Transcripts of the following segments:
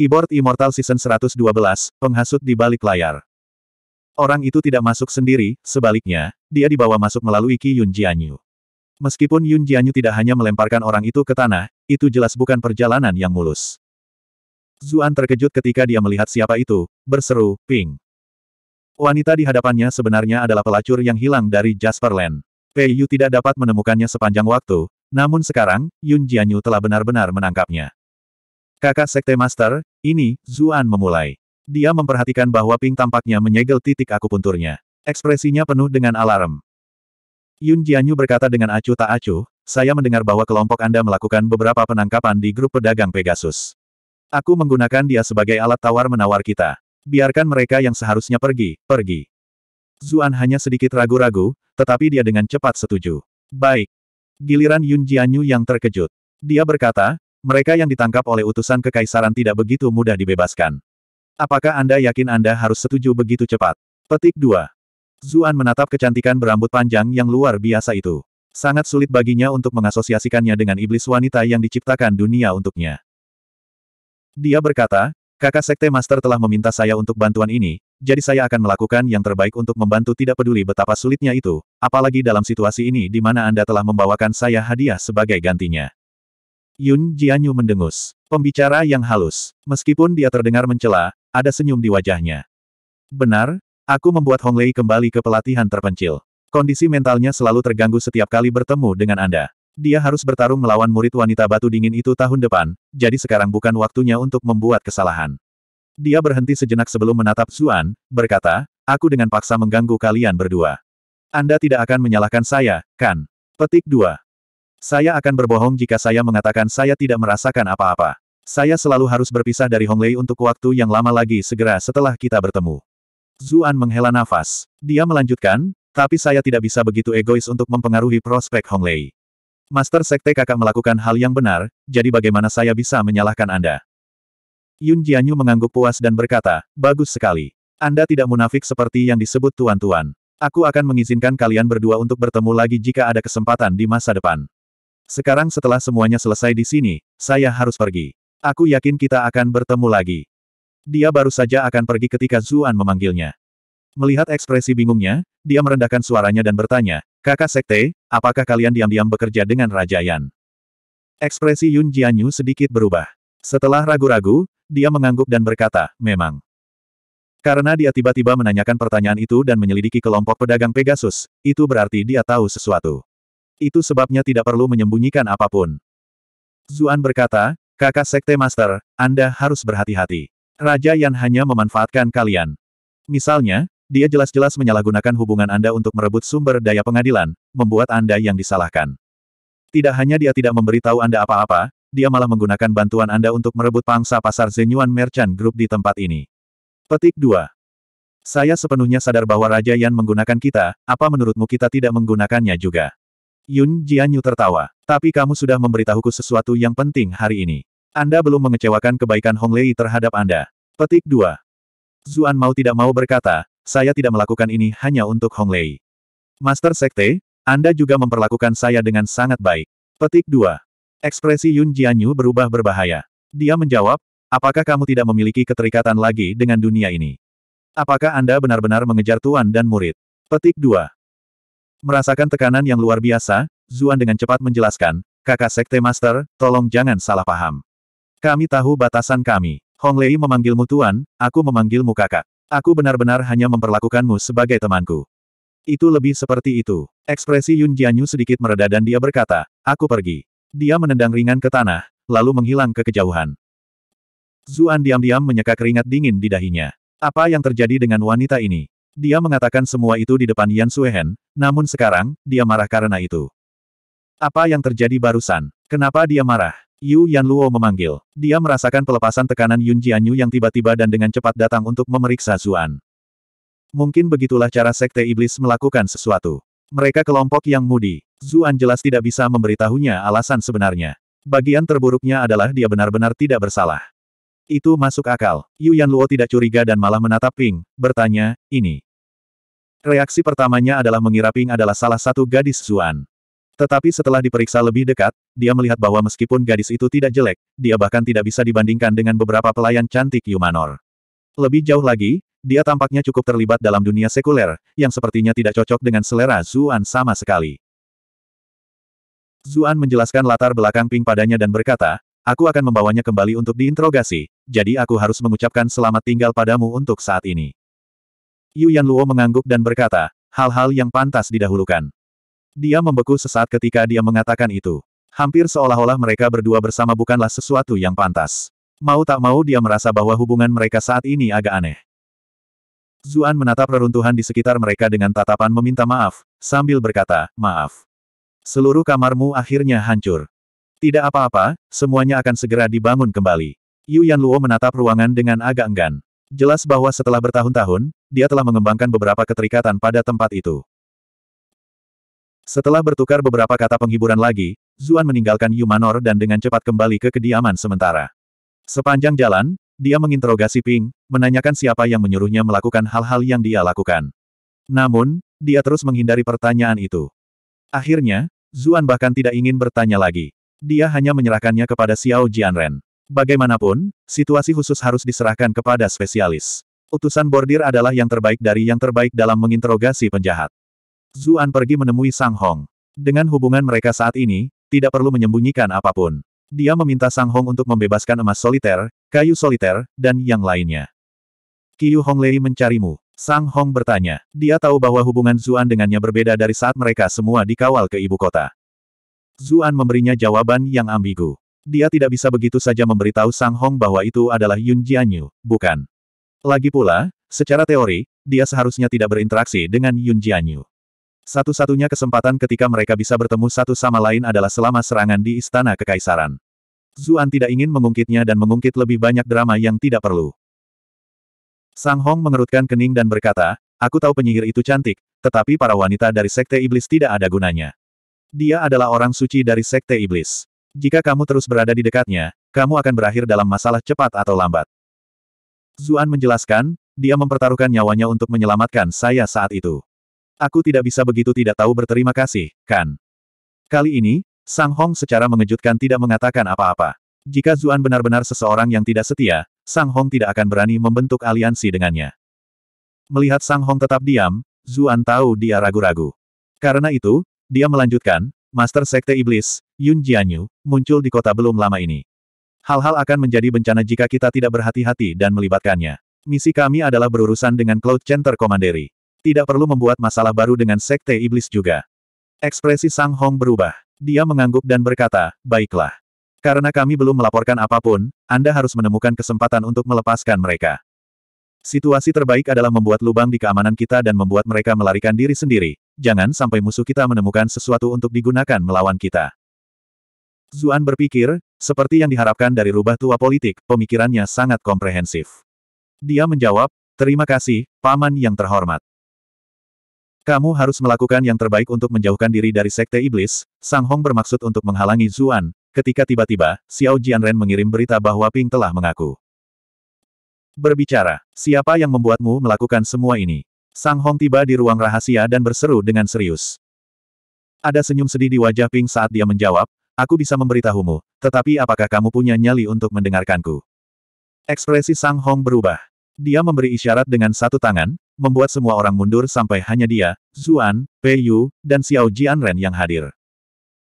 Keyboard Immortal Season 112, penghasut di balik layar. Orang itu tidak masuk sendiri, sebaliknya, dia dibawa masuk melalui Qi Yun Jianyu. Meskipun Yun Jianyu tidak hanya melemparkan orang itu ke tanah, itu jelas bukan perjalanan yang mulus. Zuan terkejut ketika dia melihat siapa itu, berseru, Ping. Wanita di hadapannya sebenarnya adalah pelacur yang hilang dari Jasper Land. Pei Yu tidak dapat menemukannya sepanjang waktu, namun sekarang, Yun Jianyu telah benar-benar menangkapnya. Kakak Sekte Master, ini, Zuan memulai. Dia memperhatikan bahwa Ping tampaknya menyegel titik akupunturnya. Ekspresinya penuh dengan alarm. Yun Jianyu berkata dengan acuh tak acuh, saya mendengar bahwa kelompok Anda melakukan beberapa penangkapan di grup pedagang Pegasus. Aku menggunakan dia sebagai alat tawar-menawar kita. Biarkan mereka yang seharusnya pergi, pergi. Zuan hanya sedikit ragu-ragu, tetapi dia dengan cepat setuju. Baik. Giliran Yun Jianyu yang terkejut. Dia berkata, mereka yang ditangkap oleh utusan kekaisaran tidak begitu mudah dibebaskan. Apakah Anda yakin Anda harus setuju begitu cepat? Petik 2. Zuan menatap kecantikan berambut panjang yang luar biasa itu. Sangat sulit baginya untuk mengasosiasikannya dengan iblis wanita yang diciptakan dunia untuknya. Dia berkata, kakak sekte master telah meminta saya untuk bantuan ini, jadi saya akan melakukan yang terbaik untuk membantu tidak peduli betapa sulitnya itu, apalagi dalam situasi ini di mana Anda telah membawakan saya hadiah sebagai gantinya. Yun Jianyu mendengus. Pembicara yang halus. Meskipun dia terdengar mencela, ada senyum di wajahnya. Benar, aku membuat Hong Lei kembali ke pelatihan terpencil. Kondisi mentalnya selalu terganggu setiap kali bertemu dengan Anda. Dia harus bertarung melawan murid wanita batu dingin itu tahun depan, jadi sekarang bukan waktunya untuk membuat kesalahan. Dia berhenti sejenak sebelum menatap Zuan, berkata, aku dengan paksa mengganggu kalian berdua. Anda tidak akan menyalahkan saya, kan? Petik 2. Saya akan berbohong jika saya mengatakan saya tidak merasakan apa-apa. Saya selalu harus berpisah dari Hong Lei untuk waktu yang lama lagi segera setelah kita bertemu. Zuan menghela nafas. Dia melanjutkan, tapi saya tidak bisa begitu egois untuk mempengaruhi prospek Hong Lei. Master Sekte kakak melakukan hal yang benar, jadi bagaimana saya bisa menyalahkan Anda? Yun Jianyu mengangguk puas dan berkata, bagus sekali. Anda tidak munafik seperti yang disebut tuan-tuan. Aku akan mengizinkan kalian berdua untuk bertemu lagi jika ada kesempatan di masa depan. Sekarang setelah semuanya selesai di sini, saya harus pergi. Aku yakin kita akan bertemu lagi. Dia baru saja akan pergi ketika Zuan memanggilnya. Melihat ekspresi bingungnya, dia merendahkan suaranya dan bertanya, Kakak Sekte, apakah kalian diam-diam bekerja dengan Raja Yan? Ekspresi Yun Jianyu sedikit berubah. Setelah ragu-ragu, dia mengangguk dan berkata, memang. Karena dia tiba-tiba menanyakan pertanyaan itu dan menyelidiki kelompok pedagang Pegasus, itu berarti dia tahu sesuatu. Itu sebabnya tidak perlu menyembunyikan apapun. Zuan berkata, kakak Sekte Master, Anda harus berhati-hati. Raja Yan hanya memanfaatkan kalian. Misalnya, dia jelas-jelas menyalahgunakan hubungan Anda untuk merebut sumber daya pengadilan, membuat Anda yang disalahkan. Tidak hanya dia tidak memberitahu Anda apa-apa, dia malah menggunakan bantuan Anda untuk merebut pangsa pasar Zenyuan Merchant Group di tempat ini. Petik 2. Saya sepenuhnya sadar bahwa Raja Yan menggunakan kita, apa menurutmu kita tidak menggunakannya juga? Yun Jianyu tertawa. Tapi kamu sudah memberitahuku sesuatu yang penting hari ini. Anda belum mengecewakan kebaikan Hong Lei terhadap Anda. Petik 2. Zuan mau tidak mau berkata, saya tidak melakukan ini hanya untuk Hong Lei. Master Sekte, Anda juga memperlakukan saya dengan sangat baik. Petik 2. Ekspresi Yun Jianyu berubah berbahaya. Dia menjawab, apakah kamu tidak memiliki keterikatan lagi dengan dunia ini? Apakah Anda benar-benar mengejar tuan dan murid? Petik 2. Merasakan tekanan yang luar biasa, Zuan dengan cepat menjelaskan, kakak Sekte Master, tolong jangan salah paham. Kami tahu batasan kami. Hong Lei memanggilmu tuan, aku memanggilmu kakak. Aku benar-benar hanya memperlakukanmu sebagai temanku. Itu lebih seperti itu. Ekspresi Yun Jianyu sedikit mereda dan dia berkata, aku pergi. Dia menendang ringan ke tanah, lalu menghilang ke kejauhan. Zuan diam-diam menyeka keringat dingin di dahinya. Apa yang terjadi dengan wanita ini? Dia mengatakan semua itu di depan Yan Suehen, namun sekarang, dia marah karena itu. Apa yang terjadi barusan? Kenapa dia marah? Yu Yan Luo memanggil. Dia merasakan pelepasan tekanan Yun Jianyu yang tiba-tiba dan dengan cepat datang untuk memeriksa Zuan. Mungkin begitulah cara Sekte Iblis melakukan sesuatu. Mereka kelompok yang mudi. Zuan jelas tidak bisa memberitahunya alasan sebenarnya. Bagian terburuknya adalah dia benar-benar tidak bersalah. Itu masuk akal. Yu Yan Luo tidak curiga dan malah menatap Ping, bertanya, ini. Reaksi pertamanya adalah mengira Ping adalah salah satu gadis Zuan. Tetapi setelah diperiksa lebih dekat, dia melihat bahwa meskipun gadis itu tidak jelek, dia bahkan tidak bisa dibandingkan dengan beberapa pelayan cantik Yumanor. Lebih jauh lagi, dia tampaknya cukup terlibat dalam dunia sekuler, yang sepertinya tidak cocok dengan selera Zuan sama sekali. Zuan menjelaskan latar belakang Ping padanya dan berkata, Aku akan membawanya kembali untuk diinterogasi, jadi aku harus mengucapkan selamat tinggal padamu untuk saat ini. Yu Yan Luo mengangguk dan berkata, hal-hal yang pantas didahulukan. Dia membeku sesaat ketika dia mengatakan itu. Hampir seolah-olah mereka berdua bersama bukanlah sesuatu yang pantas. Mau tak mau dia merasa bahwa hubungan mereka saat ini agak aneh. Zuan menatap reruntuhan di sekitar mereka dengan tatapan meminta maaf, sambil berkata, maaf. Seluruh kamarmu akhirnya hancur. Tidak apa-apa, semuanya akan segera dibangun kembali. Yu Yan Luo menatap ruangan dengan agak enggan. Jelas bahwa setelah bertahun-tahun, dia telah mengembangkan beberapa keterikatan pada tempat itu. Setelah bertukar beberapa kata penghiburan lagi, Zuan meninggalkan Yumanor dan dengan cepat kembali ke kediaman sementara. Sepanjang jalan, dia menginterogasi Ping, menanyakan siapa yang menyuruhnya melakukan hal-hal yang dia lakukan. Namun, dia terus menghindari pertanyaan itu. Akhirnya, Zuan bahkan tidak ingin bertanya lagi. Dia hanya menyerahkannya kepada Xiao Jianren. Bagaimanapun, situasi khusus harus diserahkan kepada spesialis. Utusan bordir adalah yang terbaik dari yang terbaik dalam menginterogasi penjahat. Zuan pergi menemui Sang Hong. Dengan hubungan mereka saat ini, tidak perlu menyembunyikan apapun. Dia meminta Sang Hong untuk membebaskan emas soliter, kayu soliter, dan yang lainnya. Kiyu Honglei mencarimu. Sang Hong bertanya. Dia tahu bahwa hubungan Zuan dengannya berbeda dari saat mereka semua dikawal ke ibu kota. Zuan memberinya jawaban yang ambigu. Dia tidak bisa begitu saja memberitahu Sang Hong bahwa itu adalah Yun Jianyu, bukan. Lagi pula, secara teori, dia seharusnya tidak berinteraksi dengan Yun Jianyu. Satu-satunya kesempatan ketika mereka bisa bertemu satu sama lain adalah selama serangan di Istana Kekaisaran. Zuan tidak ingin mengungkitnya dan mengungkit lebih banyak drama yang tidak perlu. Sang Hong mengerutkan kening dan berkata, Aku tahu penyihir itu cantik, tetapi para wanita dari Sekte Iblis tidak ada gunanya. Dia adalah orang suci dari Sekte Iblis. Jika kamu terus berada di dekatnya, kamu akan berakhir dalam masalah cepat atau lambat. Zuan menjelaskan, dia mempertaruhkan nyawanya untuk menyelamatkan saya saat itu. Aku tidak bisa begitu tidak tahu berterima kasih, kan? Kali ini, Sang Hong secara mengejutkan tidak mengatakan apa-apa. Jika Zuan benar-benar seseorang yang tidak setia, Sang Hong tidak akan berani membentuk aliansi dengannya. Melihat Sang Hong tetap diam, Zuan tahu dia ragu-ragu. Karena itu, dia melanjutkan, Master Sekte Iblis, Yun Jianyu, muncul di kota belum lama ini. Hal-hal akan menjadi bencana jika kita tidak berhati-hati dan melibatkannya. Misi kami adalah berurusan dengan Cloud Center Commandery. Tidak perlu membuat masalah baru dengan Sekte Iblis juga. Ekspresi Sang Hong berubah. Dia mengangguk dan berkata, baiklah. Karena kami belum melaporkan apapun, Anda harus menemukan kesempatan untuk melepaskan mereka. Situasi terbaik adalah membuat lubang di keamanan kita dan membuat mereka melarikan diri sendiri. Jangan sampai musuh kita menemukan sesuatu untuk digunakan melawan kita. Zuan berpikir, seperti yang diharapkan dari rubah tua politik, pemikirannya sangat komprehensif. Dia menjawab, terima kasih, Paman yang terhormat. Kamu harus melakukan yang terbaik untuk menjauhkan diri dari sekte iblis, Sang Hong bermaksud untuk menghalangi Zuan, ketika tiba-tiba, Xiao Jianren mengirim berita bahwa Ping telah mengaku. Berbicara, siapa yang membuatmu melakukan semua ini? Sang Hong tiba di ruang rahasia dan berseru dengan serius. Ada senyum sedih di wajah Ping saat dia menjawab, aku bisa memberitahumu, tetapi apakah kamu punya nyali untuk mendengarkanku? Ekspresi Sang Hong berubah. Dia memberi isyarat dengan satu tangan, membuat semua orang mundur sampai hanya dia, Zuan, Pei Yu, dan Xiao Jianren yang hadir.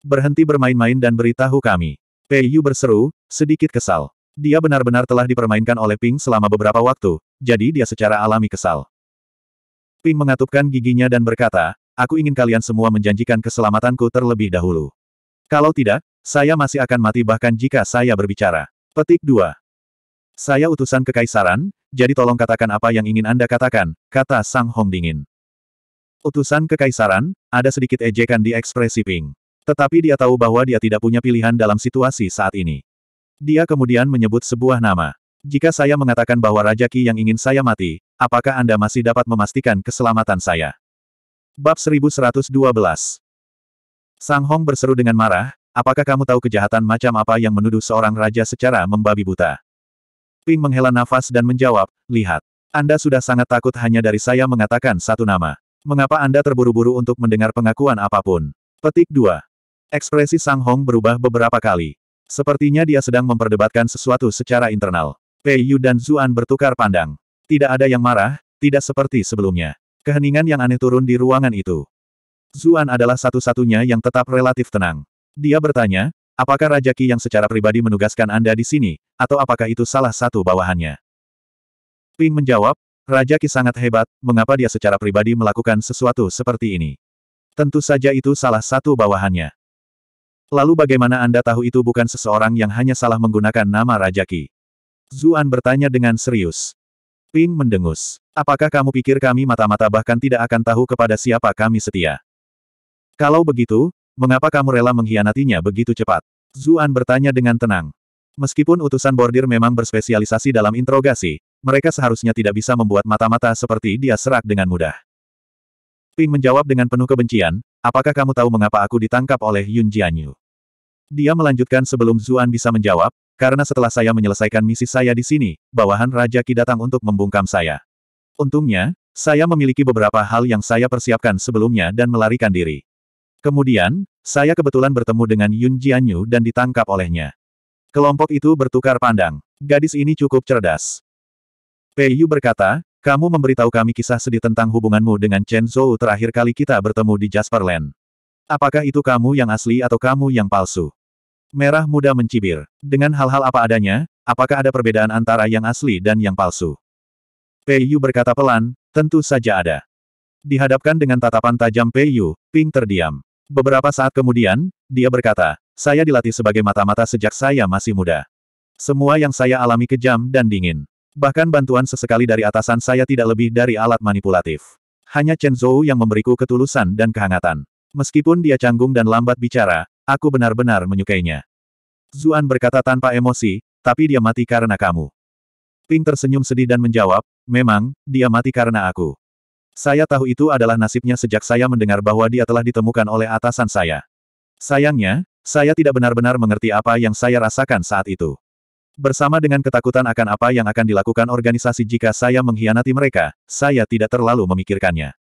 Berhenti bermain-main dan beritahu kami. Pei Yu berseru, sedikit kesal. Dia benar-benar telah dipermainkan oleh Ping selama beberapa waktu, jadi dia secara alami kesal. Ping mengatupkan giginya dan berkata, Aku ingin kalian semua menjanjikan keselamatanku terlebih dahulu. Kalau tidak, saya masih akan mati bahkan jika saya berbicara. Petik 2. Saya utusan kekaisaran, jadi tolong katakan apa yang ingin Anda katakan, kata Sang Hong dingin. Utusan kekaisaran, ada sedikit ejekan di ekspresi Ping. Tetapi dia tahu bahwa dia tidak punya pilihan dalam situasi saat ini. Dia kemudian menyebut sebuah nama. Jika saya mengatakan bahwa Raja Ki yang ingin saya mati, apakah Anda masih dapat memastikan keselamatan saya? Bab 1112 Sang Hong berseru dengan marah, apakah kamu tahu kejahatan macam apa yang menuduh seorang raja secara membabi buta? Ping menghela nafas dan menjawab, lihat. Anda sudah sangat takut hanya dari saya mengatakan satu nama. Mengapa Anda terburu-buru untuk mendengar pengakuan apapun? Petik 2. Ekspresi Sang Hong berubah beberapa kali. Sepertinya dia sedang memperdebatkan sesuatu secara internal. Pei Yu dan Zuan bertukar pandang. Tidak ada yang marah, tidak seperti sebelumnya. Keheningan yang aneh turun di ruangan itu. Zuan adalah satu-satunya yang tetap relatif tenang. Dia bertanya, apakah Raja Qi yang secara pribadi menugaskan Anda di sini, atau apakah itu salah satu bawahannya? Ping menjawab, Raja Qi sangat hebat, mengapa dia secara pribadi melakukan sesuatu seperti ini? Tentu saja itu salah satu bawahannya. Lalu bagaimana Anda tahu itu bukan seseorang yang hanya salah menggunakan nama Raja Qi? Zuan bertanya dengan serius. Ping mendengus. Apakah kamu pikir kami mata-mata bahkan tidak akan tahu kepada siapa kami setia? Kalau begitu, mengapa kamu rela mengkhianatinya begitu cepat? Zuan bertanya dengan tenang. Meskipun utusan bordir memang berspesialisasi dalam interogasi, mereka seharusnya tidak bisa membuat mata-mata seperti dia serak dengan mudah. Ping menjawab dengan penuh kebencian, apakah kamu tahu mengapa aku ditangkap oleh Yun Jianyu? Dia melanjutkan sebelum Zuan bisa menjawab, karena setelah saya menyelesaikan misi saya di sini, bawahan Raja Ki datang untuk membungkam saya. Untungnya, saya memiliki beberapa hal yang saya persiapkan sebelumnya dan melarikan diri. Kemudian, saya kebetulan bertemu dengan Yun Jianyu dan ditangkap olehnya. Kelompok itu bertukar pandang. Gadis ini cukup cerdas. Pei Yu berkata, kamu memberitahu kami kisah sedih tentang hubunganmu dengan Chen Zhou terakhir kali kita bertemu di Jasperland. Apakah itu kamu yang asli atau kamu yang palsu? Merah muda mencibir. Dengan hal-hal apa adanya, apakah ada perbedaan antara yang asli dan yang palsu? Pei Yu berkata pelan, tentu saja ada. Dihadapkan dengan tatapan tajam Pei Yu, Ping terdiam. Beberapa saat kemudian, dia berkata, saya dilatih sebagai mata-mata sejak saya masih muda. Semua yang saya alami kejam dan dingin. Bahkan bantuan sesekali dari atasan saya tidak lebih dari alat manipulatif. Hanya Chen Zhou yang memberiku ketulusan dan kehangatan. Meskipun dia canggung dan lambat bicara, aku benar-benar menyukainya. Zuan berkata tanpa emosi, tapi dia mati karena kamu. Ping tersenyum sedih dan menjawab, memang, dia mati karena aku. Saya tahu itu adalah nasibnya sejak saya mendengar bahwa dia telah ditemukan oleh atasan saya. Sayangnya, saya tidak benar-benar mengerti apa yang saya rasakan saat itu. Bersama dengan ketakutan akan apa yang akan dilakukan organisasi jika saya mengkhianati mereka, saya tidak terlalu memikirkannya.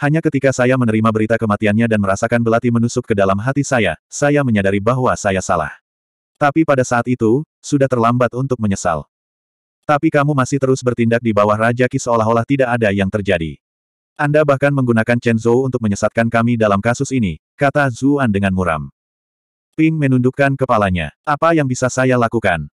Hanya ketika saya menerima berita kematiannya dan merasakan belati menusuk ke dalam hati saya, saya menyadari bahwa saya salah. Tapi pada saat itu, sudah terlambat untuk menyesal. Tapi kamu masih terus bertindak di bawah Raja Qi seolah-olah tidak ada yang terjadi. Anda bahkan menggunakan Chen Zhou untuk menyesatkan kami dalam kasus ini, kata Zuan dengan muram. Ping menundukkan kepalanya. Apa yang bisa saya lakukan?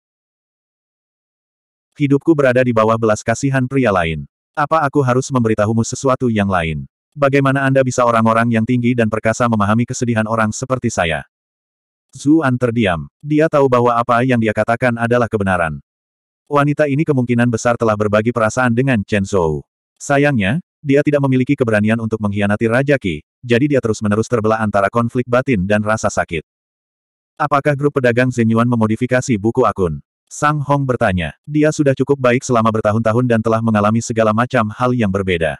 Hidupku berada di bawah belas kasihan pria lain. Apa aku harus memberitahumu sesuatu yang lain? Bagaimana Anda bisa orang-orang yang tinggi dan perkasa memahami kesedihan orang seperti saya? Zuan terdiam. Dia tahu bahwa apa yang dia katakan adalah kebenaran. Wanita ini kemungkinan besar telah berbagi perasaan dengan Chen Zhou. Sayangnya, dia tidak memiliki keberanian untuk mengkhianati Raja Qi, jadi dia terus-menerus terbelah antara konflik batin dan rasa sakit. Apakah grup pedagang Zenyuan memodifikasi buku akun? Sang Hong bertanya. Dia sudah cukup baik selama bertahun-tahun dan telah mengalami segala macam hal yang berbeda.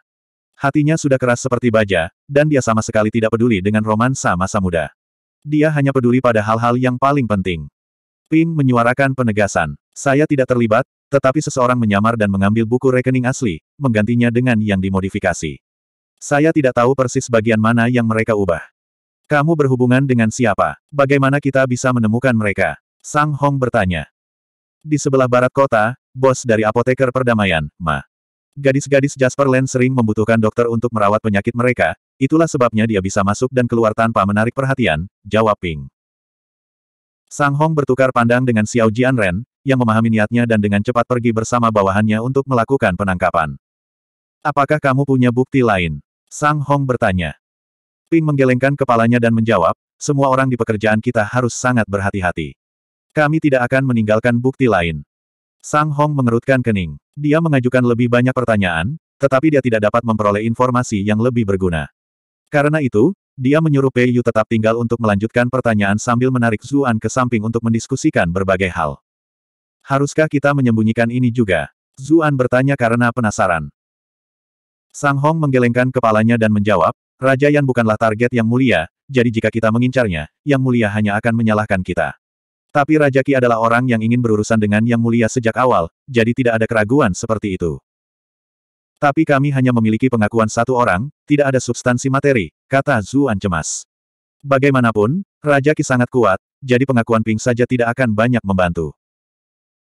Hatinya sudah keras seperti baja, dan dia sama sekali tidak peduli dengan romansa masa muda. Dia hanya peduli pada hal-hal yang paling penting. Ping menyuarakan penegasan. Saya tidak terlibat, tetapi seseorang menyamar dan mengambil buku rekening asli, menggantinya dengan yang dimodifikasi. Saya tidak tahu persis bagian mana yang mereka ubah. Kamu berhubungan dengan siapa? Bagaimana kita bisa menemukan mereka? Sang Hong bertanya. Di sebelah barat kota, bos dari apoteker perdamaian, Ma. Gadis-gadis Jasper Land sering membutuhkan dokter untuk merawat penyakit mereka, itulah sebabnya dia bisa masuk dan keluar tanpa menarik perhatian, jawab Ping. Sang Hong bertukar pandang dengan Xiao Jianren, yang memahami niatnya dan dengan cepat pergi bersama bawahannya untuk melakukan penangkapan. Apakah kamu punya bukti lain? Sang Hong bertanya. Ping menggelengkan kepalanya dan menjawab, semua orang di pekerjaan kita harus sangat berhati-hati. Kami tidak akan meninggalkan bukti lain. Sang Hong mengerutkan kening. Dia mengajukan lebih banyak pertanyaan, tetapi dia tidak dapat memperoleh informasi yang lebih berguna. Karena itu, dia menyuruh Pei Yu tetap tinggal untuk melanjutkan pertanyaan sambil menarik Zuan ke samping untuk mendiskusikan berbagai hal. Haruskah kita menyembunyikan ini juga? Zuan bertanya karena penasaran. Sang Hong menggelengkan kepalanya dan menjawab, Raja Yan bukanlah target yang mulia, jadi jika kita mengincarnya, yang mulia hanya akan menyalahkan kita. Tapi Raja Ki adalah orang yang ingin berurusan dengan yang mulia sejak awal, jadi tidak ada keraguan seperti itu. Tapi kami hanya memiliki pengakuan satu orang, tidak ada substansi materi, kata Zuan cemas. Bagaimanapun, Raja Ki sangat kuat, jadi pengakuan Ping saja tidak akan banyak membantu.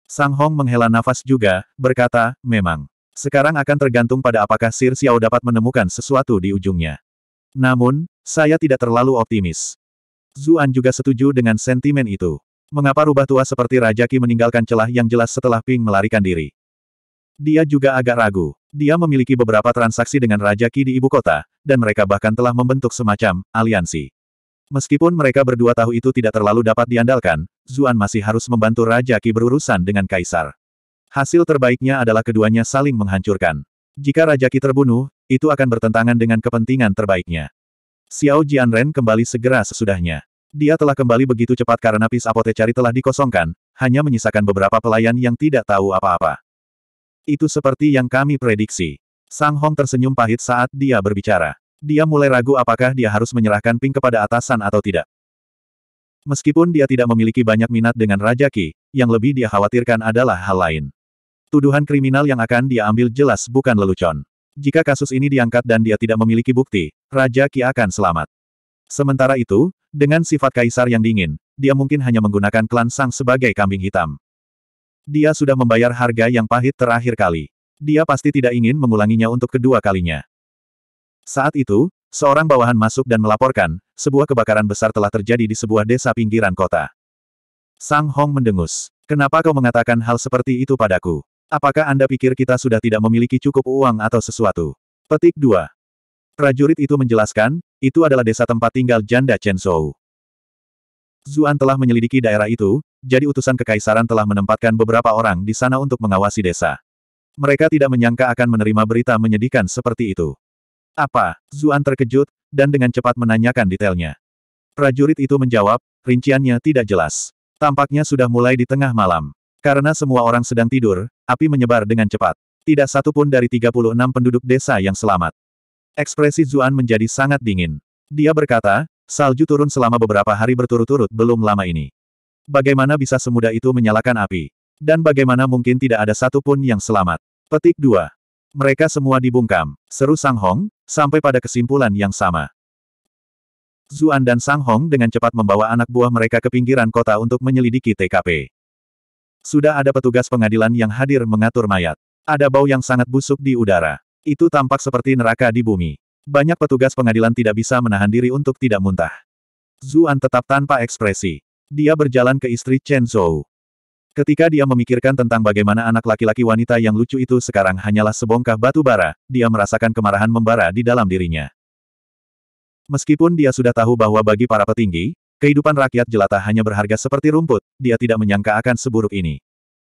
Sang Hong menghela nafas juga, berkata, memang. Sekarang akan tergantung pada apakah Sir Xiao dapat menemukan sesuatu di ujungnya. Namun, saya tidak terlalu optimis. Zuan juga setuju dengan sentimen itu. Mengapa rubah tua seperti Raja Ki meninggalkan celah yang jelas setelah Ping melarikan diri? Dia juga agak ragu. Dia memiliki beberapa transaksi dengan Raja Qi di ibu kota, dan mereka bahkan telah membentuk semacam aliansi. Meskipun mereka berdua tahu itu tidak terlalu dapat diandalkan, Zuan masih harus membantu Raja Qi berurusan dengan Kaisar. Hasil terbaiknya adalah keduanya saling menghancurkan. Jika Raja Qi terbunuh, itu akan bertentangan dengan kepentingan terbaiknya. Xiao Jianren kembali segera sesudahnya. Dia telah kembali begitu cepat karena pis apotecari telah dikosongkan, hanya menyisakan beberapa pelayan yang tidak tahu apa-apa. Itu seperti yang kami prediksi. Sang Hong tersenyum pahit saat dia berbicara. Dia mulai ragu apakah dia harus menyerahkan Ping kepada atasan atau tidak. Meskipun dia tidak memiliki banyak minat dengan Raja Ki, yang lebih dia khawatirkan adalah hal lain. Tuduhan kriminal yang akan dia ambil jelas bukan lelucon. Jika kasus ini diangkat dan dia tidak memiliki bukti, Raja Ki akan selamat. Sementara itu, dengan sifat kaisar yang dingin, dia mungkin hanya menggunakan klan Sang sebagai kambing hitam. Dia sudah membayar harga yang pahit terakhir kali. Dia pasti tidak ingin mengulanginya untuk kedua kalinya. Saat itu, seorang bawahan masuk dan melaporkan, sebuah kebakaran besar telah terjadi di sebuah desa pinggiran kota. Sang Hong mendengus. Kenapa kau mengatakan hal seperti itu padaku? Apakah Anda pikir kita sudah tidak memiliki cukup uang atau sesuatu? Petik 2. Prajurit itu menjelaskan, itu adalah desa tempat tinggal janda Chen Zhou. Zuan telah menyelidiki daerah itu, jadi utusan kekaisaran telah menempatkan beberapa orang di sana untuk mengawasi desa. Mereka tidak menyangka akan menerima berita menyedihkan seperti itu. Apa? Zuan terkejut, dan dengan cepat menanyakan detailnya. Prajurit itu menjawab, rinciannya tidak jelas. Tampaknya sudah mulai di tengah malam. Karena semua orang sedang tidur, api menyebar dengan cepat. Tidak satu pun dari 36 penduduk desa yang selamat. Ekspresi Zuan menjadi sangat dingin. Dia berkata, Salju turun selama beberapa hari berturut-turut belum lama ini. Bagaimana bisa semudah itu menyalakan api? Dan bagaimana mungkin tidak ada satupun yang selamat? Petik 2. Mereka semua dibungkam, seru Sang Hong, sampai pada kesimpulan yang sama. Zuan dan Sang Hong dengan cepat membawa anak buah mereka ke pinggiran kota untuk menyelidiki TKP. Sudah ada petugas pengadilan yang hadir mengatur mayat. Ada bau yang sangat busuk di udara. Itu tampak seperti neraka di bumi. Banyak petugas pengadilan tidak bisa menahan diri untuk tidak muntah. Zuan tetap tanpa ekspresi. Dia berjalan ke istri Chen Zhou. Ketika dia memikirkan tentang bagaimana anak laki-laki wanita yang lucu itu sekarang hanyalah sebongkah batu bara, dia merasakan kemarahan membara di dalam dirinya. Meskipun dia sudah tahu bahwa bagi para petinggi, kehidupan rakyat jelata hanya berharga seperti rumput, dia tidak menyangka akan seburuk ini.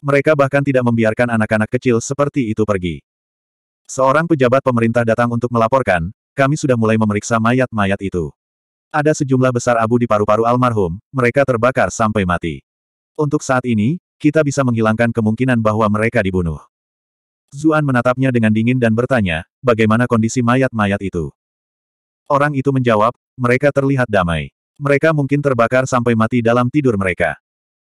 Mereka bahkan tidak membiarkan anak-anak kecil seperti itu pergi. Seorang pejabat pemerintah datang untuk melaporkan, kami sudah mulai memeriksa mayat-mayat itu. Ada sejumlah besar abu di paru-paru almarhum, mereka terbakar sampai mati. Untuk saat ini, kita bisa menghilangkan kemungkinan bahwa mereka dibunuh. Zuan menatapnya dengan dingin dan bertanya, bagaimana kondisi mayat-mayat itu? Orang itu menjawab, mereka terlihat damai. Mereka mungkin terbakar sampai mati dalam tidur mereka.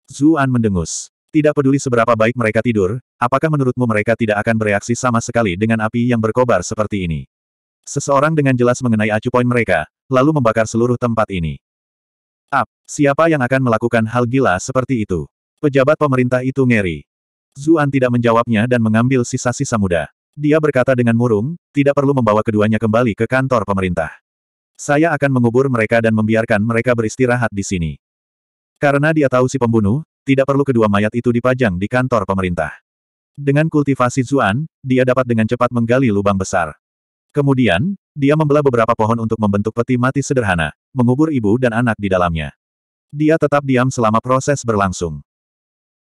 Zuan mendengus. Tidak peduli seberapa baik mereka tidur, apakah menurutmu mereka tidak akan bereaksi sama sekali dengan api yang berkobar seperti ini? Seseorang dengan jelas mengenai acu poin mereka, lalu membakar seluruh tempat ini. Ap? siapa yang akan melakukan hal gila seperti itu? Pejabat pemerintah itu ngeri. Zuan tidak menjawabnya dan mengambil sisa-sisa muda. Dia berkata dengan murung, tidak perlu membawa keduanya kembali ke kantor pemerintah. Saya akan mengubur mereka dan membiarkan mereka beristirahat di sini. Karena dia tahu si pembunuh, tidak perlu kedua mayat itu dipajang di kantor pemerintah. Dengan kultivasi Zuan, dia dapat dengan cepat menggali lubang besar. Kemudian, dia membelah beberapa pohon untuk membentuk peti mati sederhana, mengubur ibu dan anak di dalamnya. Dia tetap diam selama proses berlangsung.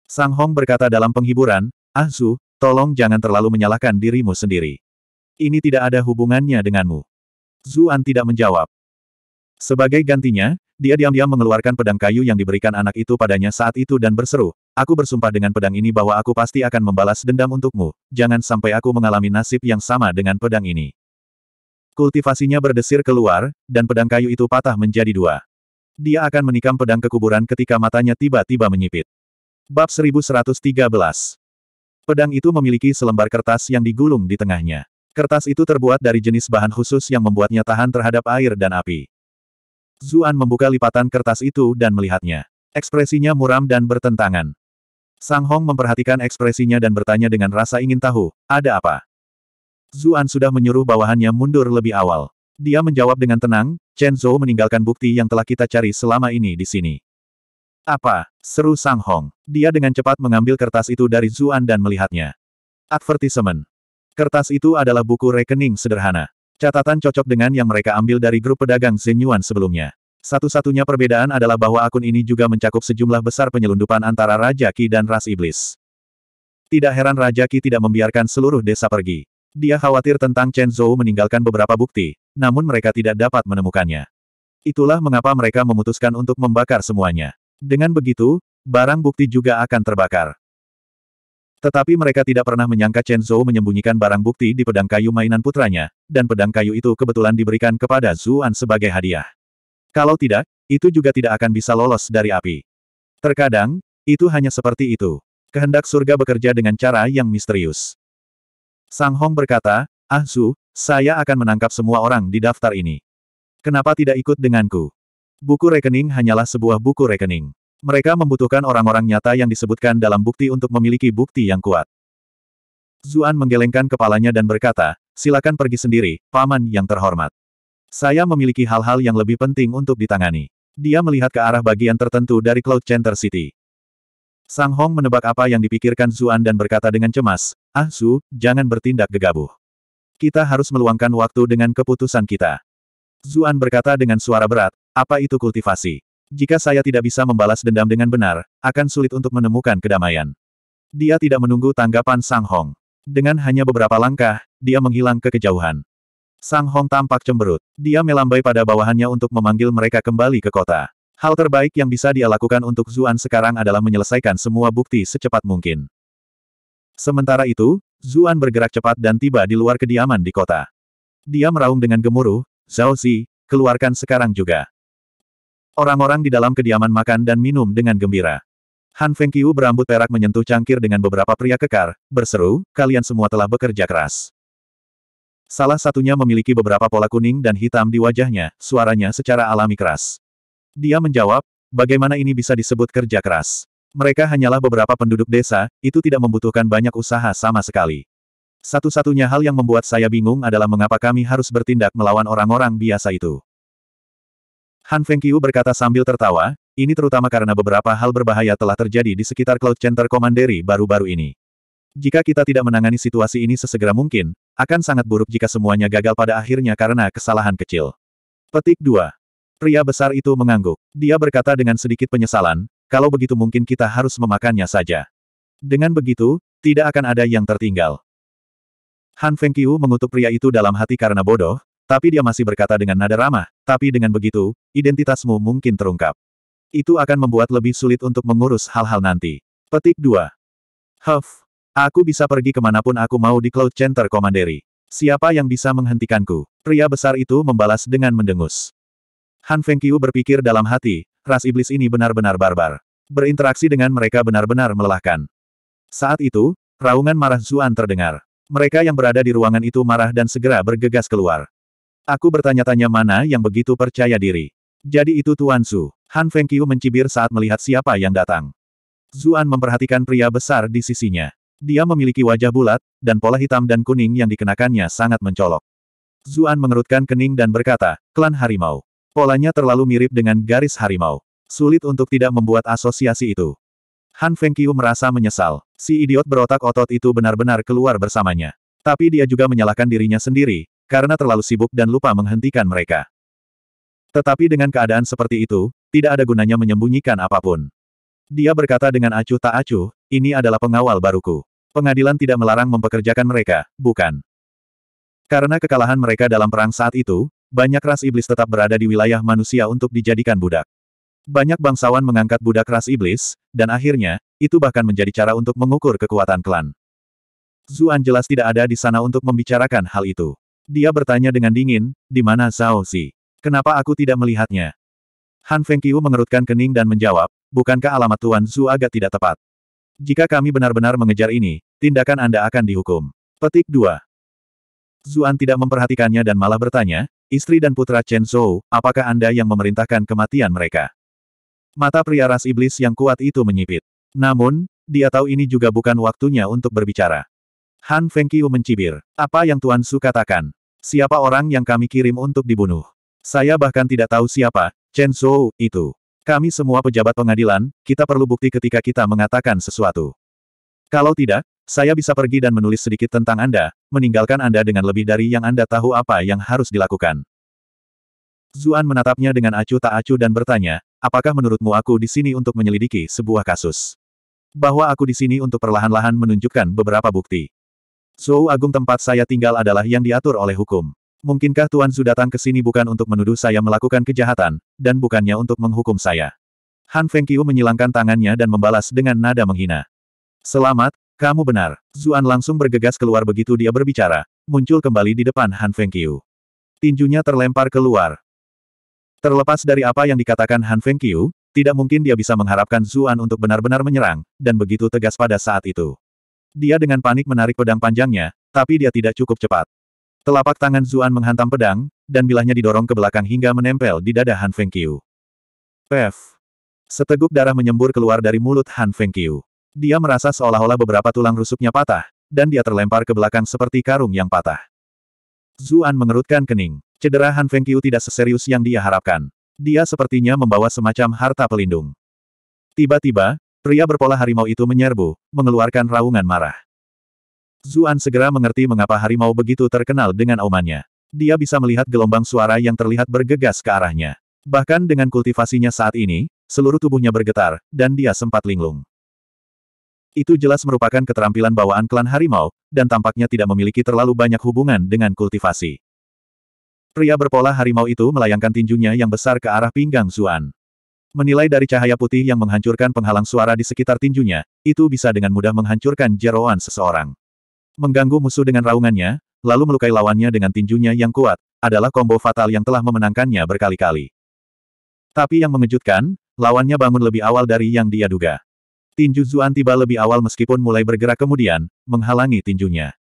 Sang Hong berkata dalam penghiburan, Ah Zu, tolong jangan terlalu menyalahkan dirimu sendiri. Ini tidak ada hubungannya denganmu. Zuan tidak menjawab. Sebagai gantinya, dia diam-diam mengeluarkan pedang kayu yang diberikan anak itu padanya saat itu dan berseru, Aku bersumpah dengan pedang ini bahwa aku pasti akan membalas dendam untukmu, jangan sampai aku mengalami nasib yang sama dengan pedang ini. Kultivasinya berdesir keluar, dan pedang kayu itu patah menjadi dua. Dia akan menikam pedang kekuburan ketika matanya tiba-tiba menyipit. Bab 1113 Pedang itu memiliki selembar kertas yang digulung di tengahnya. Kertas itu terbuat dari jenis bahan khusus yang membuatnya tahan terhadap air dan api. Zuan membuka lipatan kertas itu dan melihatnya. Ekspresinya muram dan bertentangan. Sang Hong memperhatikan ekspresinya dan bertanya dengan rasa ingin tahu, ada apa? Zuan sudah menyuruh bawahannya mundur lebih awal. Dia menjawab dengan tenang, Chen Zhou meninggalkan bukti yang telah kita cari selama ini di sini. Apa? Seru Sang Hong. Dia dengan cepat mengambil kertas itu dari Zuan dan melihatnya. Advertisement. Kertas itu adalah buku rekening sederhana. Catatan cocok dengan yang mereka ambil dari grup pedagang Zenyuan sebelumnya. Satu-satunya perbedaan adalah bahwa akun ini juga mencakup sejumlah besar penyelundupan antara Raja Ki dan Ras Iblis. Tidak heran Raja Ki tidak membiarkan seluruh desa pergi. Dia khawatir tentang Chen Zhou meninggalkan beberapa bukti, namun mereka tidak dapat menemukannya. Itulah mengapa mereka memutuskan untuk membakar semuanya. Dengan begitu, barang bukti juga akan terbakar. Tetapi mereka tidak pernah menyangka Chen Zhou menyembunyikan barang bukti di pedang kayu mainan putranya, dan pedang kayu itu kebetulan diberikan kepada Zuan sebagai hadiah. Kalau tidak, itu juga tidak akan bisa lolos dari api. Terkadang, itu hanya seperti itu. Kehendak surga bekerja dengan cara yang misterius. Sang Hong berkata, Ah Zhu, saya akan menangkap semua orang di daftar ini. Kenapa tidak ikut denganku? Buku rekening hanyalah sebuah buku rekening. Mereka membutuhkan orang-orang nyata yang disebutkan dalam bukti untuk memiliki bukti yang kuat. Zuan menggelengkan kepalanya dan berkata, silakan pergi sendiri, paman yang terhormat. Saya memiliki hal-hal yang lebih penting untuk ditangani. Dia melihat ke arah bagian tertentu dari Cloud Center City. Sang Hong menebak apa yang dipikirkan Zuan dan berkata dengan cemas, Ah Su, jangan bertindak gegabah. Kita harus meluangkan waktu dengan keputusan kita. Zuan berkata dengan suara berat, apa itu kultivasi? Jika saya tidak bisa membalas dendam dengan benar, akan sulit untuk menemukan kedamaian. Dia tidak menunggu tanggapan Sang Hong. Dengan hanya beberapa langkah, dia menghilang ke kejauhan. Sang Hong tampak cemberut. Dia melambai pada bawahannya untuk memanggil mereka kembali ke kota. Hal terbaik yang bisa dia lakukan untuk Zuan sekarang adalah menyelesaikan semua bukti secepat mungkin. Sementara itu, Zuan bergerak cepat dan tiba di luar kediaman di kota. Dia meraung dengan gemuruh, Zhao Zi, keluarkan sekarang juga. Orang-orang di dalam kediaman makan dan minum dengan gembira. Han Fengqiu berambut perak menyentuh cangkir dengan beberapa pria kekar, berseru, kalian semua telah bekerja keras. Salah satunya memiliki beberapa pola kuning dan hitam di wajahnya, suaranya secara alami keras. Dia menjawab, bagaimana ini bisa disebut kerja keras? Mereka hanyalah beberapa penduduk desa, itu tidak membutuhkan banyak usaha sama sekali. Satu-satunya hal yang membuat saya bingung adalah mengapa kami harus bertindak melawan orang-orang biasa itu. Han Fengqiu berkata sambil tertawa, ini terutama karena beberapa hal berbahaya telah terjadi di sekitar Cloud Center Commandery baru-baru ini. Jika kita tidak menangani situasi ini sesegera mungkin, akan sangat buruk jika semuanya gagal pada akhirnya karena kesalahan kecil. Petik 2. Pria besar itu mengangguk. Dia berkata dengan sedikit penyesalan, kalau begitu mungkin kita harus memakannya saja. Dengan begitu, tidak akan ada yang tertinggal. Han Fengqiu mengutuk pria itu dalam hati karena bodoh, tapi dia masih berkata dengan nada ramah, tapi dengan begitu, identitasmu mungkin terungkap. Itu akan membuat lebih sulit untuk mengurus hal-hal nanti. Petik 2. Huff. Aku bisa pergi kemanapun aku mau di Cloud Center Komanderi. Siapa yang bisa menghentikanku? Pria besar itu membalas dengan mendengus. Han Fengqiu berpikir dalam hati, ras iblis ini benar-benar barbar. Berinteraksi dengan mereka benar-benar melelahkan. Saat itu, raungan marah Zuan terdengar. Mereka yang berada di ruangan itu marah dan segera bergegas keluar. Aku bertanya-tanya mana yang begitu percaya diri. Jadi itu Tuan Su. Han Fengqiu mencibir saat melihat siapa yang datang. Zuan memperhatikan pria besar di sisinya. Dia memiliki wajah bulat, dan pola hitam dan kuning yang dikenakannya sangat mencolok. Zuan mengerutkan kening dan berkata, klan harimau. Polanya terlalu mirip dengan garis harimau. Sulit untuk tidak membuat asosiasi itu. Han Fengqiu merasa menyesal. Si idiot berotak otot itu benar-benar keluar bersamanya. Tapi dia juga menyalahkan dirinya sendiri, karena terlalu sibuk dan lupa menghentikan mereka. Tetapi dengan keadaan seperti itu, tidak ada gunanya menyembunyikan apapun. Dia berkata dengan acuh tak acuh, ini adalah pengawal baruku. Pengadilan tidak melarang mempekerjakan mereka, bukan. Karena kekalahan mereka dalam perang saat itu, banyak ras iblis tetap berada di wilayah manusia untuk dijadikan budak. Banyak bangsawan mengangkat budak ras iblis, dan akhirnya, itu bahkan menjadi cara untuk mengukur kekuatan klan. Zuan jelas tidak ada di sana untuk membicarakan hal itu. Dia bertanya dengan dingin, di mana Zhao Xi? Kenapa aku tidak melihatnya? Han Fengqiu mengerutkan kening dan menjawab, bukankah alamat Tuan Zhu agak tidak tepat? Jika kami benar-benar mengejar ini, tindakan Anda akan dihukum. Petik 2. Zuan tidak memperhatikannya dan malah bertanya, istri dan putra Chen Zhou, apakah Anda yang memerintahkan kematian mereka? Mata pria ras iblis yang kuat itu menyipit. Namun, dia tahu ini juga bukan waktunya untuk berbicara. Han Fengqiu mencibir. Apa yang Tuan Su katakan? Siapa orang yang kami kirim untuk dibunuh? Saya bahkan tidak tahu siapa, Chen Zhou, itu. Kami semua pejabat pengadilan, kita perlu bukti ketika kita mengatakan sesuatu. Kalau tidak, saya bisa pergi dan menulis sedikit tentang Anda, meninggalkan Anda dengan lebih dari yang Anda tahu apa yang harus dilakukan. Zuan menatapnya dengan acuh tak acuh dan bertanya, apakah menurutmu aku di sini untuk menyelidiki sebuah kasus? Bahwa aku di sini untuk perlahan-lahan menunjukkan beberapa bukti. Suhu Agung tempat saya tinggal adalah yang diatur oleh hukum. Mungkinkah Tuan Su datang ke sini bukan untuk menuduh saya melakukan kejahatan, dan bukannya untuk menghukum saya? Han Fengqiu menyilangkan tangannya dan membalas dengan nada menghina. Selamat, kamu benar. Zuan langsung bergegas keluar begitu dia berbicara, muncul kembali di depan Han Fengqiu. Tinjunya terlempar keluar. Terlepas dari apa yang dikatakan Han Fengqiu, tidak mungkin dia bisa mengharapkan Zuan untuk benar-benar menyerang, dan begitu tegas pada saat itu. Dia dengan panik menarik pedang panjangnya, tapi dia tidak cukup cepat. Telapak tangan Zuan menghantam pedang, dan bilahnya didorong ke belakang hingga menempel di dada Han Feng Qiu. Pef. Seteguk darah menyembur keluar dari mulut Han Feng Qiu. Dia merasa seolah-olah beberapa tulang rusuknya patah, dan dia terlempar ke belakang seperti karung yang patah. Zuan mengerutkan kening. Cedera Han Feng Qiu tidak seserius yang dia harapkan. Dia sepertinya membawa semacam harta pelindung. Tiba-tiba, Pria berpola harimau itu menyerbu, mengeluarkan raungan marah. Zuan segera mengerti mengapa harimau begitu terkenal dengan aumannya. Dia bisa melihat gelombang suara yang terlihat bergegas ke arahnya. Bahkan dengan kultivasinya saat ini, seluruh tubuhnya bergetar, dan dia sempat linglung. Itu jelas merupakan keterampilan bawaan klan harimau, dan tampaknya tidak memiliki terlalu banyak hubungan dengan kultivasi. Pria berpola harimau itu melayangkan tinjunya yang besar ke arah pinggang Zuan. Menilai dari cahaya putih yang menghancurkan penghalang suara di sekitar tinjunya, itu bisa dengan mudah menghancurkan jeroan seseorang. Mengganggu musuh dengan raungannya, lalu melukai lawannya dengan tinjunya yang kuat, adalah kombo fatal yang telah memenangkannya berkali-kali. Tapi yang mengejutkan, lawannya bangun lebih awal dari yang dia duga. Tinju Zuan tiba lebih awal meskipun mulai bergerak kemudian, menghalangi tinjunya.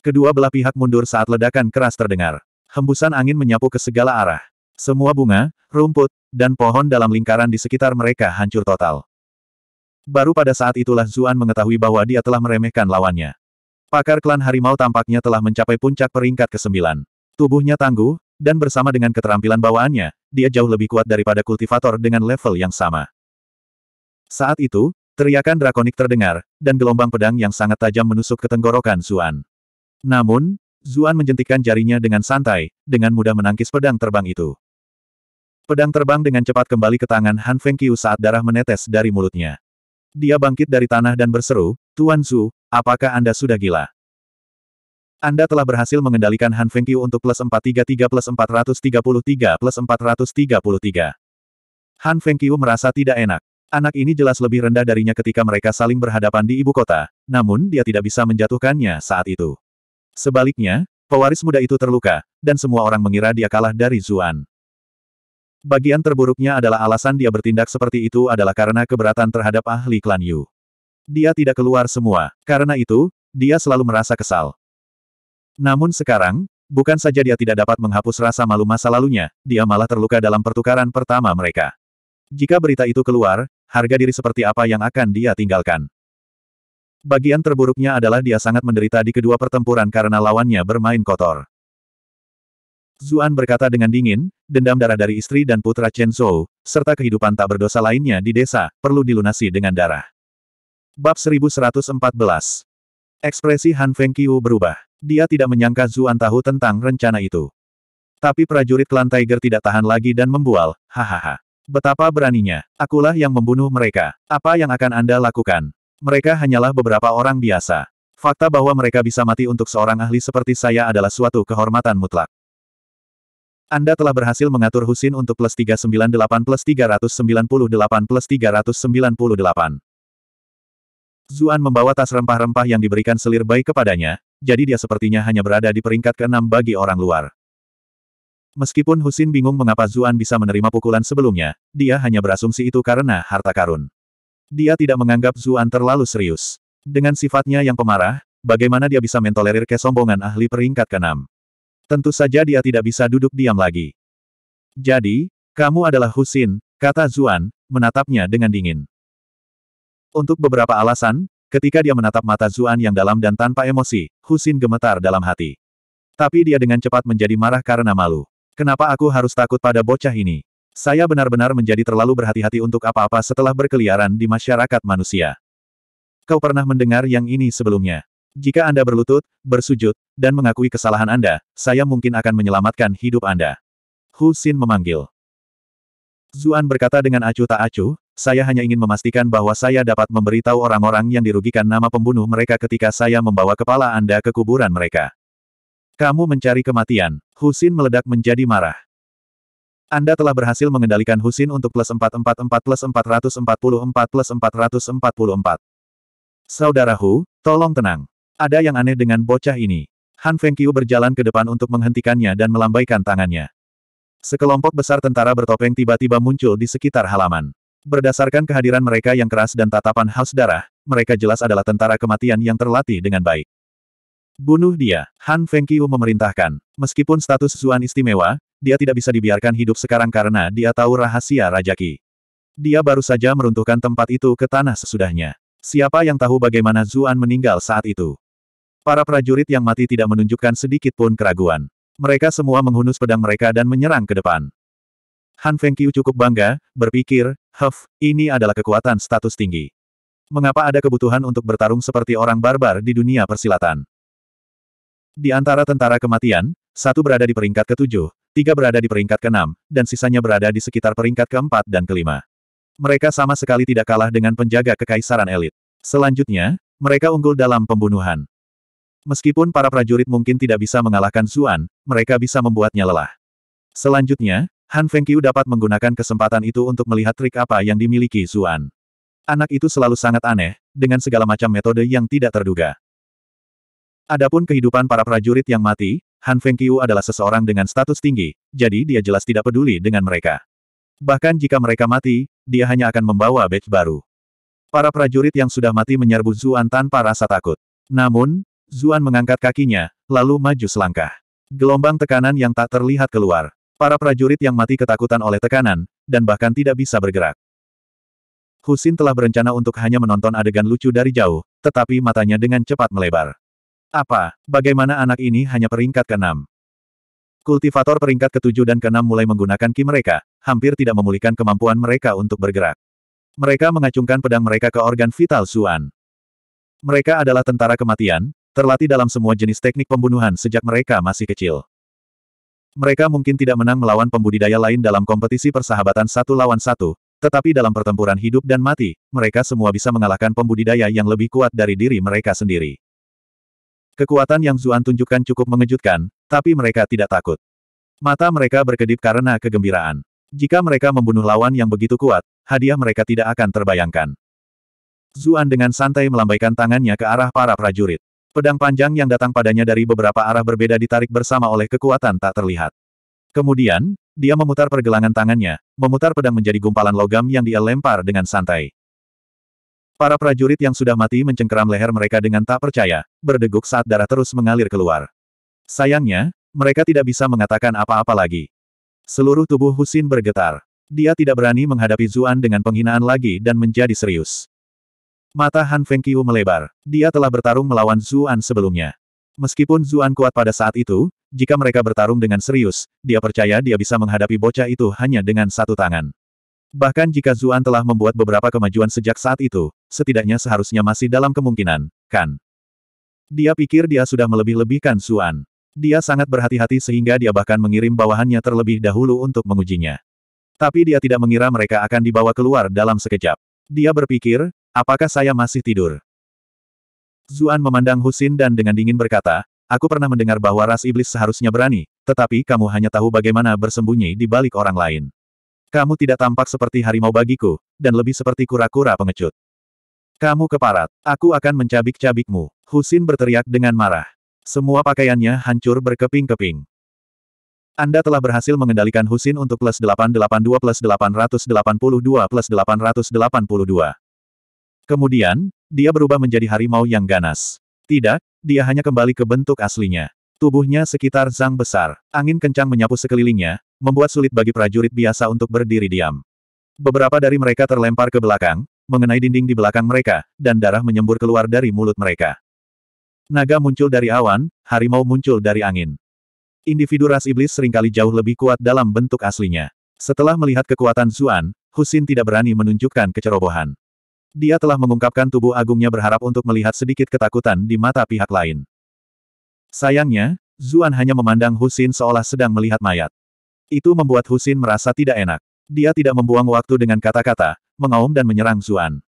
Kedua belah pihak mundur saat ledakan keras terdengar. Hembusan angin menyapu ke segala arah. Semua bunga, rumput, dan pohon dalam lingkaran di sekitar mereka hancur total. Baru pada saat itulah Zuan mengetahui bahwa dia telah meremehkan lawannya. Pakar klan harimau tampaknya telah mencapai puncak peringkat ke-9. Tubuhnya tangguh, dan bersama dengan keterampilan bawaannya, dia jauh lebih kuat daripada kultivator dengan level yang sama. Saat itu, teriakan drakonik terdengar, dan gelombang pedang yang sangat tajam menusuk ke tenggorokan Zuan. Namun, Zuan menjentikan jarinya dengan santai, dengan mudah menangkis pedang terbang itu. Pedang terbang dengan cepat kembali ke tangan Han Fengqiu saat darah menetes dari mulutnya. Dia bangkit dari tanah dan berseru, Tuan Zhu, apakah Anda sudah gila? Anda telah berhasil mengendalikan Han Fengqiu untuk plus 433 plus 433 plus 433. Han Fengqiu merasa tidak enak. Anak ini jelas lebih rendah darinya ketika mereka saling berhadapan di ibu kota, namun dia tidak bisa menjatuhkannya saat itu. Sebaliknya, pewaris muda itu terluka, dan semua orang mengira dia kalah dari Zuan. Bagian terburuknya adalah alasan dia bertindak seperti itu adalah karena keberatan terhadap ahli klan Yu. Dia tidak keluar semua, karena itu, dia selalu merasa kesal. Namun sekarang, bukan saja dia tidak dapat menghapus rasa malu masa lalunya, dia malah terluka dalam pertukaran pertama mereka. Jika berita itu keluar, harga diri seperti apa yang akan dia tinggalkan. Bagian terburuknya adalah dia sangat menderita di kedua pertempuran karena lawannya bermain kotor. Zuan berkata dengan dingin, dendam darah dari istri dan putra Chen Zhou, serta kehidupan tak berdosa lainnya di desa, perlu dilunasi dengan darah. Bab 1114 Ekspresi Han Fengqiu berubah. Dia tidak menyangka Zuan tahu tentang rencana itu. Tapi prajurit klan Tiger tidak tahan lagi dan membual, hahaha. Betapa beraninya, akulah yang membunuh mereka. Apa yang akan Anda lakukan? Mereka hanyalah beberapa orang biasa. Fakta bahwa mereka bisa mati untuk seorang ahli seperti saya adalah suatu kehormatan mutlak. Anda telah berhasil mengatur Husin untuk plus 398 plus 398 plus 398. Zuan membawa tas rempah-rempah yang diberikan selir baik kepadanya, jadi dia sepertinya hanya berada di peringkat keenam bagi orang luar. Meskipun Husin bingung mengapa Zuan bisa menerima pukulan sebelumnya, dia hanya berasumsi itu karena harta karun. Dia tidak menganggap Zuan terlalu serius. Dengan sifatnya yang pemarah, bagaimana dia bisa mentolerir kesombongan ahli peringkat keenam? Tentu saja dia tidak bisa duduk diam lagi. Jadi, kamu adalah Husin, kata Zuan, menatapnya dengan dingin. Untuk beberapa alasan, ketika dia menatap mata Zuan yang dalam dan tanpa emosi, Husin gemetar dalam hati. Tapi dia dengan cepat menjadi marah karena malu. Kenapa aku harus takut pada bocah ini? Saya benar-benar menjadi terlalu berhati-hati untuk apa-apa setelah berkeliaran di masyarakat manusia. Kau pernah mendengar yang ini sebelumnya. Jika Anda berlutut, bersujud, dan mengakui kesalahan Anda, saya mungkin akan menyelamatkan hidup Anda. Hu Xin memanggil. Zuan berkata dengan acuh tak acuh, saya hanya ingin memastikan bahwa saya dapat memberitahu orang-orang yang dirugikan nama pembunuh mereka ketika saya membawa kepala Anda ke kuburan mereka. Kamu mencari kematian. Husin meledak menjadi marah. Anda telah berhasil mengendalikan Husin untuk plus 444 plus 444 plus 444. Saudara Hu, tolong tenang. Ada yang aneh dengan bocah ini. Han Fengqiu berjalan ke depan untuk menghentikannya dan melambaikan tangannya. Sekelompok besar tentara bertopeng tiba-tiba muncul di sekitar halaman. Berdasarkan kehadiran mereka yang keras dan tatapan haus darah, mereka jelas adalah tentara kematian yang terlatih dengan baik. Bunuh dia, Han Fengqiu memerintahkan. Meskipun status Zuan istimewa, dia tidak bisa dibiarkan hidup sekarang karena dia tahu rahasia Raja Qi. Dia baru saja meruntuhkan tempat itu ke tanah sesudahnya. Siapa yang tahu bagaimana Zuan meninggal saat itu? Para prajurit yang mati tidak menunjukkan sedikit pun keraguan. Mereka semua menghunus pedang mereka dan menyerang ke depan. Han Fengqiu cukup bangga, berpikir, Huff, ini adalah kekuatan status tinggi. Mengapa ada kebutuhan untuk bertarung seperti orang barbar di dunia persilatan? Di antara tentara kematian, satu berada di peringkat ketujuh, tiga berada di peringkat keenam, dan sisanya berada di sekitar peringkat keempat dan kelima. Mereka sama sekali tidak kalah dengan penjaga kekaisaran elit. Selanjutnya, mereka unggul dalam pembunuhan. Meskipun para prajurit mungkin tidak bisa mengalahkan Zuan, mereka bisa membuatnya lelah. Selanjutnya, Han Fengqiu dapat menggunakan kesempatan itu untuk melihat trik apa yang dimiliki Zuan. Anak itu selalu sangat aneh, dengan segala macam metode yang tidak terduga. Adapun kehidupan para prajurit yang mati, Han Fengqiu adalah seseorang dengan status tinggi, jadi dia jelas tidak peduli dengan mereka. Bahkan jika mereka mati, dia hanya akan membawa batch baru. Para prajurit yang sudah mati menyerbu Zuan tanpa rasa takut. Namun, Zuan mengangkat kakinya, lalu maju selangkah. Gelombang tekanan yang tak terlihat keluar. Para prajurit yang mati ketakutan oleh tekanan, dan bahkan tidak bisa bergerak. Husin telah berencana untuk hanya menonton adegan lucu dari jauh, tetapi matanya dengan cepat melebar. Apa, bagaimana anak ini hanya peringkat ke-6? Kultivator peringkat ke-7 dan ke-6 mulai menggunakan ki mereka, hampir tidak memulihkan kemampuan mereka untuk bergerak. Mereka mengacungkan pedang mereka ke organ vital Suan. Mereka adalah tentara kematian, terlatih dalam semua jenis teknik pembunuhan sejak mereka masih kecil. Mereka mungkin tidak menang melawan pembudidaya lain dalam kompetisi persahabatan satu lawan satu, tetapi dalam pertempuran hidup dan mati, mereka semua bisa mengalahkan pembudidaya yang lebih kuat dari diri mereka sendiri. Kekuatan yang Zuan tunjukkan cukup mengejutkan, tapi mereka tidak takut. Mata mereka berkedip karena kegembiraan. Jika mereka membunuh lawan yang begitu kuat, hadiah mereka tidak akan terbayangkan. Zuan dengan santai melambaikan tangannya ke arah para prajurit. Pedang panjang yang datang padanya dari beberapa arah berbeda ditarik bersama oleh kekuatan tak terlihat. Kemudian, dia memutar pergelangan tangannya, memutar pedang menjadi gumpalan logam yang dia lempar dengan santai. Para prajurit yang sudah mati mencengkeram leher mereka dengan tak percaya, berdeguk saat darah terus mengalir keluar. Sayangnya, mereka tidak bisa mengatakan apa-apa lagi. Seluruh tubuh Husin bergetar. Dia tidak berani menghadapi Zuan dengan penghinaan lagi dan menjadi serius. Mata Han Fengqiu melebar. Dia telah bertarung melawan Zuan sebelumnya. Meskipun Zuan kuat pada saat itu, jika mereka bertarung dengan serius, dia percaya dia bisa menghadapi bocah itu hanya dengan satu tangan. Bahkan jika Zuan telah membuat beberapa kemajuan sejak saat itu, setidaknya seharusnya masih dalam kemungkinan, kan? Dia pikir dia sudah melebih-lebihkan Zuan. Dia sangat berhati-hati sehingga dia bahkan mengirim bawahannya terlebih dahulu untuk mengujinya. Tapi dia tidak mengira mereka akan dibawa keluar dalam sekejap. Dia berpikir, Apakah saya masih tidur? Zuan memandang Husin dan dengan dingin berkata, Aku pernah mendengar bahwa ras iblis seharusnya berani, tetapi kamu hanya tahu bagaimana bersembunyi di balik orang lain. Kamu tidak tampak seperti harimau bagiku, dan lebih seperti kura-kura pengecut. Kamu keparat, aku akan mencabik-cabikmu. Husin berteriak dengan marah. Semua pakaiannya hancur berkeping-keping. Anda telah berhasil mengendalikan Husin untuk plus 882 plus 882 plus 882. Kemudian, dia berubah menjadi harimau yang ganas. Tidak, dia hanya kembali ke bentuk aslinya. Tubuhnya sekitar zang besar. Angin kencang menyapu sekelilingnya, membuat sulit bagi prajurit biasa untuk berdiri diam. Beberapa dari mereka terlempar ke belakang, mengenai dinding di belakang mereka, dan darah menyembur keluar dari mulut mereka. Naga muncul dari awan, harimau muncul dari angin. Individu ras iblis seringkali jauh lebih kuat dalam bentuk aslinya. Setelah melihat kekuatan Zuan, Husin tidak berani menunjukkan kecerobohan. Dia telah mengungkapkan tubuh agungnya berharap untuk melihat sedikit ketakutan di mata pihak lain. Sayangnya, Zuan hanya memandang Husin seolah sedang melihat mayat. Itu membuat Husin merasa tidak enak. Dia tidak membuang waktu dengan kata-kata, mengaum dan menyerang Zuan.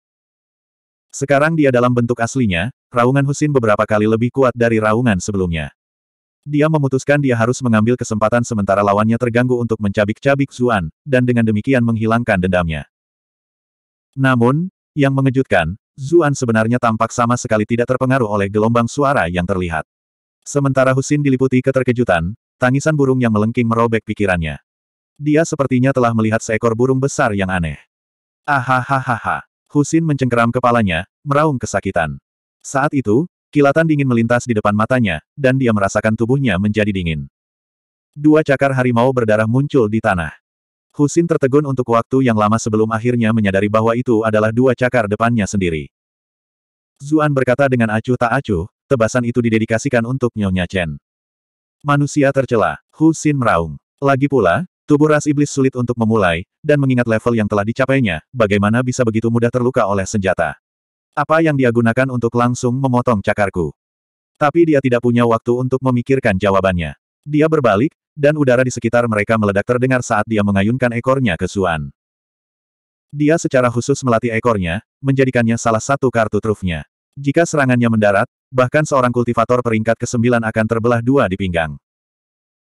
Sekarang dia dalam bentuk aslinya, raungan Husin beberapa kali lebih kuat dari raungan sebelumnya. Dia memutuskan dia harus mengambil kesempatan sementara lawannya terganggu untuk mencabik-cabik Zuan, dan dengan demikian menghilangkan dendamnya. Namun, yang mengejutkan, Zuan sebenarnya tampak sama sekali tidak terpengaruh oleh gelombang suara yang terlihat. Sementara Husin diliputi keterkejutan, tangisan burung yang melengking merobek pikirannya. Dia sepertinya telah melihat seekor burung besar yang aneh. Ahahaha. Husin mencengkeram kepalanya, meraung kesakitan. Saat itu, kilatan dingin melintas di depan matanya, dan dia merasakan tubuhnya menjadi dingin. Dua cakar harimau berdarah muncul di tanah. Husin tertegun untuk waktu yang lama sebelum akhirnya menyadari bahwa itu adalah dua cakar depannya sendiri. Zuan berkata dengan acuh tak acuh, tebasan itu didedikasikan untuk Nyonya Chen. Manusia tercela, Husin meraung. Lagi pula, tubuh ras iblis sulit untuk memulai, dan mengingat level yang telah dicapainya, bagaimana bisa begitu mudah terluka oleh senjata. Apa yang dia gunakan untuk langsung memotong cakarku? Tapi dia tidak punya waktu untuk memikirkan jawabannya. Dia berbalik, dan udara di sekitar mereka meledak terdengar saat dia mengayunkan ekornya ke Suan. Dia secara khusus melatih ekornya, menjadikannya salah satu kartu trufnya. Jika serangannya mendarat, bahkan seorang kultivator peringkat ke-9 akan terbelah dua di pinggang.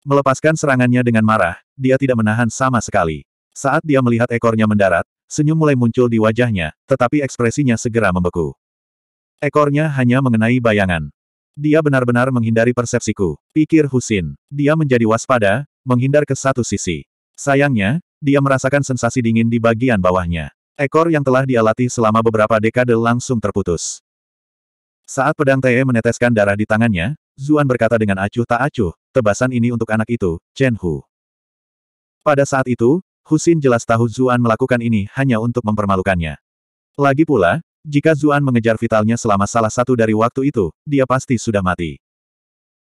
Melepaskan serangannya dengan marah, dia tidak menahan sama sekali. Saat dia melihat ekornya mendarat, senyum mulai muncul di wajahnya, tetapi ekspresinya segera membeku. Ekornya hanya mengenai bayangan. Dia benar-benar menghindari persepsiku, pikir Husin. Dia menjadi waspada, menghindar ke satu sisi. Sayangnya, dia merasakan sensasi dingin di bagian bawahnya. Ekor yang telah dia latih selama beberapa dekade langsung terputus. Saat pedang Tee meneteskan darah di tangannya, Zuan berkata dengan acuh tak acuh, tebasan ini untuk anak itu, Chen Hu. Pada saat itu, Husin jelas tahu Zuan melakukan ini hanya untuk mempermalukannya. Lagi pula, jika Zuan mengejar vitalnya selama salah satu dari waktu itu, dia pasti sudah mati.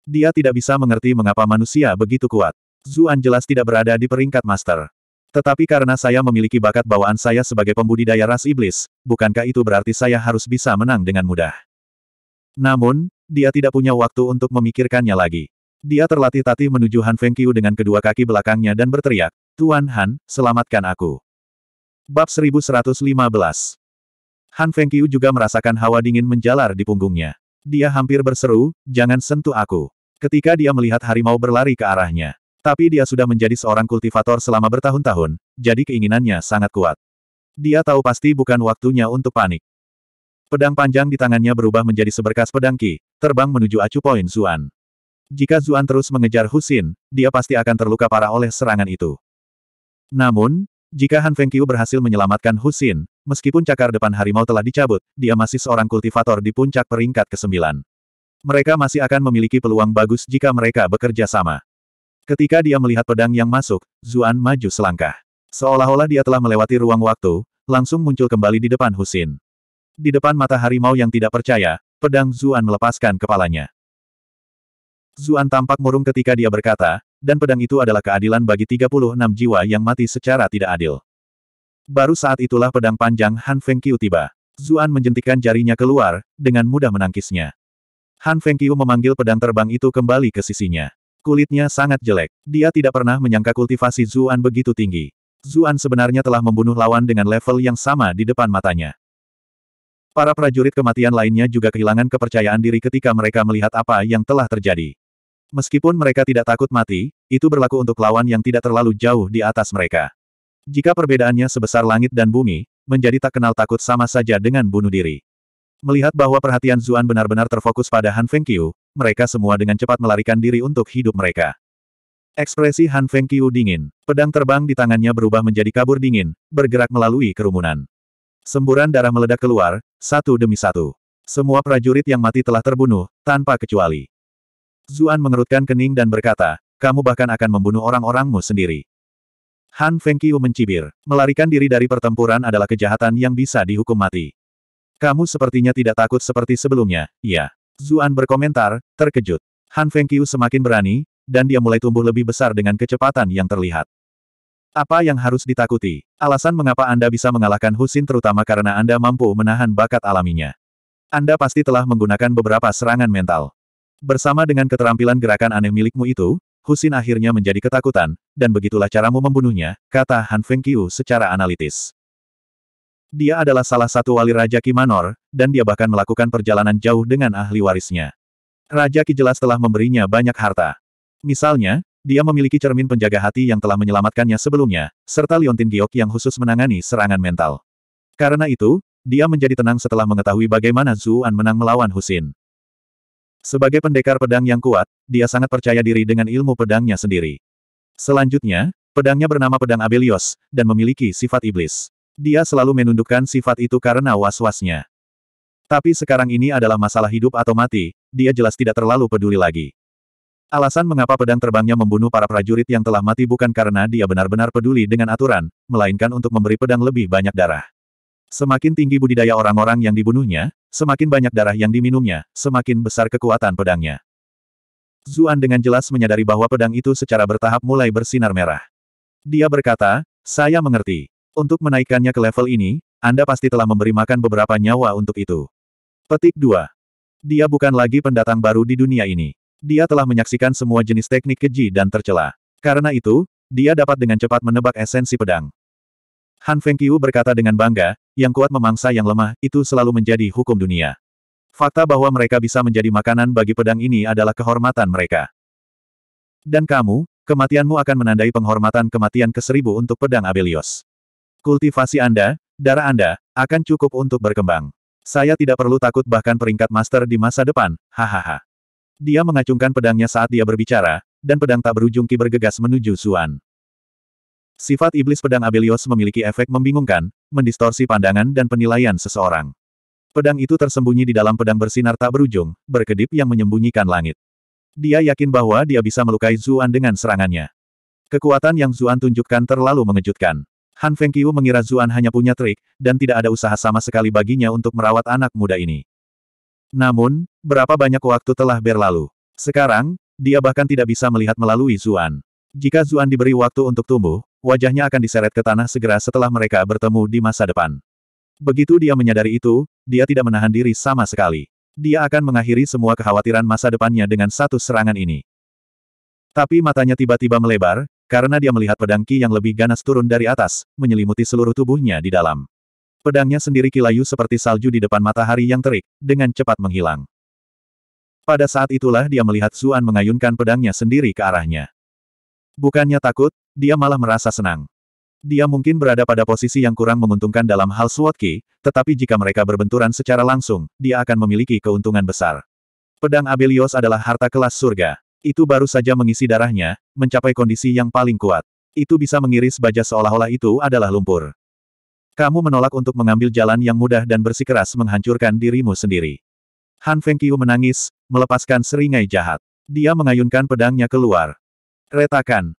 Dia tidak bisa mengerti mengapa manusia begitu kuat. Zuan jelas tidak berada di peringkat master. Tetapi karena saya memiliki bakat bawaan saya sebagai pembudidaya ras iblis, bukankah itu berarti saya harus bisa menang dengan mudah? Namun, dia tidak punya waktu untuk memikirkannya lagi. Dia terlatih tati menuju Han Fengqiu dengan kedua kaki belakangnya dan berteriak, Tuan Han, selamatkan aku. Bab 1115 Han Fengqiu juga merasakan hawa dingin menjalar di punggungnya. Dia hampir berseru, jangan sentuh aku. Ketika dia melihat harimau berlari ke arahnya. Tapi dia sudah menjadi seorang kultivator selama bertahun-tahun, jadi keinginannya sangat kuat. Dia tahu pasti bukan waktunya untuk panik. Pedang panjang di tangannya berubah menjadi seberkas pedang Ki, terbang menuju acu poin Zuan. Jika Zuan terus mengejar Husin, dia pasti akan terluka parah oleh serangan itu. Namun, jika Han Fengqiu berhasil menyelamatkan Husin, Meskipun cakar depan harimau telah dicabut, dia masih seorang kultivator di puncak peringkat ke-9. Mereka masih akan memiliki peluang bagus jika mereka bekerja sama. Ketika dia melihat pedang yang masuk, Zuan maju selangkah. Seolah-olah dia telah melewati ruang waktu, langsung muncul kembali di depan Husin. Di depan mata harimau yang tidak percaya, pedang Zuan melepaskan kepalanya. Zuan tampak murung ketika dia berkata, dan pedang itu adalah keadilan bagi 36 jiwa yang mati secara tidak adil. Baru saat itulah pedang panjang Han Fengqiu tiba. Zuan menjentikan jarinya keluar, dengan mudah menangkisnya. Han Feng Fengqiu memanggil pedang terbang itu kembali ke sisinya. Kulitnya sangat jelek. Dia tidak pernah menyangka kultivasi Zuan begitu tinggi. Zuan sebenarnya telah membunuh lawan dengan level yang sama di depan matanya. Para prajurit kematian lainnya juga kehilangan kepercayaan diri ketika mereka melihat apa yang telah terjadi. Meskipun mereka tidak takut mati, itu berlaku untuk lawan yang tidak terlalu jauh di atas mereka. Jika perbedaannya sebesar langit dan bumi, menjadi tak kenal takut sama saja dengan bunuh diri. Melihat bahwa perhatian Zuan benar-benar terfokus pada Han Fengqiu, mereka semua dengan cepat melarikan diri untuk hidup mereka. Ekspresi Han Fengqiu dingin, pedang terbang di tangannya berubah menjadi kabur dingin, bergerak melalui kerumunan. Semburan darah meledak keluar, satu demi satu. Semua prajurit yang mati telah terbunuh, tanpa kecuali. Zuan mengerutkan kening dan berkata, kamu bahkan akan membunuh orang-orangmu sendiri. Han Fengqiu mencibir. Melarikan diri dari pertempuran adalah kejahatan yang bisa dihukum mati. Kamu sepertinya tidak takut seperti sebelumnya, ya. Zuan berkomentar, terkejut. Han Fengqiu semakin berani, dan dia mulai tumbuh lebih besar dengan kecepatan yang terlihat. Apa yang harus ditakuti? Alasan mengapa Anda bisa mengalahkan Husin terutama karena Anda mampu menahan bakat alaminya. Anda pasti telah menggunakan beberapa serangan mental. Bersama dengan keterampilan gerakan aneh milikmu itu, Husin akhirnya menjadi ketakutan, dan begitulah caramu membunuhnya, kata Han Fengqiu secara analitis. Dia adalah salah satu wali Raja Ki Manor, dan dia bahkan melakukan perjalanan jauh dengan ahli warisnya. Raja Ki jelas telah memberinya banyak harta. Misalnya, dia memiliki cermin penjaga hati yang telah menyelamatkannya sebelumnya, serta Liontin Giok yang khusus menangani serangan mental. Karena itu, dia menjadi tenang setelah mengetahui bagaimana Zuan menang melawan Husin. Sebagai pendekar pedang yang kuat, dia sangat percaya diri dengan ilmu pedangnya sendiri. Selanjutnya, pedangnya bernama pedang Abelios, dan memiliki sifat iblis. Dia selalu menundukkan sifat itu karena was-wasnya. Tapi sekarang ini adalah masalah hidup atau mati, dia jelas tidak terlalu peduli lagi. Alasan mengapa pedang terbangnya membunuh para prajurit yang telah mati bukan karena dia benar-benar peduli dengan aturan, melainkan untuk memberi pedang lebih banyak darah. Semakin tinggi budidaya orang-orang yang dibunuhnya, Semakin banyak darah yang diminumnya, semakin besar kekuatan pedangnya. Zuan dengan jelas menyadari bahwa pedang itu secara bertahap mulai bersinar merah. Dia berkata, saya mengerti. Untuk menaikkannya ke level ini, Anda pasti telah memberi makan beberapa nyawa untuk itu. Petik 2. Dia bukan lagi pendatang baru di dunia ini. Dia telah menyaksikan semua jenis teknik keji dan tercela. Karena itu, dia dapat dengan cepat menebak esensi pedang. Han Feng Fengqiu berkata dengan bangga, yang kuat memangsa yang lemah, itu selalu menjadi hukum dunia. Fakta bahwa mereka bisa menjadi makanan bagi pedang ini adalah kehormatan mereka. Dan kamu, kematianmu akan menandai penghormatan kematian ke seribu untuk pedang Abelios. Kultivasi Anda, darah Anda, akan cukup untuk berkembang. Saya tidak perlu takut bahkan peringkat master di masa depan, hahaha. Dia mengacungkan pedangnya saat dia berbicara, dan pedang tak berujung ki bergegas menuju Suan. Sifat iblis pedang Abelios memiliki efek membingungkan, mendistorsi pandangan dan penilaian seseorang. Pedang itu tersembunyi di dalam pedang bersinar tak berujung, berkedip yang menyembunyikan langit. Dia yakin bahwa dia bisa melukai Zuan dengan serangannya. Kekuatan yang Zuan tunjukkan terlalu mengejutkan. Han Fengqiu mengira Zuan hanya punya trik, dan tidak ada usaha sama sekali baginya untuk merawat anak muda ini. Namun, berapa banyak waktu telah berlalu. Sekarang, dia bahkan tidak bisa melihat melalui Zuan. Jika Zuan diberi waktu untuk tumbuh, wajahnya akan diseret ke tanah segera setelah mereka bertemu di masa depan. Begitu dia menyadari itu, dia tidak menahan diri sama sekali. Dia akan mengakhiri semua kekhawatiran masa depannya dengan satu serangan ini. Tapi matanya tiba-tiba melebar, karena dia melihat pedang Ki yang lebih ganas turun dari atas, menyelimuti seluruh tubuhnya di dalam. Pedangnya sendiri kilayu seperti salju di depan matahari yang terik, dengan cepat menghilang. Pada saat itulah dia melihat Suan mengayunkan pedangnya sendiri ke arahnya. Bukannya takut, dia malah merasa senang. Dia mungkin berada pada posisi yang kurang menguntungkan dalam hal SWAT Ki, tetapi jika mereka berbenturan secara langsung, dia akan memiliki keuntungan besar. Pedang Abelios adalah harta kelas surga. Itu baru saja mengisi darahnya, mencapai kondisi yang paling kuat. Itu bisa mengiris baja seolah-olah itu adalah lumpur. Kamu menolak untuk mengambil jalan yang mudah dan bersikeras menghancurkan dirimu sendiri. Han Fengqiu menangis, melepaskan seringai jahat. Dia mengayunkan pedangnya keluar. Retakan,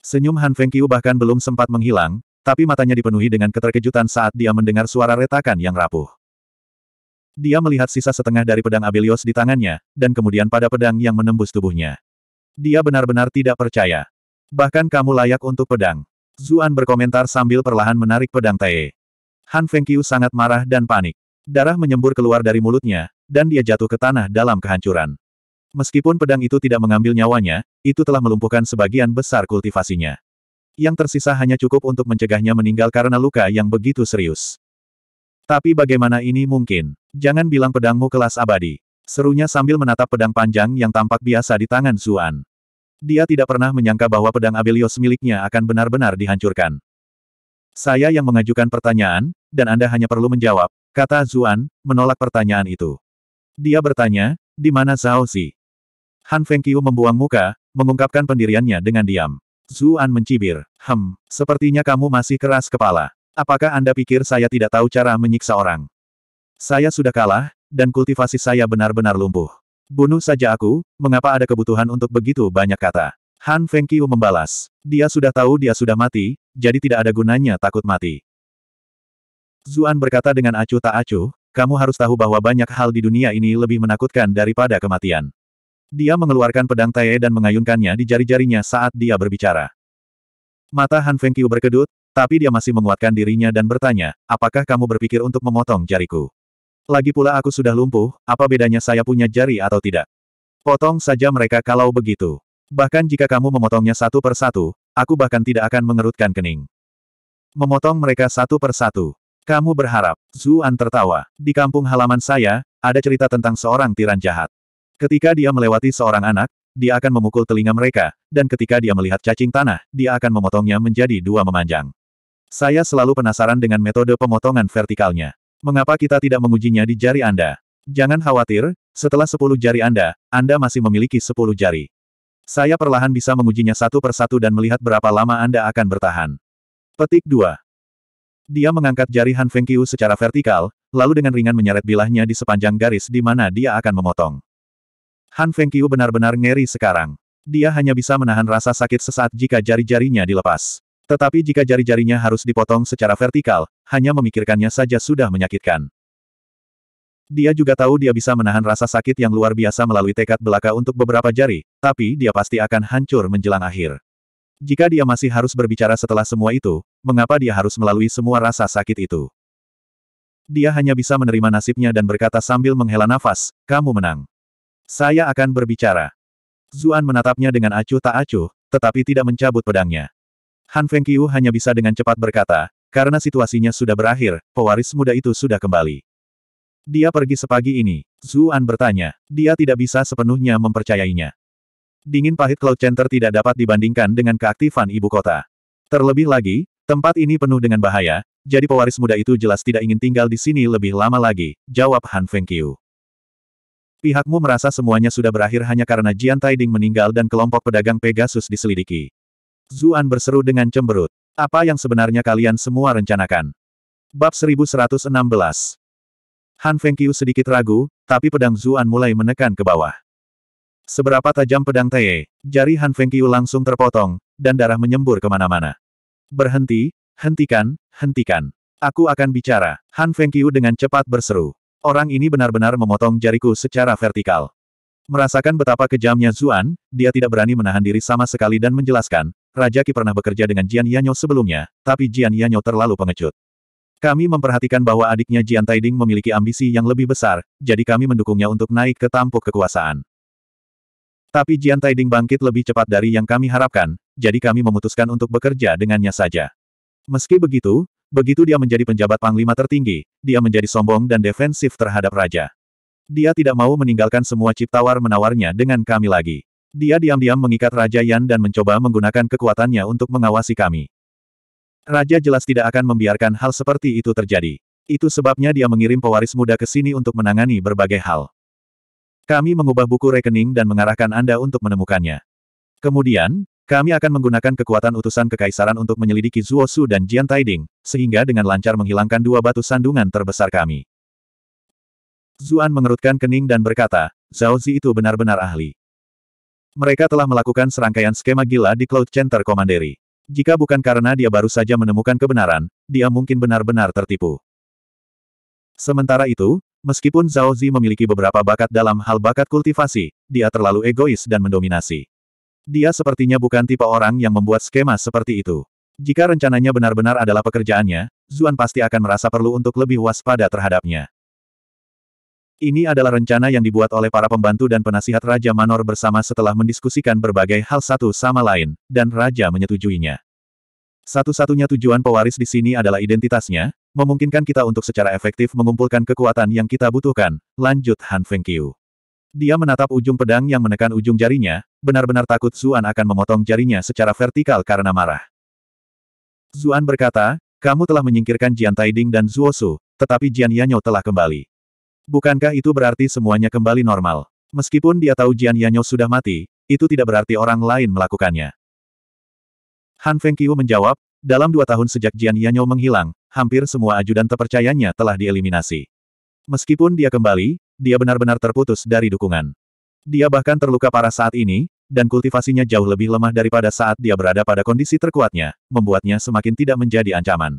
Senyum Han Fengqiu bahkan belum sempat menghilang, tapi matanya dipenuhi dengan keterkejutan saat dia mendengar suara retakan yang rapuh. Dia melihat sisa setengah dari pedang Abelios di tangannya, dan kemudian pada pedang yang menembus tubuhnya. Dia benar-benar tidak percaya. Bahkan kamu layak untuk pedang. Zuan berkomentar sambil perlahan menarik pedang Tae. Han Fengqiu sangat marah dan panik. Darah menyembur keluar dari mulutnya, dan dia jatuh ke tanah dalam kehancuran. Meskipun pedang itu tidak mengambil nyawanya, itu telah melumpuhkan sebagian besar kultivasinya. Yang tersisa hanya cukup untuk mencegahnya meninggal karena luka yang begitu serius. Tapi bagaimana ini mungkin? Jangan bilang pedangmu kelas abadi. Serunya sambil menatap pedang panjang yang tampak biasa di tangan Zuan. Dia tidak pernah menyangka bahwa pedang Abelios miliknya akan benar-benar dihancurkan. Saya yang mengajukan pertanyaan, dan Anda hanya perlu menjawab, kata Zuan, menolak pertanyaan itu. Dia bertanya, di mana Zhao Zi? Han Fengqiu membuang muka, mengungkapkan pendiriannya dengan diam. Zuan mencibir. Hem, sepertinya kamu masih keras kepala. Apakah Anda pikir saya tidak tahu cara menyiksa orang? Saya sudah kalah, dan kultivasi saya benar-benar lumpuh. Bunuh saja aku, mengapa ada kebutuhan untuk begitu banyak kata? Han Fengqiu membalas. Dia sudah tahu dia sudah mati, jadi tidak ada gunanya takut mati. Zuan berkata dengan acuh tak acuh, kamu harus tahu bahwa banyak hal di dunia ini lebih menakutkan daripada kematian. Dia mengeluarkan pedang Tae dan mengayunkannya di jari-jarinya saat dia berbicara. Mata Han Fengqiu berkedut, tapi dia masih menguatkan dirinya dan bertanya, apakah kamu berpikir untuk memotong jariku? Lagi pula aku sudah lumpuh, apa bedanya saya punya jari atau tidak? Potong saja mereka kalau begitu. Bahkan jika kamu memotongnya satu per satu, aku bahkan tidak akan mengerutkan kening. Memotong mereka satu per satu. Kamu berharap, Zuan tertawa. Di kampung halaman saya, ada cerita tentang seorang tiran jahat. Ketika dia melewati seorang anak, dia akan memukul telinga mereka, dan ketika dia melihat cacing tanah, dia akan memotongnya menjadi dua memanjang. Saya selalu penasaran dengan metode pemotongan vertikalnya. Mengapa kita tidak mengujinya di jari Anda? Jangan khawatir, setelah sepuluh jari Anda, Anda masih memiliki sepuluh jari. Saya perlahan bisa mengujinya satu persatu dan melihat berapa lama Anda akan bertahan. Petik 2. Dia mengangkat jari Han Feng Fengqiu secara vertikal, lalu dengan ringan menyeret bilahnya di sepanjang garis di mana dia akan memotong. Han Feng Fengqiu benar-benar ngeri sekarang. Dia hanya bisa menahan rasa sakit sesaat jika jari-jarinya dilepas. Tetapi jika jari-jarinya harus dipotong secara vertikal, hanya memikirkannya saja sudah menyakitkan. Dia juga tahu dia bisa menahan rasa sakit yang luar biasa melalui tekad belaka untuk beberapa jari, tapi dia pasti akan hancur menjelang akhir. Jika dia masih harus berbicara setelah semua itu, mengapa dia harus melalui semua rasa sakit itu? Dia hanya bisa menerima nasibnya dan berkata sambil menghela nafas, kamu menang. Saya akan berbicara. Zuan menatapnya dengan acuh tak acuh, tetapi tidak mencabut pedangnya. Han Fengqiu hanya bisa dengan cepat berkata, karena situasinya sudah berakhir, pewaris muda itu sudah kembali. Dia pergi sepagi ini, Zuan bertanya. Dia tidak bisa sepenuhnya mempercayainya. Dingin pahit Cloud Center tidak dapat dibandingkan dengan keaktifan ibu kota. Terlebih lagi, tempat ini penuh dengan bahaya, jadi pewaris muda itu jelas tidak ingin tinggal di sini lebih lama lagi, jawab Han Fengqiu. Pihakmu merasa semuanya sudah berakhir hanya karena Jian Taiding meninggal dan kelompok pedagang Pegasus diselidiki. Zuan berseru dengan cemberut. Apa yang sebenarnya kalian semua rencanakan? Bab 1116 Han Fengqiu sedikit ragu, tapi pedang Zuan mulai menekan ke bawah. Seberapa tajam pedang Tae, jari Han Fengqiu langsung terpotong, dan darah menyembur kemana-mana. Berhenti, hentikan, hentikan. Aku akan bicara. Han Fengqiu dengan cepat berseru. Orang ini benar-benar memotong jariku secara vertikal. Merasakan betapa kejamnya Zuan, dia tidak berani menahan diri sama sekali dan menjelaskan, Raja Ki pernah bekerja dengan Jian Yanyo sebelumnya, tapi Jian Yanyo terlalu pengecut. Kami memperhatikan bahwa adiknya Jian Taiding memiliki ambisi yang lebih besar, jadi kami mendukungnya untuk naik ke tampuk kekuasaan. Tapi Jian Taiding bangkit lebih cepat dari yang kami harapkan, jadi kami memutuskan untuk bekerja dengannya saja. Meski begitu, Begitu dia menjadi penjabat panglima tertinggi, dia menjadi sombong dan defensif terhadap raja. Dia tidak mau meninggalkan semua cipta war menawarnya dengan kami lagi. Dia diam-diam mengikat Raja Yan dan mencoba menggunakan kekuatannya untuk mengawasi kami. Raja jelas tidak akan membiarkan hal seperti itu terjadi. Itu sebabnya dia mengirim pewaris muda ke sini untuk menangani berbagai hal. Kami mengubah buku rekening dan mengarahkan Anda untuk menemukannya. Kemudian, kami akan menggunakan kekuatan utusan kekaisaran untuk menyelidiki Zuo Su dan Jian Taiding, sehingga dengan lancar menghilangkan dua batu sandungan terbesar kami. Zuan mengerutkan kening dan berkata, Zhao Zi itu benar-benar ahli. Mereka telah melakukan serangkaian skema gila di Cloud Center Komanderi. Jika bukan karena dia baru saja menemukan kebenaran, dia mungkin benar-benar tertipu. Sementara itu, meskipun Zhao Zi memiliki beberapa bakat dalam hal bakat kultivasi, dia terlalu egois dan mendominasi. Dia sepertinya bukan tipe orang yang membuat skema seperti itu. Jika rencananya benar-benar adalah pekerjaannya, Zuan pasti akan merasa perlu untuk lebih waspada terhadapnya. Ini adalah rencana yang dibuat oleh para pembantu dan penasihat Raja Manor bersama setelah mendiskusikan berbagai hal satu sama lain, dan Raja menyetujuinya. Satu-satunya tujuan pewaris di sini adalah identitasnya, memungkinkan kita untuk secara efektif mengumpulkan kekuatan yang kita butuhkan, lanjut Han Feng Fengqiu. Dia menatap ujung pedang yang menekan ujung jarinya, benar-benar takut Zuan akan memotong jarinya secara vertikal karena marah. Zuan berkata, kamu telah menyingkirkan Jian Taiding dan Zuosu, tetapi Jian Yanyo telah kembali. Bukankah itu berarti semuanya kembali normal? Meskipun dia tahu Jian Yanyo sudah mati, itu tidak berarti orang lain melakukannya. Han Fengqiu menjawab, dalam dua tahun sejak Jian Yanyo menghilang, hampir semua ajudan terpercayanya telah dieliminasi. Meskipun dia kembali, dia benar-benar terputus dari dukungan. Dia bahkan terluka parah saat ini, dan kultivasinya jauh lebih lemah daripada saat dia berada pada kondisi terkuatnya, membuatnya semakin tidak menjadi ancaman.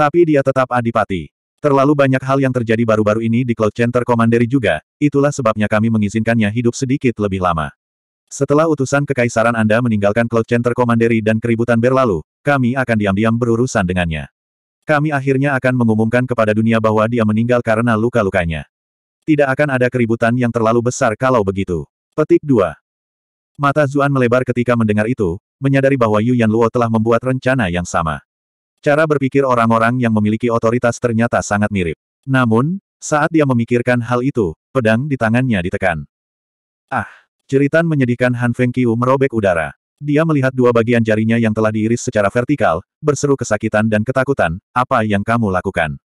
Tapi dia tetap adipati. Terlalu banyak hal yang terjadi baru-baru ini di Cloud Center Komanderi juga, itulah sebabnya kami mengizinkannya hidup sedikit lebih lama. Setelah utusan kekaisaran Anda meninggalkan Cloud Center Komanderi dan keributan berlalu, kami akan diam-diam berurusan dengannya. Kami akhirnya akan mengumumkan kepada dunia bahwa dia meninggal karena luka-lukanya. Tidak akan ada keributan yang terlalu besar kalau begitu. Petik 2. Mata Zuan melebar ketika mendengar itu, menyadari bahwa Yu Yan Luo telah membuat rencana yang sama. Cara berpikir orang-orang yang memiliki otoritas ternyata sangat mirip. Namun, saat dia memikirkan hal itu, pedang di tangannya ditekan. Ah! ceritan menyedihkan Han Feng Qiu merobek udara. Dia melihat dua bagian jarinya yang telah diiris secara vertikal, berseru kesakitan dan ketakutan, apa yang kamu lakukan?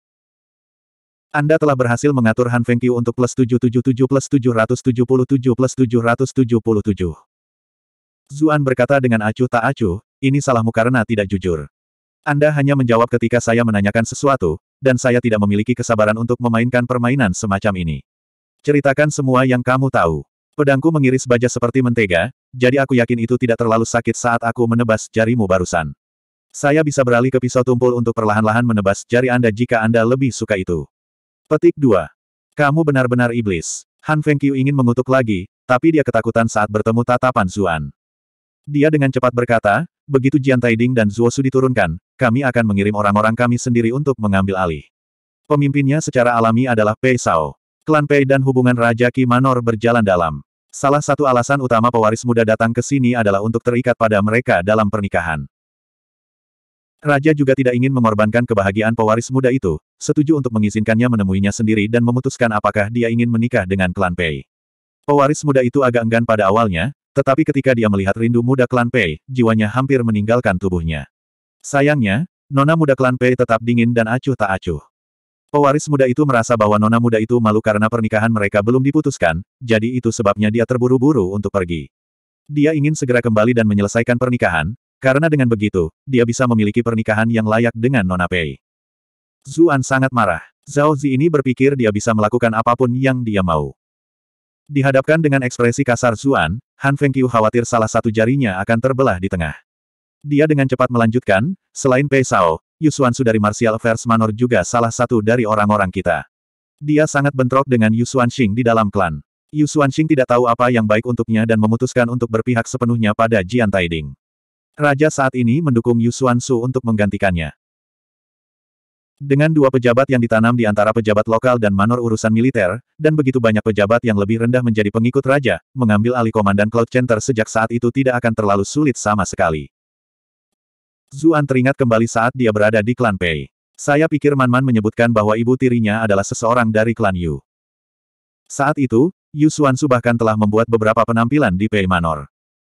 Anda telah berhasil mengatur Han Fengqiu untuk plus 777 plus 777 plus 777. Zuan berkata dengan acuh tak acuh, ini salahmu karena tidak jujur. Anda hanya menjawab ketika saya menanyakan sesuatu, dan saya tidak memiliki kesabaran untuk memainkan permainan semacam ini. Ceritakan semua yang kamu tahu. Pedangku mengiris baja seperti mentega, jadi aku yakin itu tidak terlalu sakit saat aku menebas jarimu barusan. Saya bisa beralih ke pisau tumpul untuk perlahan-lahan menebas jari Anda jika Anda lebih suka itu. Petik 2. Kamu benar-benar iblis. Han Fengqiu ingin mengutuk lagi, tapi dia ketakutan saat bertemu tatapan Zuan. Dia dengan cepat berkata, begitu Jian Taiding dan Zuo Su diturunkan, kami akan mengirim orang-orang kami sendiri untuk mengambil alih. Pemimpinnya secara alami adalah Pei Sao. Klan Pei dan hubungan Raja Ki Manor berjalan dalam. Salah satu alasan utama pewaris muda datang ke sini adalah untuk terikat pada mereka dalam pernikahan. Raja juga tidak ingin mengorbankan kebahagiaan pewaris muda itu, setuju untuk mengizinkannya menemuinya sendiri dan memutuskan apakah dia ingin menikah dengan klan Pei. Pewaris muda itu agak enggan pada awalnya, tetapi ketika dia melihat rindu muda klan Pei, jiwanya hampir meninggalkan tubuhnya. Sayangnya, nona muda klan Pei tetap dingin dan acuh tak acuh. Pewaris muda itu merasa bahwa nona muda itu malu karena pernikahan mereka belum diputuskan, jadi itu sebabnya dia terburu-buru untuk pergi. Dia ingin segera kembali dan menyelesaikan pernikahan, karena dengan begitu, dia bisa memiliki pernikahan yang layak dengan Nona Pei. Zuan sangat marah. Zhao Zi ini berpikir dia bisa melakukan apapun yang dia mau. Dihadapkan dengan ekspresi kasar Zuan, Han Fengqiu khawatir salah satu jarinya akan terbelah di tengah. Dia dengan cepat melanjutkan, selain Pei Sao, Yusuan Su dari Martial Affairs Manor juga salah satu dari orang-orang kita. Dia sangat bentrok dengan Yusuan Xing di dalam klan. Yusuan Xing tidak tahu apa yang baik untuknya dan memutuskan untuk berpihak sepenuhnya pada Jian Taiding. Raja saat ini mendukung Yusuan Su untuk menggantikannya. Dengan dua pejabat yang ditanam di antara pejabat lokal dan manor urusan militer, dan begitu banyak pejabat yang lebih rendah menjadi pengikut raja, mengambil alih komandan Cloud Center sejak saat itu tidak akan terlalu sulit sama sekali. Zuan teringat kembali saat dia berada di klan Pei. Saya pikir Manman -Man menyebutkan bahwa ibu tirinya adalah seseorang dari klan Yu. Saat itu, Yu Su bahkan telah membuat beberapa penampilan di Pei Manor.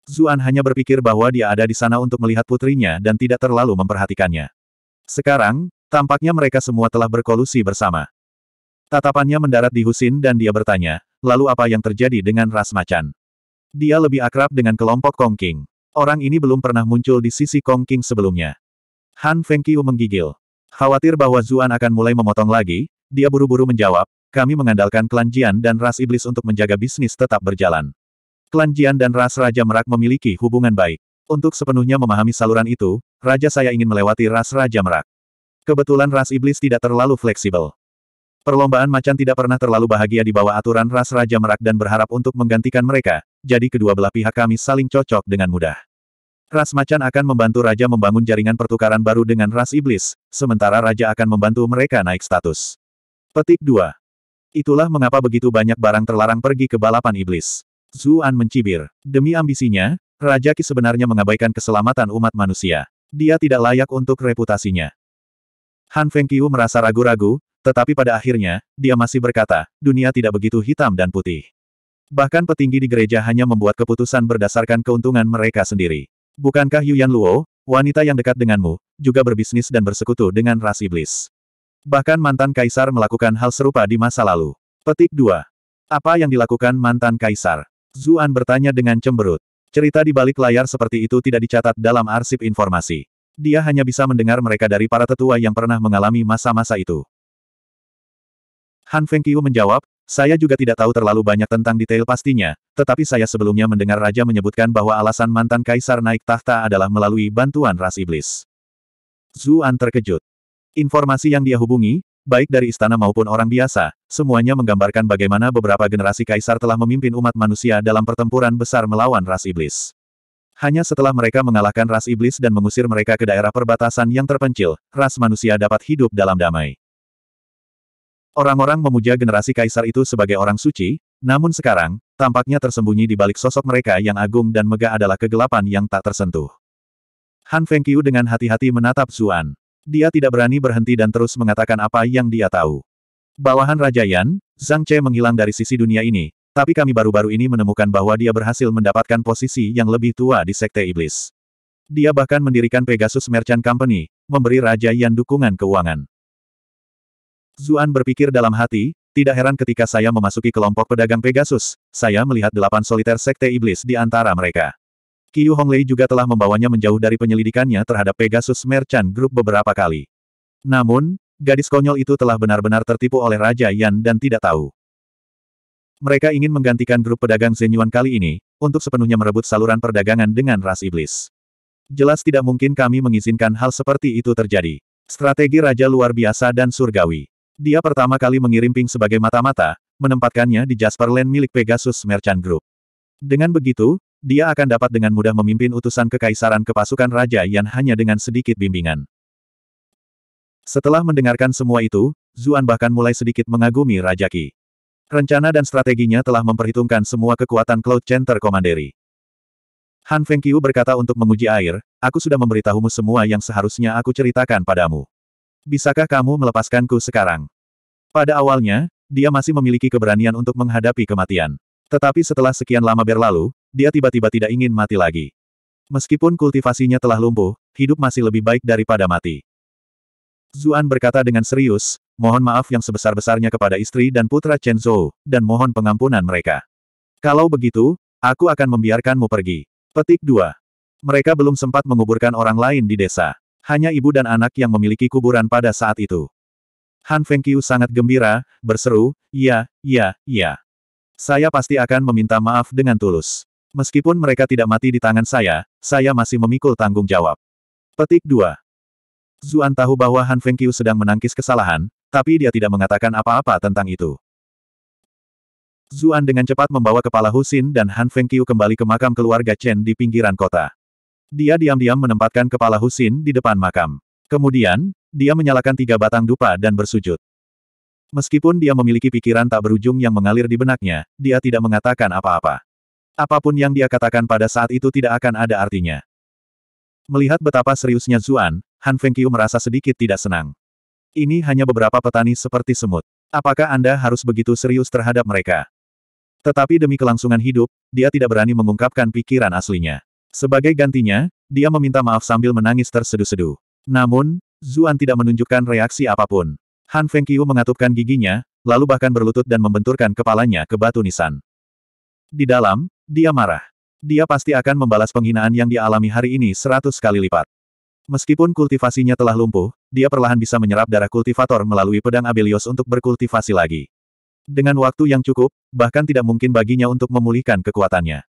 Zuan hanya berpikir bahwa dia ada di sana untuk melihat putrinya dan tidak terlalu memperhatikannya. Sekarang, tampaknya mereka semua telah berkolusi bersama. Tatapannya mendarat di Husin dan dia bertanya, lalu apa yang terjadi dengan ras macan? Dia lebih akrab dengan kelompok Kong King. Orang ini belum pernah muncul di sisi Kong King sebelumnya. Han Fengqiu menggigil. Khawatir bahwa Zuan akan mulai memotong lagi, dia buru-buru menjawab, kami mengandalkan klan Jian dan ras iblis untuk menjaga bisnis tetap berjalan. Klan Jian dan ras Raja Merak memiliki hubungan baik. Untuk sepenuhnya memahami saluran itu, Raja saya ingin melewati ras Raja Merak. Kebetulan ras iblis tidak terlalu fleksibel. Perlombaan macan tidak pernah terlalu bahagia di bawah aturan ras Raja Merak dan berharap untuk menggantikan mereka, jadi kedua belah pihak kami saling cocok dengan mudah. Ras macan akan membantu raja membangun jaringan pertukaran baru dengan ras iblis, sementara raja akan membantu mereka naik status. Petik 2. Itulah mengapa begitu banyak barang terlarang pergi ke balapan iblis. Zuan mencibir. Demi ambisinya, Raja Ki sebenarnya mengabaikan keselamatan umat manusia. Dia tidak layak untuk reputasinya. Han Fengqiu merasa ragu-ragu, tetapi pada akhirnya, dia masih berkata, dunia tidak begitu hitam dan putih. Bahkan petinggi di gereja hanya membuat keputusan berdasarkan keuntungan mereka sendiri. Bukankah Yuan Luo, wanita yang dekat denganmu, juga berbisnis dan bersekutu dengan ras iblis? Bahkan mantan kaisar melakukan hal serupa di masa lalu. Petik 2. Apa yang dilakukan mantan kaisar? Zuan bertanya dengan cemberut. Cerita di balik layar seperti itu tidak dicatat dalam arsip informasi. Dia hanya bisa mendengar mereka dari para tetua yang pernah mengalami masa-masa itu. Han Fengqiu menjawab, saya juga tidak tahu terlalu banyak tentang detail pastinya, tetapi saya sebelumnya mendengar Raja menyebutkan bahwa alasan mantan kaisar naik tahta adalah melalui bantuan ras iblis. Zuan terkejut. Informasi yang dia hubungi, Baik dari istana maupun orang biasa, semuanya menggambarkan bagaimana beberapa generasi kaisar telah memimpin umat manusia dalam pertempuran besar melawan ras iblis. Hanya setelah mereka mengalahkan ras iblis dan mengusir mereka ke daerah perbatasan yang terpencil, ras manusia dapat hidup dalam damai. Orang-orang memuja generasi kaisar itu sebagai orang suci, namun sekarang, tampaknya tersembunyi di balik sosok mereka yang agung dan megah adalah kegelapan yang tak tersentuh. Han Fengqiu dengan hati-hati menatap Zuan. Dia tidak berani berhenti dan terus mengatakan apa yang dia tahu. Bawahan Raja Yan, Zhang Che menghilang dari sisi dunia ini, tapi kami baru-baru ini menemukan bahwa dia berhasil mendapatkan posisi yang lebih tua di Sekte Iblis. Dia bahkan mendirikan Pegasus Merchant Company, memberi Raja Yan dukungan keuangan. Zuan berpikir dalam hati, tidak heran ketika saya memasuki kelompok pedagang Pegasus, saya melihat delapan soliter sekte iblis di antara mereka. Qiu Honglei juga telah membawanya menjauh dari penyelidikannya terhadap Pegasus Merchant Group beberapa kali. Namun, gadis konyol itu telah benar-benar tertipu oleh Raja Yan dan tidak tahu. Mereka ingin menggantikan grup pedagang Zenyuan kali ini, untuk sepenuhnya merebut saluran perdagangan dengan ras iblis. Jelas tidak mungkin kami mengizinkan hal seperti itu terjadi. Strategi Raja luar biasa dan surgawi. Dia pertama kali mengirim Ping sebagai mata-mata, menempatkannya di Jasper Land milik Pegasus Merchant Group. Dengan begitu, dia akan dapat dengan mudah memimpin utusan kekaisaran ke pasukan Raja Yan hanya dengan sedikit bimbingan. Setelah mendengarkan semua itu, Zuan bahkan mulai sedikit mengagumi Raja Qi. Rencana dan strateginya telah memperhitungkan semua kekuatan Cloud Center Komanderi. Han Fengqiu berkata untuk menguji air, aku sudah memberitahumu semua yang seharusnya aku ceritakan padamu. Bisakah kamu melepaskanku sekarang? Pada awalnya, dia masih memiliki keberanian untuk menghadapi kematian. Tetapi setelah sekian lama berlalu, dia tiba-tiba tidak ingin mati lagi. Meskipun kultivasinya telah lumpuh, hidup masih lebih baik daripada mati. Zuan berkata dengan serius, mohon maaf yang sebesar-besarnya kepada istri dan putra Chen Zhou, dan mohon pengampunan mereka. Kalau begitu, aku akan membiarkanmu pergi. Petik 2. Mereka belum sempat menguburkan orang lain di desa. Hanya ibu dan anak yang memiliki kuburan pada saat itu. Han Fengqiu sangat gembira, berseru, ya, ya, ya. Saya pasti akan meminta maaf dengan tulus. Meskipun mereka tidak mati di tangan saya, saya masih memikul tanggung jawab. Petik 2. Zuan tahu bahwa Han Fengqiu sedang menangkis kesalahan, tapi dia tidak mengatakan apa-apa tentang itu. Zuan dengan cepat membawa kepala Husin dan Han Fengqiu kembali ke makam keluarga Chen di pinggiran kota. Dia diam-diam menempatkan kepala Husin di depan makam. Kemudian, dia menyalakan tiga batang dupa dan bersujud. Meskipun dia memiliki pikiran tak berujung yang mengalir di benaknya, dia tidak mengatakan apa-apa. Apapun yang dia katakan pada saat itu tidak akan ada artinya. Melihat betapa seriusnya Zuan, Han Fengqiu merasa sedikit tidak senang. Ini hanya beberapa petani seperti semut. Apakah Anda harus begitu serius terhadap mereka? Tetapi demi kelangsungan hidup, dia tidak berani mengungkapkan pikiran aslinya. Sebagai gantinya, dia meminta maaf sambil menangis terseduh-seduh. Namun, Zuan tidak menunjukkan reaksi apapun. Han Fengqiu mengatupkan giginya, lalu bahkan berlutut dan membenturkan kepalanya ke batu nisan. Di dalam, dia marah. Dia pasti akan membalas penghinaan yang dialami hari ini seratus kali lipat. Meskipun kultivasinya telah lumpuh, dia perlahan bisa menyerap darah kultivator melalui pedang Abelios untuk berkultivasi lagi. Dengan waktu yang cukup, bahkan tidak mungkin baginya untuk memulihkan kekuatannya.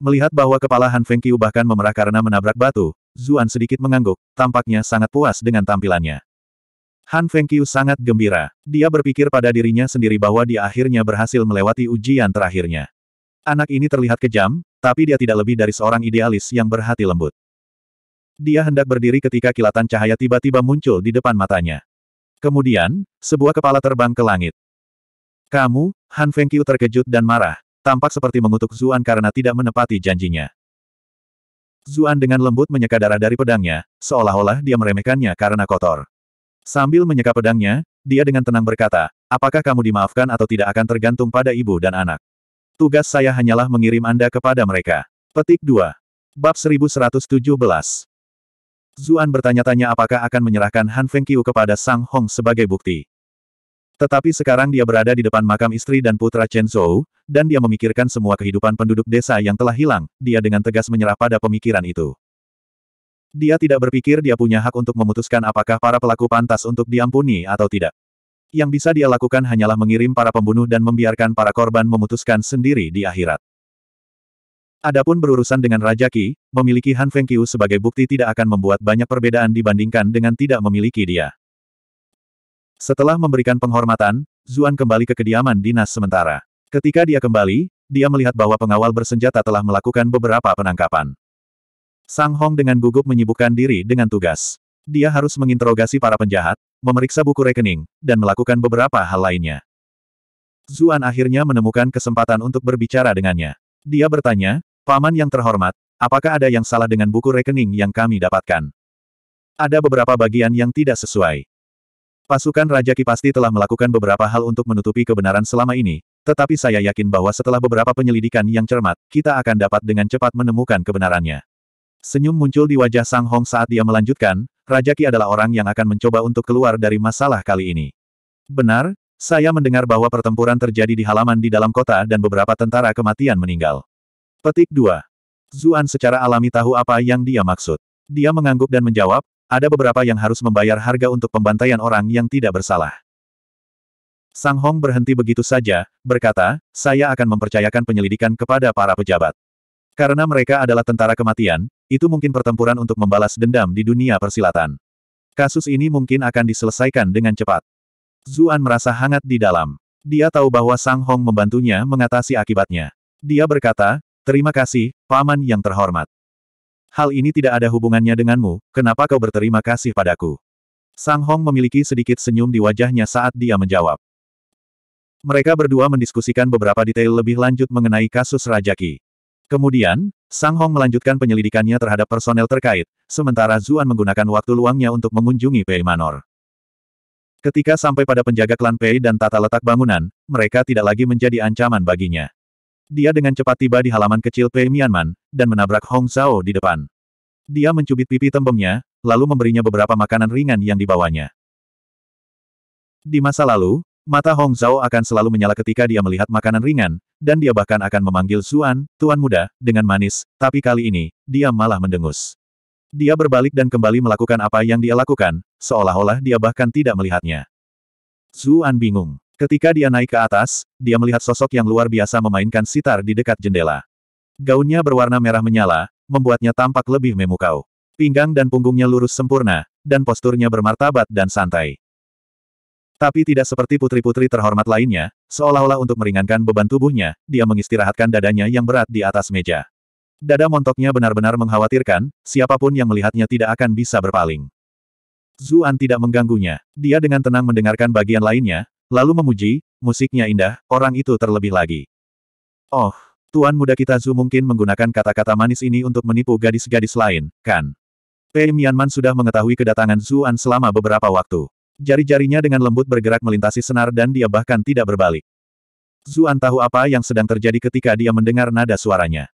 Melihat bahwa kepala Han Fengqiu bahkan memerah karena menabrak batu, Zuan sedikit mengangguk, tampaknya sangat puas dengan tampilannya. Han Fengqiu sangat gembira. Dia berpikir pada dirinya sendiri bahwa dia akhirnya berhasil melewati ujian terakhirnya. Anak ini terlihat kejam, tapi dia tidak lebih dari seorang idealis yang berhati lembut. Dia hendak berdiri ketika kilatan cahaya tiba-tiba muncul di depan matanya. Kemudian, sebuah kepala terbang ke langit. Kamu, Han Fengqiu terkejut dan marah, tampak seperti mengutuk Zuan karena tidak menepati janjinya. Zuan dengan lembut menyeka darah dari pedangnya, seolah-olah dia meremehkannya karena kotor. Sambil menyeka pedangnya, dia dengan tenang berkata, apakah kamu dimaafkan atau tidak akan tergantung pada ibu dan anak. Tugas saya hanyalah mengirim Anda kepada mereka. Petik 2. Bab 1117 Zuan bertanya-tanya apakah akan menyerahkan Han Fengqiu kepada Sang Hong sebagai bukti. Tetapi sekarang dia berada di depan makam istri dan putra Chen Zhou, dan dia memikirkan semua kehidupan penduduk desa yang telah hilang, dia dengan tegas menyerah pada pemikiran itu. Dia tidak berpikir dia punya hak untuk memutuskan apakah para pelaku pantas untuk diampuni atau tidak. Yang bisa dia lakukan hanyalah mengirim para pembunuh dan membiarkan para korban memutuskan sendiri di akhirat. Adapun berurusan dengan Raja Qi, memiliki Han Feng Fengqiu sebagai bukti tidak akan membuat banyak perbedaan dibandingkan dengan tidak memiliki dia. Setelah memberikan penghormatan, Zuan kembali ke kediaman dinas sementara. Ketika dia kembali, dia melihat bahwa pengawal bersenjata telah melakukan beberapa penangkapan. Sang Hong dengan gugup menyibukkan diri dengan tugas. Dia harus menginterogasi para penjahat, memeriksa buku rekening, dan melakukan beberapa hal lainnya. Zuan akhirnya menemukan kesempatan untuk berbicara dengannya. Dia bertanya, Paman yang terhormat, apakah ada yang salah dengan buku rekening yang kami dapatkan? Ada beberapa bagian yang tidak sesuai. Pasukan Raja Kipasti telah melakukan beberapa hal untuk menutupi kebenaran selama ini, tetapi saya yakin bahwa setelah beberapa penyelidikan yang cermat, kita akan dapat dengan cepat menemukan kebenarannya. Senyum muncul di wajah Sang Hong saat dia melanjutkan, Raja Ki adalah orang yang akan mencoba untuk keluar dari masalah kali ini. Benar, saya mendengar bahwa pertempuran terjadi di halaman di dalam kota dan beberapa tentara kematian meninggal. Petik 2. Zuan secara alami tahu apa yang dia maksud. Dia mengangguk dan menjawab, ada beberapa yang harus membayar harga untuk pembantaian orang yang tidak bersalah. Sang Hong berhenti begitu saja, berkata, saya akan mempercayakan penyelidikan kepada para pejabat. Karena mereka adalah tentara kematian, itu mungkin pertempuran untuk membalas dendam di dunia persilatan. Kasus ini mungkin akan diselesaikan dengan cepat. Zuan merasa hangat di dalam. Dia tahu bahwa Sang Hong membantunya mengatasi akibatnya. Dia berkata, terima kasih, Paman yang terhormat. Hal ini tidak ada hubungannya denganmu, kenapa kau berterima kasih padaku? Sang Hong memiliki sedikit senyum di wajahnya saat dia menjawab. Mereka berdua mendiskusikan beberapa detail lebih lanjut mengenai kasus Rajaki. Kemudian, Sang Hong melanjutkan penyelidikannya terhadap personel terkait, sementara Zuan menggunakan waktu luangnya untuk mengunjungi Pei Manor. Ketika sampai pada penjaga klan Pei dan tata letak bangunan, mereka tidak lagi menjadi ancaman baginya. Dia dengan cepat tiba di halaman kecil Pei Mianman, dan menabrak Hong Zhao di depan. Dia mencubit pipi tembemnya, lalu memberinya beberapa makanan ringan yang dibawanya. Di masa lalu, Mata Hong Zhao akan selalu menyala ketika dia melihat makanan ringan, dan dia bahkan akan memanggil Zuan, tuan muda, dengan manis, tapi kali ini, dia malah mendengus. Dia berbalik dan kembali melakukan apa yang dia lakukan, seolah-olah dia bahkan tidak melihatnya. Zuan bingung. Ketika dia naik ke atas, dia melihat sosok yang luar biasa memainkan sitar di dekat jendela. Gaunnya berwarna merah menyala, membuatnya tampak lebih memukau. Pinggang dan punggungnya lurus sempurna, dan posturnya bermartabat dan santai. Tapi tidak seperti putri-putri terhormat lainnya, seolah-olah untuk meringankan beban tubuhnya, dia mengistirahatkan dadanya yang berat di atas meja. Dada montoknya benar-benar mengkhawatirkan, siapapun yang melihatnya tidak akan bisa berpaling. Zuan tidak mengganggunya. Dia dengan tenang mendengarkan bagian lainnya, lalu memuji, musiknya indah, orang itu terlebih lagi. Oh, tuan muda kita Zu mungkin menggunakan kata-kata manis ini untuk menipu gadis-gadis lain, kan? Pei Mianman sudah mengetahui kedatangan Zuan selama beberapa waktu. Jari-jarinya dengan lembut bergerak melintasi senar dan dia bahkan tidak berbalik. Zuan tahu apa yang sedang terjadi ketika dia mendengar nada suaranya.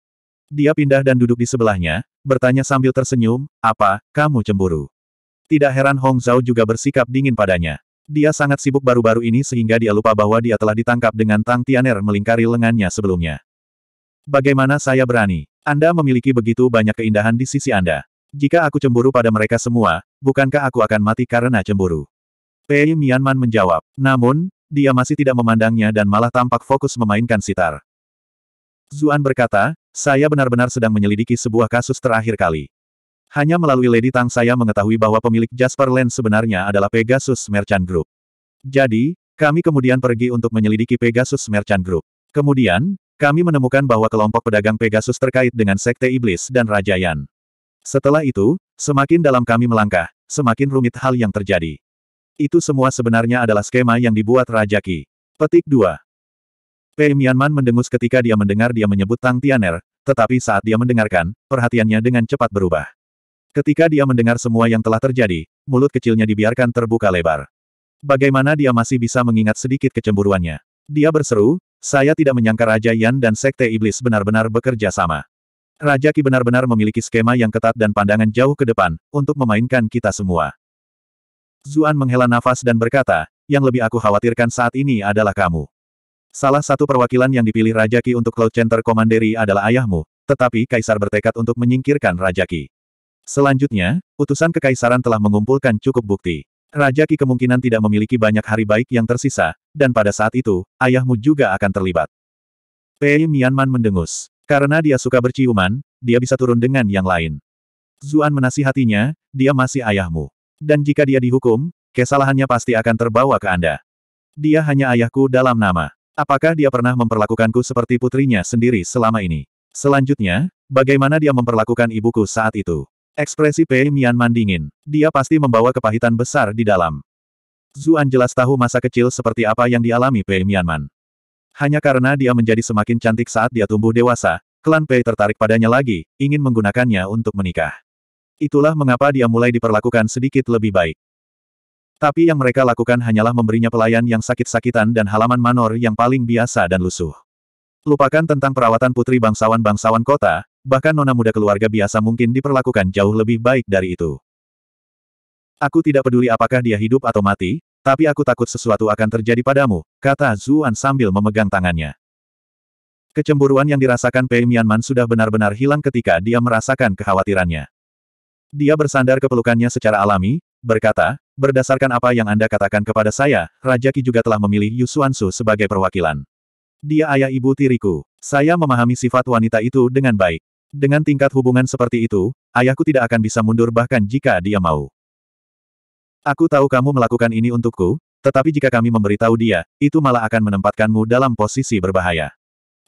Dia pindah dan duduk di sebelahnya, bertanya sambil tersenyum, apa, kamu cemburu? Tidak heran Hong Zhao juga bersikap dingin padanya. Dia sangat sibuk baru-baru ini sehingga dia lupa bahwa dia telah ditangkap dengan Tang Tianer melingkari lengannya sebelumnya. Bagaimana saya berani? Anda memiliki begitu banyak keindahan di sisi Anda. Jika aku cemburu pada mereka semua, bukankah aku akan mati karena cemburu? Pei Mianman menjawab. Namun, dia masih tidak memandangnya dan malah tampak fokus memainkan sitar. Zuan berkata, saya benar-benar sedang menyelidiki sebuah kasus terakhir kali. Hanya melalui Lady Tang saya mengetahui bahwa pemilik Jasper Land sebenarnya adalah Pegasus Merchant Group. Jadi, kami kemudian pergi untuk menyelidiki Pegasus Merchant Group. Kemudian, kami menemukan bahwa kelompok pedagang Pegasus terkait dengan Sekte Iblis dan Rajayan. Setelah itu, semakin dalam kami melangkah, semakin rumit hal yang terjadi. Itu semua sebenarnya adalah skema yang dibuat Raja Ki. Petik 2. Pei Mianman mendengus ketika dia mendengar dia menyebut Tang Tianer, tetapi saat dia mendengarkan, perhatiannya dengan cepat berubah. Ketika dia mendengar semua yang telah terjadi, mulut kecilnya dibiarkan terbuka lebar. Bagaimana dia masih bisa mengingat sedikit kecemburuannya? Dia berseru, saya tidak menyangka Raja Yan dan Sekte Iblis benar-benar bekerja sama. Raja Ki benar-benar memiliki skema yang ketat dan pandangan jauh ke depan, untuk memainkan kita semua. Zuan menghela nafas dan berkata, yang lebih aku khawatirkan saat ini adalah kamu. Salah satu perwakilan yang dipilih Raja Ki untuk Cloud Center Commandery adalah ayahmu, tetapi Kaisar bertekad untuk menyingkirkan Raja Ki. Selanjutnya, utusan kekaisaran telah mengumpulkan cukup bukti. Raja Ki kemungkinan tidak memiliki banyak hari baik yang tersisa, dan pada saat itu, ayahmu juga akan terlibat. Pei Mianman mendengus. Karena dia suka berciuman, dia bisa turun dengan yang lain. Zuan menasihatinya, dia masih ayahmu. Dan jika dia dihukum, kesalahannya pasti akan terbawa ke Anda. Dia hanya ayahku dalam nama. Apakah dia pernah memperlakukanku seperti putrinya sendiri selama ini? Selanjutnya, bagaimana dia memperlakukan ibuku saat itu? Ekspresi Pei Mian mandingin. Dia pasti membawa kepahitan besar di dalam. Zuan jelas tahu masa kecil seperti apa yang dialami Pei Mianman. Hanya karena dia menjadi semakin cantik saat dia tumbuh dewasa, klan Pei tertarik padanya lagi, ingin menggunakannya untuk menikah. Itulah mengapa dia mulai diperlakukan sedikit lebih baik. Tapi yang mereka lakukan hanyalah memberinya pelayan yang sakit-sakitan dan halaman manor yang paling biasa dan lusuh. Lupakan tentang perawatan putri bangsawan-bangsawan kota, bahkan nona muda keluarga biasa mungkin diperlakukan jauh lebih baik dari itu. Aku tidak peduli apakah dia hidup atau mati, tapi aku takut sesuatu akan terjadi padamu, kata Zuan sambil memegang tangannya. Kecemburuan yang dirasakan Pei Mianman sudah benar-benar hilang ketika dia merasakan kekhawatirannya. Dia bersandar ke pelukannya secara alami, berkata, berdasarkan apa yang Anda katakan kepada saya, Raja Ki juga telah memilih Yu sebagai perwakilan. Dia ayah ibu tiriku. Saya memahami sifat wanita itu dengan baik. Dengan tingkat hubungan seperti itu, ayahku tidak akan bisa mundur bahkan jika dia mau. Aku tahu kamu melakukan ini untukku, tetapi jika kami memberitahu dia, itu malah akan menempatkanmu dalam posisi berbahaya.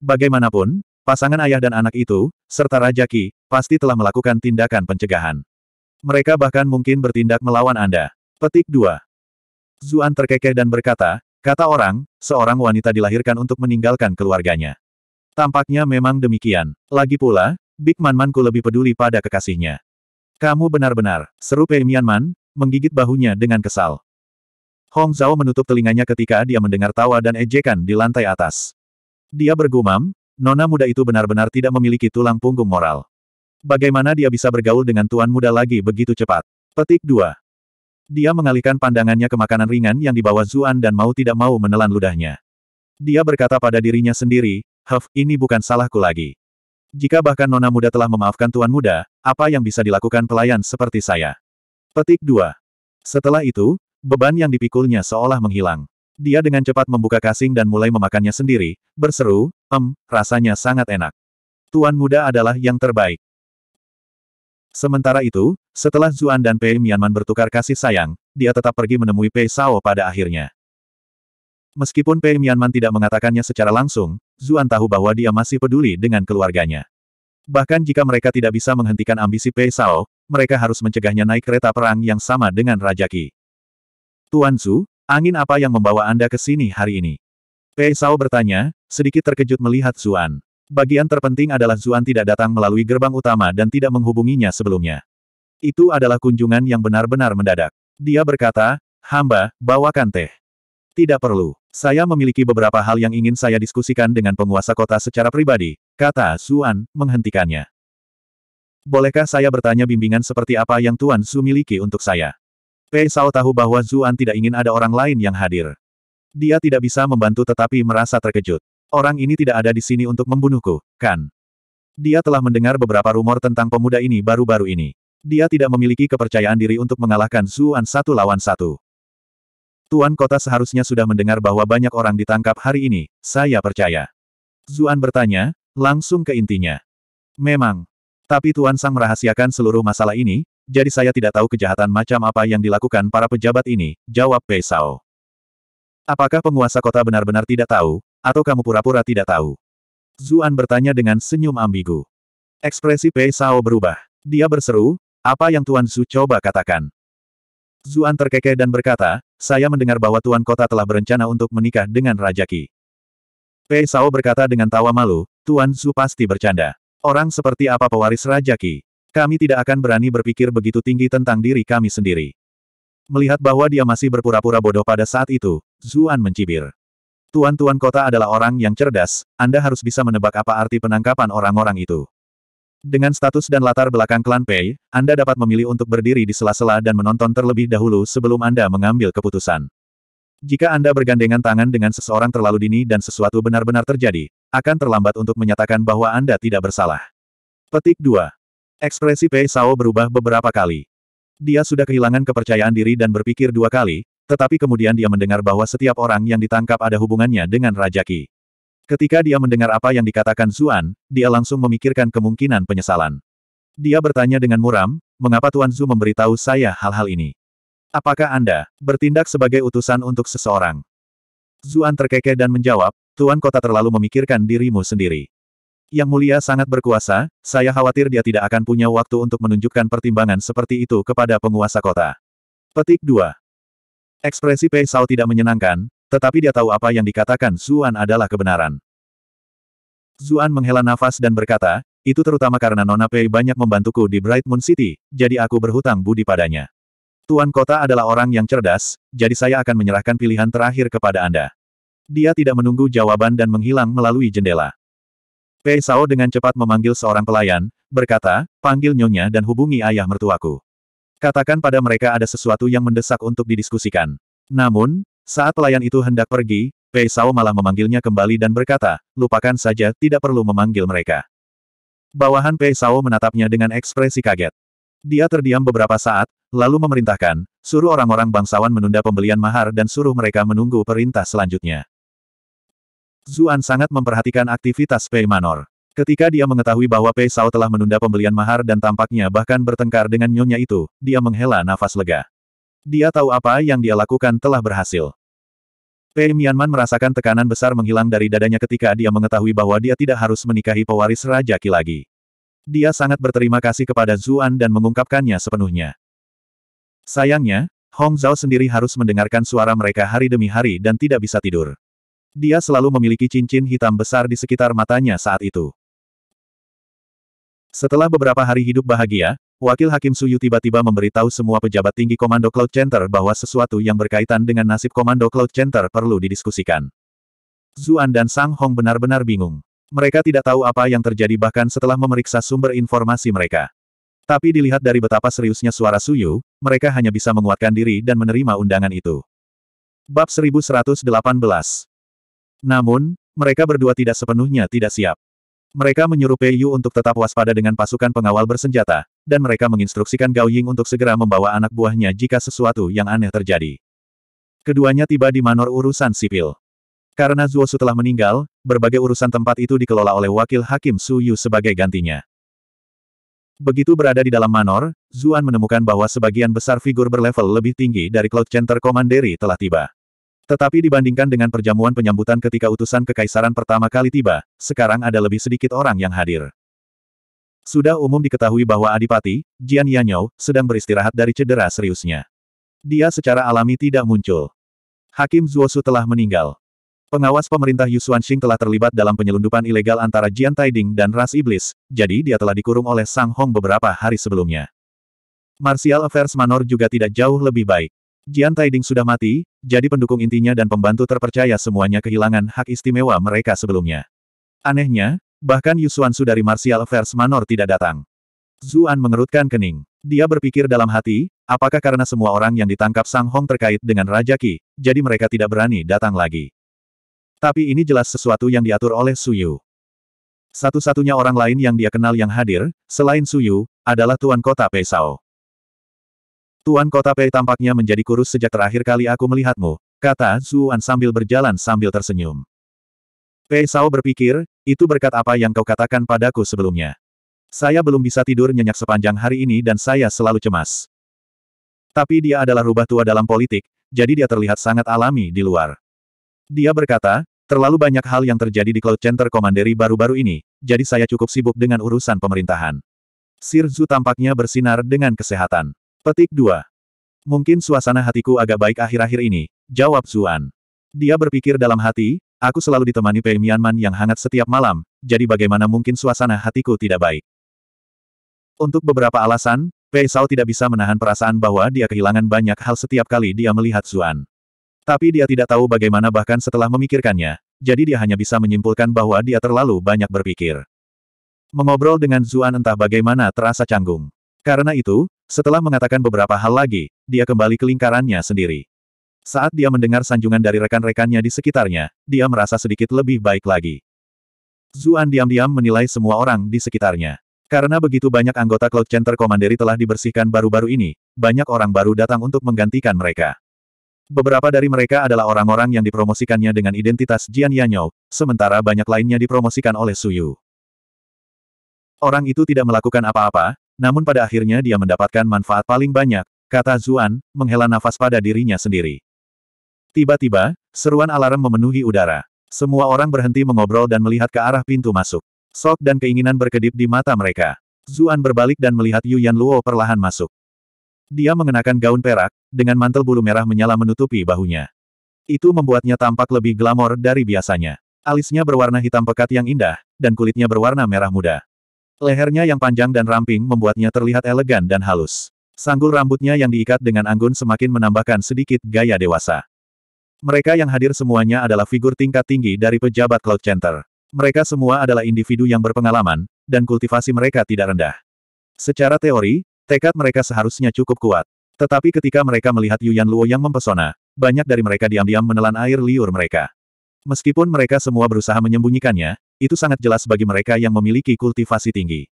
Bagaimanapun, pasangan ayah dan anak itu, serta Rajaki, pasti telah melakukan tindakan pencegahan. Mereka bahkan mungkin bertindak melawan Anda. Petik 2. Zuan terkekeh dan berkata, kata orang, seorang wanita dilahirkan untuk meninggalkan keluarganya. Tampaknya memang demikian. Lagi pula, Big Manmanku lebih peduli pada kekasihnya. Kamu benar-benar, seru Pei Mianman, menggigit bahunya dengan kesal. Hong Zhao menutup telinganya ketika dia mendengar tawa dan ejekan di lantai atas. Dia bergumam, nona muda itu benar-benar tidak memiliki tulang punggung moral. Bagaimana dia bisa bergaul dengan tuan muda lagi begitu cepat? Petik 2. Dia mengalihkan pandangannya ke makanan ringan yang dibawa Zuan dan mau tidak mau menelan ludahnya. Dia berkata pada dirinya sendiri, Huff, ini bukan salahku lagi. Jika bahkan nona muda telah memaafkan tuan muda, apa yang bisa dilakukan pelayan seperti saya? Petik 2. Setelah itu, beban yang dipikulnya seolah menghilang. Dia dengan cepat membuka kasing dan mulai memakannya sendiri, berseru, em, rasanya sangat enak. Tuan muda adalah yang terbaik. Sementara itu, setelah Zuan dan Pei Mianman bertukar kasih sayang, dia tetap pergi menemui Pei Sao pada akhirnya. Meskipun Pei Mianman tidak mengatakannya secara langsung, Zuan tahu bahwa dia masih peduli dengan keluarganya. Bahkan jika mereka tidak bisa menghentikan ambisi Pei Sao, mereka harus mencegahnya naik kereta perang yang sama dengan Raja Qi. Tuan Zhu, angin apa yang membawa Anda ke sini hari ini? Pei Sao bertanya, sedikit terkejut melihat Zuan. Bagian terpenting adalah Zuan tidak datang melalui gerbang utama dan tidak menghubunginya sebelumnya. Itu adalah kunjungan yang benar-benar mendadak. Dia berkata, hamba, bawakan teh. Tidak perlu. Saya memiliki beberapa hal yang ingin saya diskusikan dengan penguasa kota secara pribadi, kata Zuan, menghentikannya. Bolehkah saya bertanya bimbingan seperti apa yang Tuan Su miliki untuk saya? Pei Sao tahu bahwa Zuan tidak ingin ada orang lain yang hadir. Dia tidak bisa membantu tetapi merasa terkejut. Orang ini tidak ada di sini untuk membunuhku, kan? Dia telah mendengar beberapa rumor tentang pemuda ini baru-baru ini. Dia tidak memiliki kepercayaan diri untuk mengalahkan Zuan satu lawan satu. Tuan kota seharusnya sudah mendengar bahwa banyak orang ditangkap hari ini, saya percaya. Zuan bertanya, langsung ke intinya. Memang. Tapi Tuan Sang merahasiakan seluruh masalah ini, jadi saya tidak tahu kejahatan macam apa yang dilakukan para pejabat ini, jawab Pei Sao. Apakah penguasa kota benar-benar tidak tahu, atau kamu pura-pura tidak tahu? Zuan bertanya dengan senyum ambigu. Ekspresi Pei Sao berubah. Dia berseru, apa yang Tuan Zhu coba katakan? Zuan terkekeh dan berkata, saya mendengar bahwa Tuan Kota telah berencana untuk menikah dengan Raja Ki." Pei Sao berkata dengan tawa malu, Tuan Zhu pasti bercanda. Orang seperti apa pewaris Raja Ki? Kami tidak akan berani berpikir begitu tinggi tentang diri kami sendiri. Melihat bahwa dia masih berpura-pura bodoh pada saat itu, Zuan mencibir. Tuan-tuan kota adalah orang yang cerdas, Anda harus bisa menebak apa arti penangkapan orang-orang itu. Dengan status dan latar belakang klan Pei, Anda dapat memilih untuk berdiri di sela-sela dan menonton terlebih dahulu sebelum Anda mengambil keputusan. Jika Anda bergandengan tangan dengan seseorang terlalu dini dan sesuatu benar-benar terjadi, akan terlambat untuk menyatakan bahwa Anda tidak bersalah. Petik 2. Ekspresi Pei Sao berubah beberapa kali. Dia sudah kehilangan kepercayaan diri dan berpikir dua kali, tetapi kemudian dia mendengar bahwa setiap orang yang ditangkap ada hubungannya dengan Raja Qi. Ketika dia mendengar apa yang dikatakan Zuan, dia langsung memikirkan kemungkinan penyesalan. Dia bertanya dengan muram, mengapa Tuan Zhu memberitahu saya hal-hal ini? Apakah Anda bertindak sebagai utusan untuk seseorang? Zuan terkekeh dan menjawab, Tuan Kota terlalu memikirkan dirimu sendiri. Yang Mulia sangat berkuasa, saya khawatir dia tidak akan punya waktu untuk menunjukkan pertimbangan seperti itu kepada penguasa kota. Petik 2. Ekspresi Pei Sao tidak menyenangkan, tetapi dia tahu apa yang dikatakan Zuan adalah kebenaran. Zuan menghela nafas dan berkata, itu terutama karena Nona Pei banyak membantuku di Bright Moon City, jadi aku berhutang budi padanya. Tuan kota adalah orang yang cerdas, jadi saya akan menyerahkan pilihan terakhir kepada Anda. Dia tidak menunggu jawaban dan menghilang melalui jendela. Pei Sao dengan cepat memanggil seorang pelayan, berkata, panggil nyonya dan hubungi ayah mertuaku. Katakan pada mereka ada sesuatu yang mendesak untuk didiskusikan. Namun, saat pelayan itu hendak pergi, Pei Sao malah memanggilnya kembali dan berkata, lupakan saja, tidak perlu memanggil mereka. Bawahan Pei Sao menatapnya dengan ekspresi kaget. Dia terdiam beberapa saat, lalu memerintahkan, suruh orang-orang bangsawan menunda pembelian mahar dan suruh mereka menunggu perintah selanjutnya. Zuan sangat memperhatikan aktivitas Pei Manor. Ketika dia mengetahui bahwa Pei Sao telah menunda pembelian mahar dan tampaknya bahkan bertengkar dengan nyonya itu, dia menghela nafas lega. Dia tahu apa yang dia lakukan telah berhasil. Pei Mianman merasakan tekanan besar menghilang dari dadanya ketika dia mengetahui bahwa dia tidak harus menikahi pewaris Raja Ki lagi. Dia sangat berterima kasih kepada Zuan dan mengungkapkannya sepenuhnya. Sayangnya, Hong Zhao sendiri harus mendengarkan suara mereka hari demi hari dan tidak bisa tidur. Dia selalu memiliki cincin hitam besar di sekitar matanya saat itu. Setelah beberapa hari hidup bahagia, Wakil Hakim Suyu tiba-tiba memberitahu semua pejabat tinggi Komando Cloud Center bahwa sesuatu yang berkaitan dengan nasib Komando Cloud Center perlu didiskusikan. Zuan dan Sang Hong benar-benar bingung. Mereka tidak tahu apa yang terjadi bahkan setelah memeriksa sumber informasi mereka. Tapi dilihat dari betapa seriusnya suara Suyu, mereka hanya bisa menguatkan diri dan menerima undangan itu. Bab 1118 Namun, mereka berdua tidak sepenuhnya tidak siap. Mereka menyuruh Pei Yu untuk tetap waspada dengan pasukan pengawal bersenjata, dan mereka menginstruksikan Gao Ying untuk segera membawa anak buahnya jika sesuatu yang aneh terjadi. Keduanya tiba di manor urusan sipil. Karena Zuo Su telah meninggal, berbagai urusan tempat itu dikelola oleh wakil hakim Su Yu sebagai gantinya. Begitu berada di dalam manor, Zuan menemukan bahwa sebagian besar figur berlevel lebih tinggi dari Cloud Center Commandery telah tiba. Tetapi dibandingkan dengan perjamuan penyambutan ketika utusan kekaisaran pertama kali tiba, sekarang ada lebih sedikit orang yang hadir. Sudah umum diketahui bahwa Adipati, Jian Yanyou, sedang beristirahat dari cedera seriusnya. Dia secara alami tidak muncul. Hakim Zuosu telah meninggal. Pengawas pemerintah Yu Xing telah terlibat dalam penyelundupan ilegal antara Jian Taiding dan Ras Iblis, jadi dia telah dikurung oleh Sang Hong beberapa hari sebelumnya. Martial Affairs Manor juga tidak jauh lebih baik. Jian Taiding sudah mati, jadi pendukung intinya dan pembantu terpercaya semuanya kehilangan hak istimewa mereka sebelumnya. Anehnya, bahkan Su dari Martial Affairs Manor tidak datang. Zuan mengerutkan kening. Dia berpikir dalam hati, apakah karena semua orang yang ditangkap Sang Hong terkait dengan Raja Qi, jadi mereka tidak berani datang lagi. Tapi ini jelas sesuatu yang diatur oleh Suyu. Satu-satunya orang lain yang dia kenal yang hadir, selain Suyu, adalah Tuan Kota Peisao. Tuan Kota Pei tampaknya menjadi kurus sejak terakhir kali aku melihatmu, kata Zuan sambil berjalan sambil tersenyum. Pei Sao berpikir, itu berkat apa yang kau katakan padaku sebelumnya. Saya belum bisa tidur nyenyak sepanjang hari ini dan saya selalu cemas. Tapi dia adalah rubah tua dalam politik, jadi dia terlihat sangat alami di luar. Dia berkata, terlalu banyak hal yang terjadi di Cloud Center Commandery baru-baru ini, jadi saya cukup sibuk dengan urusan pemerintahan. Sir Zhu tampaknya bersinar dengan kesehatan. Petik 2. Mungkin suasana hatiku agak baik akhir-akhir ini, jawab Zuan. Dia berpikir dalam hati, aku selalu ditemani Pei Mianman yang hangat setiap malam, jadi bagaimana mungkin suasana hatiku tidak baik. Untuk beberapa alasan, Pei Sao tidak bisa menahan perasaan bahwa dia kehilangan banyak hal setiap kali dia melihat Zuan. Tapi dia tidak tahu bagaimana bahkan setelah memikirkannya, jadi dia hanya bisa menyimpulkan bahwa dia terlalu banyak berpikir. Mengobrol dengan Zuan entah bagaimana terasa canggung. Karena itu, setelah mengatakan beberapa hal lagi, dia kembali ke lingkarannya sendiri. Saat dia mendengar sanjungan dari rekan-rekannya di sekitarnya, dia merasa sedikit lebih baik lagi. Zuan diam-diam menilai semua orang di sekitarnya. Karena begitu banyak anggota Cloud Center Komanderi telah dibersihkan baru-baru ini, banyak orang baru datang untuk menggantikan mereka. Beberapa dari mereka adalah orang-orang yang dipromosikannya dengan identitas Jian Yanyou, sementara banyak lainnya dipromosikan oleh Suyu. Orang itu tidak melakukan apa-apa, namun pada akhirnya dia mendapatkan manfaat paling banyak, kata Zuan, menghela nafas pada dirinya sendiri. Tiba-tiba, seruan alarm memenuhi udara. Semua orang berhenti mengobrol dan melihat ke arah pintu masuk. Sok dan keinginan berkedip di mata mereka. Zuan berbalik dan melihat Yuan Luo perlahan masuk. Dia mengenakan gaun perak, dengan mantel bulu merah menyala menutupi bahunya. Itu membuatnya tampak lebih glamor dari biasanya. Alisnya berwarna hitam pekat yang indah, dan kulitnya berwarna merah muda. Lehernya yang panjang dan ramping membuatnya terlihat elegan dan halus. Sanggul rambutnya yang diikat dengan anggun semakin menambahkan sedikit gaya dewasa. Mereka yang hadir semuanya adalah figur tingkat tinggi dari pejabat Cloud Center. Mereka semua adalah individu yang berpengalaman, dan kultivasi mereka tidak rendah. Secara teori, tekad mereka seharusnya cukup kuat. Tetapi ketika mereka melihat Yuyan Luo yang mempesona, banyak dari mereka diam-diam menelan air liur mereka. Meskipun mereka semua berusaha menyembunyikannya, itu sangat jelas bagi mereka yang memiliki kultivasi tinggi.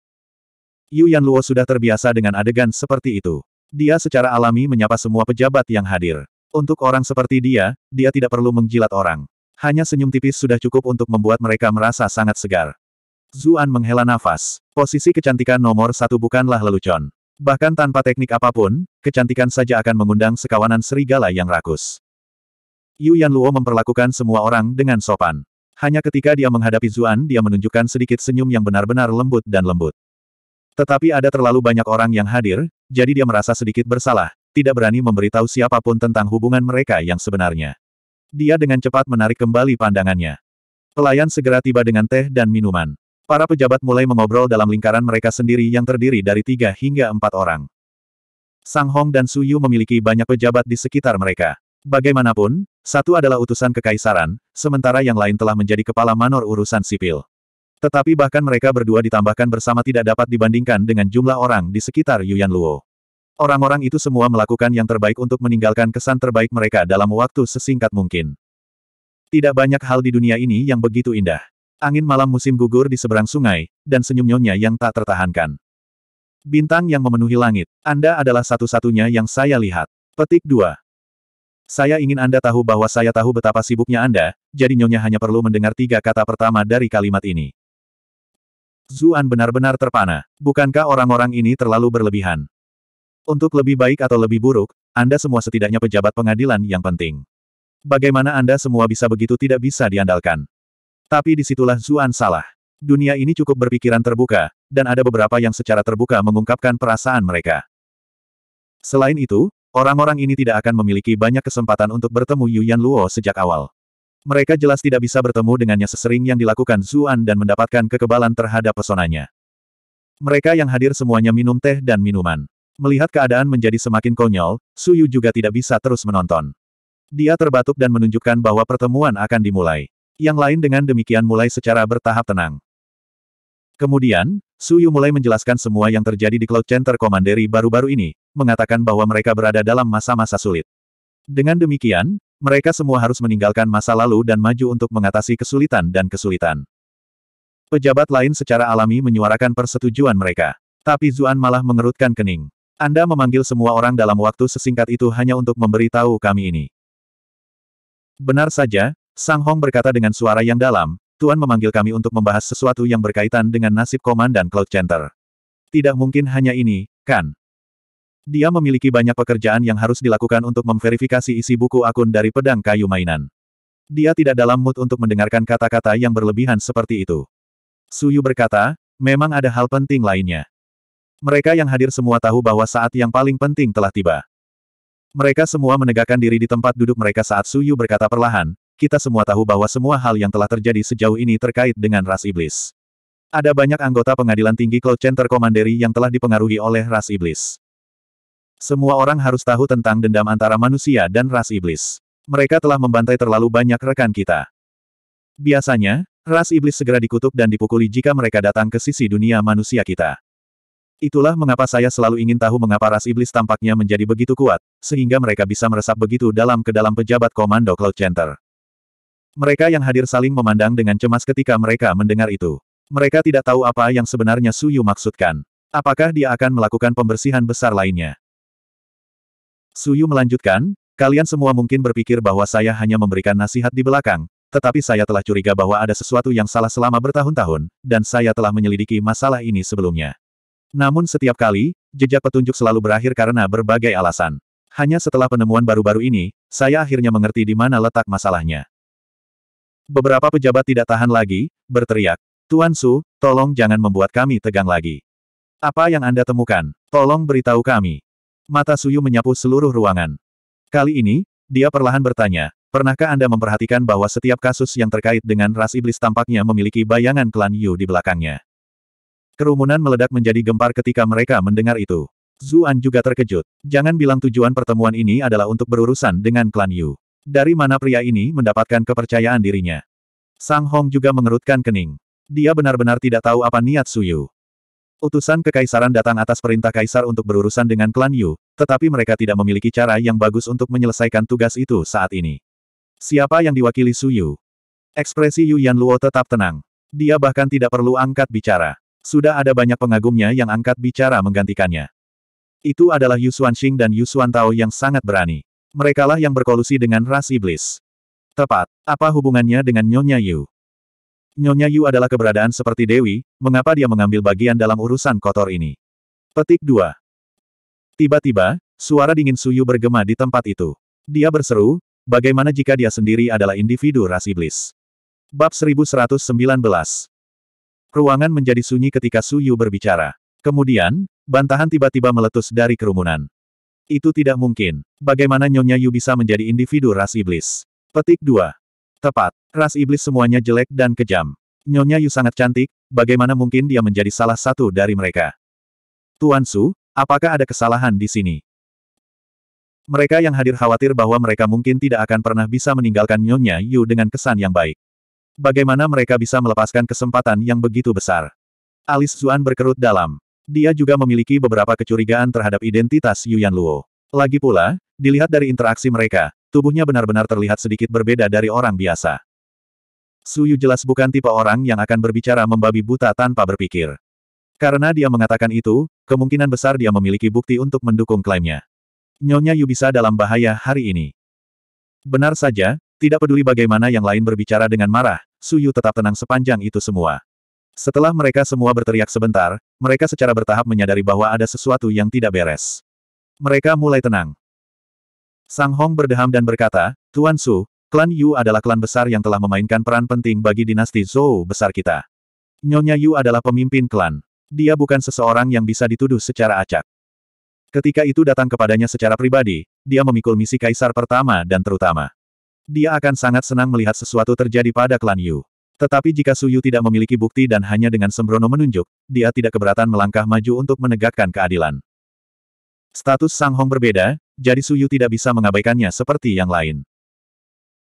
Yu Luo sudah terbiasa dengan adegan seperti itu. Dia secara alami menyapa semua pejabat yang hadir. Untuk orang seperti dia, dia tidak perlu menjilat orang. Hanya senyum tipis sudah cukup untuk membuat mereka merasa sangat segar. Zuan menghela nafas. Posisi kecantikan nomor satu bukanlah lelucon. Bahkan tanpa teknik apapun, kecantikan saja akan mengundang sekawanan serigala yang rakus. Yu Yan Luo memperlakukan semua orang dengan sopan. Hanya ketika dia menghadapi Zuan dia menunjukkan sedikit senyum yang benar-benar lembut dan lembut. Tetapi ada terlalu banyak orang yang hadir, jadi dia merasa sedikit bersalah, tidak berani memberitahu siapapun tentang hubungan mereka yang sebenarnya. Dia dengan cepat menarik kembali pandangannya. Pelayan segera tiba dengan teh dan minuman. Para pejabat mulai mengobrol dalam lingkaran mereka sendiri yang terdiri dari tiga hingga empat orang. Sang Hong dan Su Yu memiliki banyak pejabat di sekitar mereka. Bagaimanapun, satu adalah utusan kekaisaran, sementara yang lain telah menjadi kepala manor urusan sipil. Tetapi bahkan mereka berdua ditambahkan bersama tidak dapat dibandingkan dengan jumlah orang di sekitar Yuan Luo. Orang-orang itu semua melakukan yang terbaik untuk meninggalkan kesan terbaik mereka dalam waktu sesingkat mungkin. Tidak banyak hal di dunia ini yang begitu indah. Angin malam musim gugur di seberang sungai, dan senyumnya yang tak tertahankan. Bintang yang memenuhi langit. Anda adalah satu-satunya yang saya lihat. Petik 2. Saya ingin Anda tahu bahwa saya tahu betapa sibuknya Anda, jadi Nyonya hanya perlu mendengar tiga kata pertama dari kalimat ini. Zuan benar-benar terpana. Bukankah orang-orang ini terlalu berlebihan? Untuk lebih baik atau lebih buruk, Anda semua setidaknya pejabat pengadilan yang penting. Bagaimana Anda semua bisa begitu tidak bisa diandalkan? Tapi disitulah Zuan salah. Dunia ini cukup berpikiran terbuka, dan ada beberapa yang secara terbuka mengungkapkan perasaan mereka. Selain itu, Orang-orang ini tidak akan memiliki banyak kesempatan untuk bertemu Yuan Luo sejak awal. Mereka jelas tidak bisa bertemu dengannya sesering yang dilakukan Zuan dan mendapatkan kekebalan terhadap pesonanya. Mereka yang hadir semuanya minum teh dan minuman. Melihat keadaan menjadi semakin konyol, Su Yu juga tidak bisa terus menonton. Dia terbatuk dan menunjukkan bahwa pertemuan akan dimulai. Yang lain dengan demikian mulai secara bertahap tenang. Kemudian, Su Yu mulai menjelaskan semua yang terjadi di Cloud Center Komanderi baru-baru ini, mengatakan bahwa mereka berada dalam masa-masa sulit. Dengan demikian, mereka semua harus meninggalkan masa lalu dan maju untuk mengatasi kesulitan dan kesulitan. Pejabat lain secara alami menyuarakan persetujuan mereka. Tapi Zuan malah mengerutkan kening. Anda memanggil semua orang dalam waktu sesingkat itu hanya untuk memberitahu kami ini. Benar saja, Sang Hong berkata dengan suara yang dalam, Tuan memanggil kami untuk membahas sesuatu yang berkaitan dengan nasib Komandan Cloud Center. Tidak mungkin hanya ini, kan? Dia memiliki banyak pekerjaan yang harus dilakukan untuk memverifikasi isi buku akun dari pedang kayu mainan. Dia tidak dalam mood untuk mendengarkan kata-kata yang berlebihan seperti itu. Suyu berkata, memang ada hal penting lainnya. Mereka yang hadir semua tahu bahwa saat yang paling penting telah tiba. Mereka semua menegakkan diri di tempat duduk mereka saat Suyu berkata perlahan, kita semua tahu bahwa semua hal yang telah terjadi sejauh ini terkait dengan ras iblis. Ada banyak anggota pengadilan tinggi Cloud Center Komanderi yang telah dipengaruhi oleh ras iblis. Semua orang harus tahu tentang dendam antara manusia dan ras iblis. Mereka telah membantai terlalu banyak rekan kita. Biasanya, ras iblis segera dikutuk dan dipukuli jika mereka datang ke sisi dunia manusia kita. Itulah mengapa saya selalu ingin tahu mengapa ras iblis tampaknya menjadi begitu kuat, sehingga mereka bisa meresap begitu dalam ke dalam pejabat komando Cloud Center. Mereka yang hadir saling memandang dengan cemas ketika mereka mendengar itu. Mereka tidak tahu apa yang sebenarnya Suyu maksudkan. Apakah dia akan melakukan pembersihan besar lainnya? Suyu melanjutkan, kalian semua mungkin berpikir bahwa saya hanya memberikan nasihat di belakang, tetapi saya telah curiga bahwa ada sesuatu yang salah selama bertahun-tahun, dan saya telah menyelidiki masalah ini sebelumnya. Namun setiap kali, jejak petunjuk selalu berakhir karena berbagai alasan. Hanya setelah penemuan baru-baru ini, saya akhirnya mengerti di mana letak masalahnya. Beberapa pejabat tidak tahan lagi, berteriak, Tuan Su, tolong jangan membuat kami tegang lagi. Apa yang Anda temukan? Tolong beritahu kami. Mata Suyu menyapu seluruh ruangan. Kali ini, dia perlahan bertanya, pernahkah Anda memperhatikan bahwa setiap kasus yang terkait dengan ras iblis tampaknya memiliki bayangan klan Yu di belakangnya? Kerumunan meledak menjadi gempar ketika mereka mendengar itu. Zuan juga terkejut. Jangan bilang tujuan pertemuan ini adalah untuk berurusan dengan klan Yu. Dari mana pria ini mendapatkan kepercayaan dirinya? Sang Hong juga mengerutkan kening. Dia benar-benar tidak tahu apa niat Suyu. Utusan kekaisaran datang atas perintah kaisar untuk berurusan dengan klan Yu, tetapi mereka tidak memiliki cara yang bagus untuk menyelesaikan tugas itu saat ini. Siapa yang diwakili Su Yu? Ekspresi Yu Yan Luo tetap tenang. Dia bahkan tidak perlu angkat bicara. Sudah ada banyak pengagumnya yang angkat bicara menggantikannya. Itu adalah Yu Xuanxing dan Yu Tao yang sangat berani. Merekalah yang berkolusi dengan ras iblis. Tepat, apa hubungannya dengan Nyonya Yu? Nyonya Yu adalah keberadaan seperti Dewi, mengapa dia mengambil bagian dalam urusan kotor ini? Petik 2. Tiba-tiba, suara dingin Suyu bergema di tempat itu. Dia berseru, bagaimana jika dia sendiri adalah individu ras iblis? Bab 1119 Ruangan menjadi sunyi ketika Suyu berbicara. Kemudian, bantahan tiba-tiba meletus dari kerumunan. Itu tidak mungkin. Bagaimana Nyonya Yu bisa menjadi individu ras iblis? Petik 2. Tepat. Ras iblis semuanya jelek dan kejam. Nyonya Yu sangat cantik, bagaimana mungkin dia menjadi salah satu dari mereka? Tuan Su, apakah ada kesalahan di sini? Mereka yang hadir khawatir bahwa mereka mungkin tidak akan pernah bisa meninggalkan Nyonya Yu dengan kesan yang baik. Bagaimana mereka bisa melepaskan kesempatan yang begitu besar? Alis Zuan berkerut dalam. Dia juga memiliki beberapa kecurigaan terhadap identitas Yu Yan Luo. Lagi pula, dilihat dari interaksi mereka, tubuhnya benar-benar terlihat sedikit berbeda dari orang biasa. Suyu jelas bukan tipe orang yang akan berbicara membabi buta tanpa berpikir. Karena dia mengatakan itu, kemungkinan besar dia memiliki bukti untuk mendukung klaimnya. Nyonya Yu bisa dalam bahaya hari ini. Benar saja, tidak peduli bagaimana yang lain berbicara dengan marah, Suyu tetap tenang sepanjang itu semua. Setelah mereka semua berteriak sebentar, mereka secara bertahap menyadari bahwa ada sesuatu yang tidak beres. Mereka mulai tenang. Sang Hong berdeham dan berkata, Tuan Su, Klan Yu adalah klan besar yang telah memainkan peran penting bagi dinasti Zhou besar kita. Nyonya Yu adalah pemimpin klan. Dia bukan seseorang yang bisa dituduh secara acak. Ketika itu datang kepadanya secara pribadi, dia memikul misi kaisar pertama dan terutama. Dia akan sangat senang melihat sesuatu terjadi pada klan Yu. Tetapi jika Su Yu tidak memiliki bukti dan hanya dengan sembrono menunjuk, dia tidak keberatan melangkah maju untuk menegakkan keadilan. Status Sang Hong berbeda, jadi Su Yu tidak bisa mengabaikannya seperti yang lain.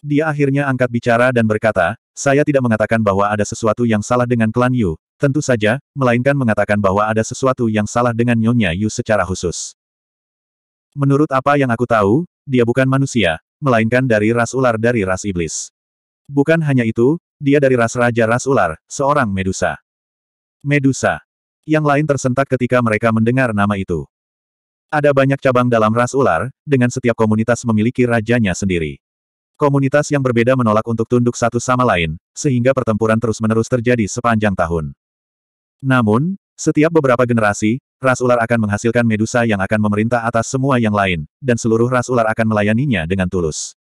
Dia akhirnya angkat bicara dan berkata, saya tidak mengatakan bahwa ada sesuatu yang salah dengan klan Yu, tentu saja, melainkan mengatakan bahwa ada sesuatu yang salah dengan Nyonya Yu secara khusus. Menurut apa yang aku tahu, dia bukan manusia, melainkan dari ras ular dari ras iblis. Bukan hanya itu, dia dari ras raja ras ular, seorang Medusa. Medusa. Yang lain tersentak ketika mereka mendengar nama itu. Ada banyak cabang dalam ras ular, dengan setiap komunitas memiliki rajanya sendiri. Komunitas yang berbeda menolak untuk tunduk satu sama lain, sehingga pertempuran terus-menerus terjadi sepanjang tahun. Namun, setiap beberapa generasi, ras ular akan menghasilkan medusa yang akan memerintah atas semua yang lain, dan seluruh ras ular akan melayaninya dengan tulus.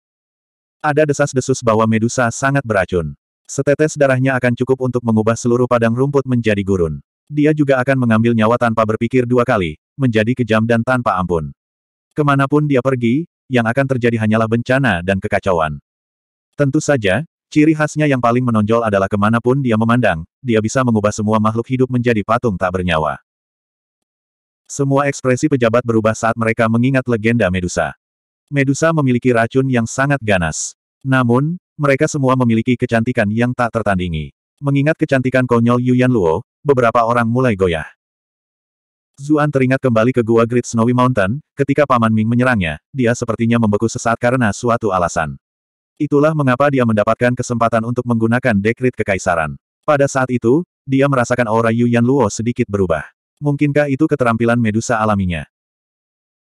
Ada desas-desus bahwa medusa sangat beracun. Setetes darahnya akan cukup untuk mengubah seluruh padang rumput menjadi gurun. Dia juga akan mengambil nyawa tanpa berpikir dua kali, menjadi kejam dan tanpa ampun. Kemanapun dia pergi, yang akan terjadi hanyalah bencana dan kekacauan. Tentu saja, ciri khasnya yang paling menonjol adalah kemanapun dia memandang, dia bisa mengubah semua makhluk hidup menjadi patung tak bernyawa. Semua ekspresi pejabat berubah saat mereka mengingat legenda Medusa. Medusa memiliki racun yang sangat ganas. Namun, mereka semua memiliki kecantikan yang tak tertandingi. Mengingat kecantikan konyol Yuyan Luo, beberapa orang mulai goyah. Zuan teringat kembali ke gua Great Snowy Mountain, ketika Paman Ming menyerangnya, dia sepertinya membeku sesaat karena suatu alasan. Itulah mengapa dia mendapatkan kesempatan untuk menggunakan dekrit kekaisaran. Pada saat itu, dia merasakan aura Yu Yan Luo sedikit berubah. Mungkinkah itu keterampilan medusa alaminya?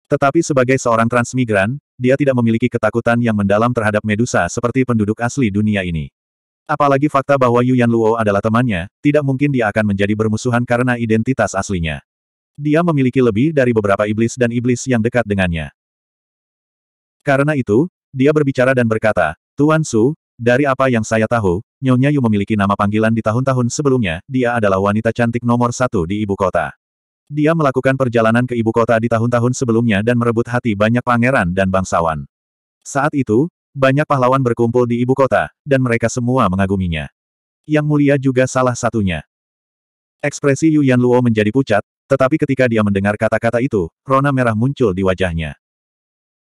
Tetapi sebagai seorang transmigran, dia tidak memiliki ketakutan yang mendalam terhadap medusa seperti penduduk asli dunia ini. Apalagi fakta bahwa Yu Yan Luo adalah temannya, tidak mungkin dia akan menjadi bermusuhan karena identitas aslinya. Dia memiliki lebih dari beberapa iblis dan iblis yang dekat dengannya. Karena itu, dia berbicara dan berkata, Tuan Su, dari apa yang saya tahu, Nyonya Yu memiliki nama panggilan di tahun-tahun sebelumnya, dia adalah wanita cantik nomor satu di ibu kota. Dia melakukan perjalanan ke ibu kota di tahun-tahun sebelumnya dan merebut hati banyak pangeran dan bangsawan. Saat itu, banyak pahlawan berkumpul di ibu kota, dan mereka semua mengaguminya. Yang mulia juga salah satunya. Ekspresi Yu Yan Luo menjadi pucat, tetapi ketika dia mendengar kata-kata itu, rona merah muncul di wajahnya.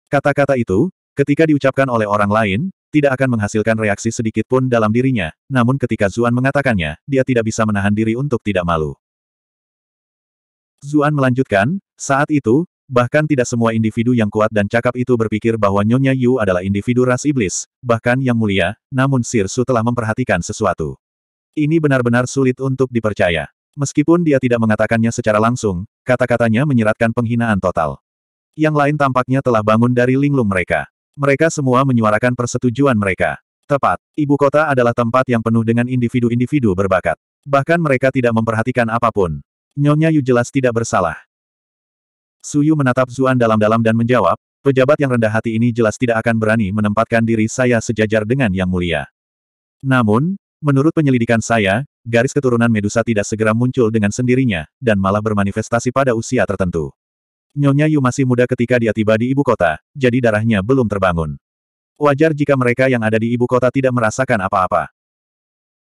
Kata-kata itu, ketika diucapkan oleh orang lain, tidak akan menghasilkan reaksi sedikit pun dalam dirinya, namun ketika Zuan mengatakannya, dia tidak bisa menahan diri untuk tidak malu. Zuan melanjutkan, saat itu, bahkan tidak semua individu yang kuat dan cakap itu berpikir bahwa Nyonya Yu adalah individu ras iblis, bahkan yang mulia, namun Sir Su telah memperhatikan sesuatu. Ini benar-benar sulit untuk dipercaya. Meskipun dia tidak mengatakannya secara langsung, kata-katanya menyeratkan penghinaan total. Yang lain tampaknya telah bangun dari linglung mereka. Mereka semua menyuarakan persetujuan mereka. Tepat, ibu kota adalah tempat yang penuh dengan individu-individu berbakat. Bahkan mereka tidak memperhatikan apapun. Nyonya Yu jelas tidak bersalah. Suyu menatap Zuan dalam-dalam dan menjawab, pejabat yang rendah hati ini jelas tidak akan berani menempatkan diri saya sejajar dengan yang mulia. Namun, menurut penyelidikan saya, garis keturunan Medusa tidak segera muncul dengan sendirinya, dan malah bermanifestasi pada usia tertentu. Nyonya Yu masih muda ketika dia tiba di ibu kota, jadi darahnya belum terbangun. Wajar jika mereka yang ada di ibu kota tidak merasakan apa-apa.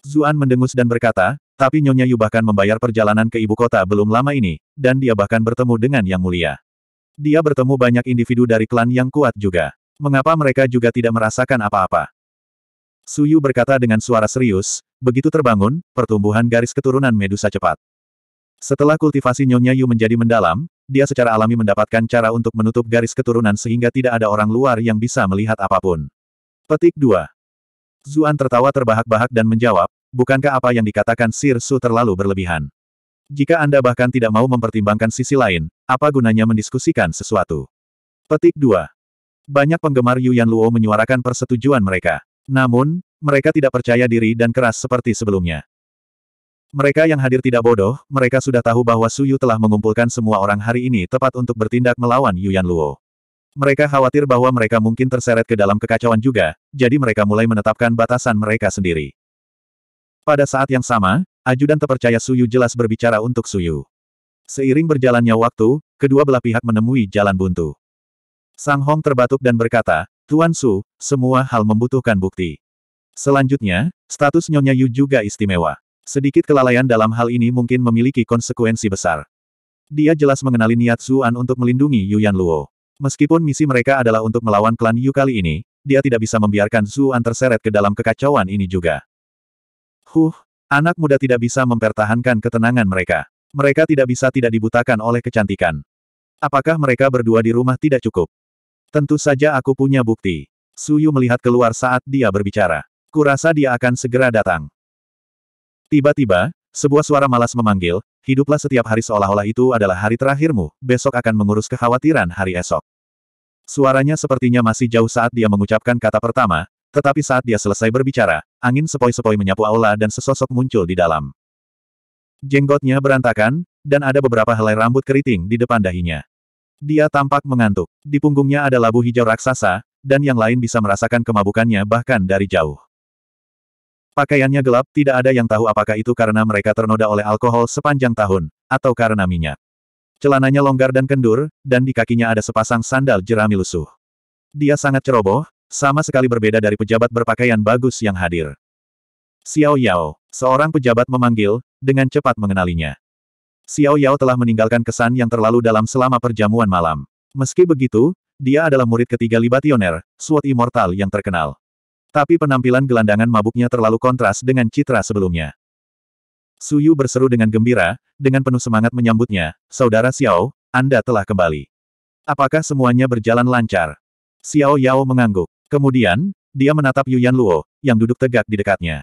Zuan mendengus dan berkata, tapi Nyonya Yu bahkan membayar perjalanan ke ibu kota belum lama ini, dan dia bahkan bertemu dengan Yang Mulia. Dia bertemu banyak individu dari klan yang kuat juga. Mengapa mereka juga tidak merasakan apa-apa? Suyu berkata dengan suara serius, Begitu terbangun, pertumbuhan garis keturunan Medusa cepat. Setelah kultivasi Nyonya Yu menjadi mendalam, dia secara alami mendapatkan cara untuk menutup garis keturunan sehingga tidak ada orang luar yang bisa melihat apapun. Petik 2. Zuan tertawa terbahak-bahak dan menjawab, bukankah apa yang dikatakan Sir Su terlalu berlebihan? Jika Anda bahkan tidak mau mempertimbangkan sisi lain, apa gunanya mendiskusikan sesuatu? Petik 2. Banyak penggemar Yuan Luo menyuarakan persetujuan mereka. Namun, mereka tidak percaya diri dan keras seperti sebelumnya. Mereka yang hadir tidak bodoh, mereka sudah tahu bahwa Suyu telah mengumpulkan semua orang hari ini tepat untuk bertindak melawan Yuan Luo. Mereka khawatir bahwa mereka mungkin terseret ke dalam kekacauan juga, jadi mereka mulai menetapkan batasan mereka sendiri. Pada saat yang sama, ajudan terpercaya Suyu jelas berbicara untuk Suyu. Seiring berjalannya waktu, kedua belah pihak menemui jalan buntu. Sang Hong terbatuk dan berkata, Tuan Su, semua hal membutuhkan bukti. Selanjutnya, status Nyonya Yu juga istimewa. Sedikit kelalaian dalam hal ini mungkin memiliki konsekuensi besar. Dia jelas mengenali niat Zuan untuk melindungi Yu Yuan Luo. Meskipun misi mereka adalah untuk melawan klan Yu kali ini, dia tidak bisa membiarkan Zuan terseret ke dalam kekacauan ini juga. Huh, anak muda tidak bisa mempertahankan ketenangan mereka. Mereka tidak bisa tidak dibutakan oleh kecantikan. Apakah mereka berdua di rumah tidak cukup? Tentu saja aku punya bukti. Suyu melihat keluar saat dia berbicara. Kurasa dia akan segera datang. Tiba-tiba, sebuah suara malas memanggil, hiduplah setiap hari seolah-olah itu adalah hari terakhirmu, besok akan mengurus kekhawatiran hari esok. Suaranya sepertinya masih jauh saat dia mengucapkan kata pertama, tetapi saat dia selesai berbicara, angin sepoi-sepoi menyapu aula dan sesosok muncul di dalam. Jenggotnya berantakan, dan ada beberapa helai rambut keriting di depan dahinya. Dia tampak mengantuk. Di punggungnya ada labu hijau raksasa, dan yang lain bisa merasakan kemabukannya bahkan dari jauh. Pakaiannya gelap, tidak ada yang tahu apakah itu karena mereka ternoda oleh alkohol sepanjang tahun, atau karena minyak. Celananya longgar dan kendur, dan di kakinya ada sepasang sandal jerami lusuh. Dia sangat ceroboh, sama sekali berbeda dari pejabat berpakaian bagus yang hadir. Xiao Yao, seorang pejabat memanggil, dengan cepat mengenalinya. Xiao Yao telah meninggalkan kesan yang terlalu dalam selama perjamuan malam. Meski begitu, dia adalah murid ketiga Libationer, Suot Immortal yang terkenal. Tapi penampilan gelandangan mabuknya terlalu kontras dengan citra sebelumnya. Suyu berseru dengan gembira, dengan penuh semangat menyambutnya, Saudara Xiao, Anda telah kembali. Apakah semuanya berjalan lancar? Xiao Yao mengangguk. Kemudian, dia menatap Yuyan Luo, yang duduk tegak di dekatnya.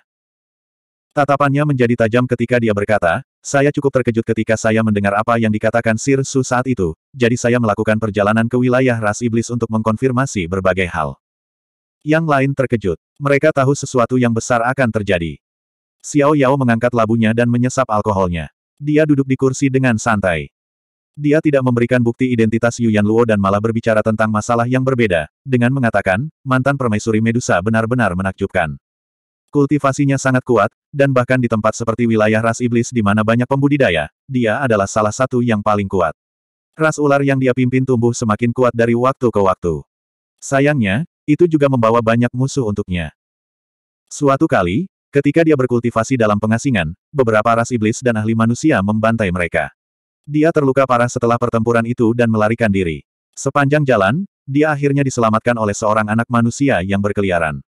Tatapannya menjadi tajam ketika dia berkata, saya cukup terkejut ketika saya mendengar apa yang dikatakan Sir Su saat itu, jadi saya melakukan perjalanan ke wilayah ras iblis untuk mengkonfirmasi berbagai hal. Yang lain terkejut. Mereka tahu sesuatu yang besar akan terjadi. Xiao Yao mengangkat labunya dan menyesap alkoholnya. Dia duduk di kursi dengan santai. Dia tidak memberikan bukti identitas Yuan Luo dan malah berbicara tentang masalah yang berbeda, dengan mengatakan, mantan permaisuri Medusa benar-benar menakjubkan. Kultivasinya sangat kuat, dan bahkan di tempat seperti wilayah ras iblis di mana banyak pembudidaya, dia adalah salah satu yang paling kuat. Ras ular yang dia pimpin tumbuh semakin kuat dari waktu ke waktu. Sayangnya, itu juga membawa banyak musuh untuknya. Suatu kali, ketika dia berkultivasi dalam pengasingan, beberapa ras iblis dan ahli manusia membantai mereka. Dia terluka parah setelah pertempuran itu dan melarikan diri. Sepanjang jalan, dia akhirnya diselamatkan oleh seorang anak manusia yang berkeliaran.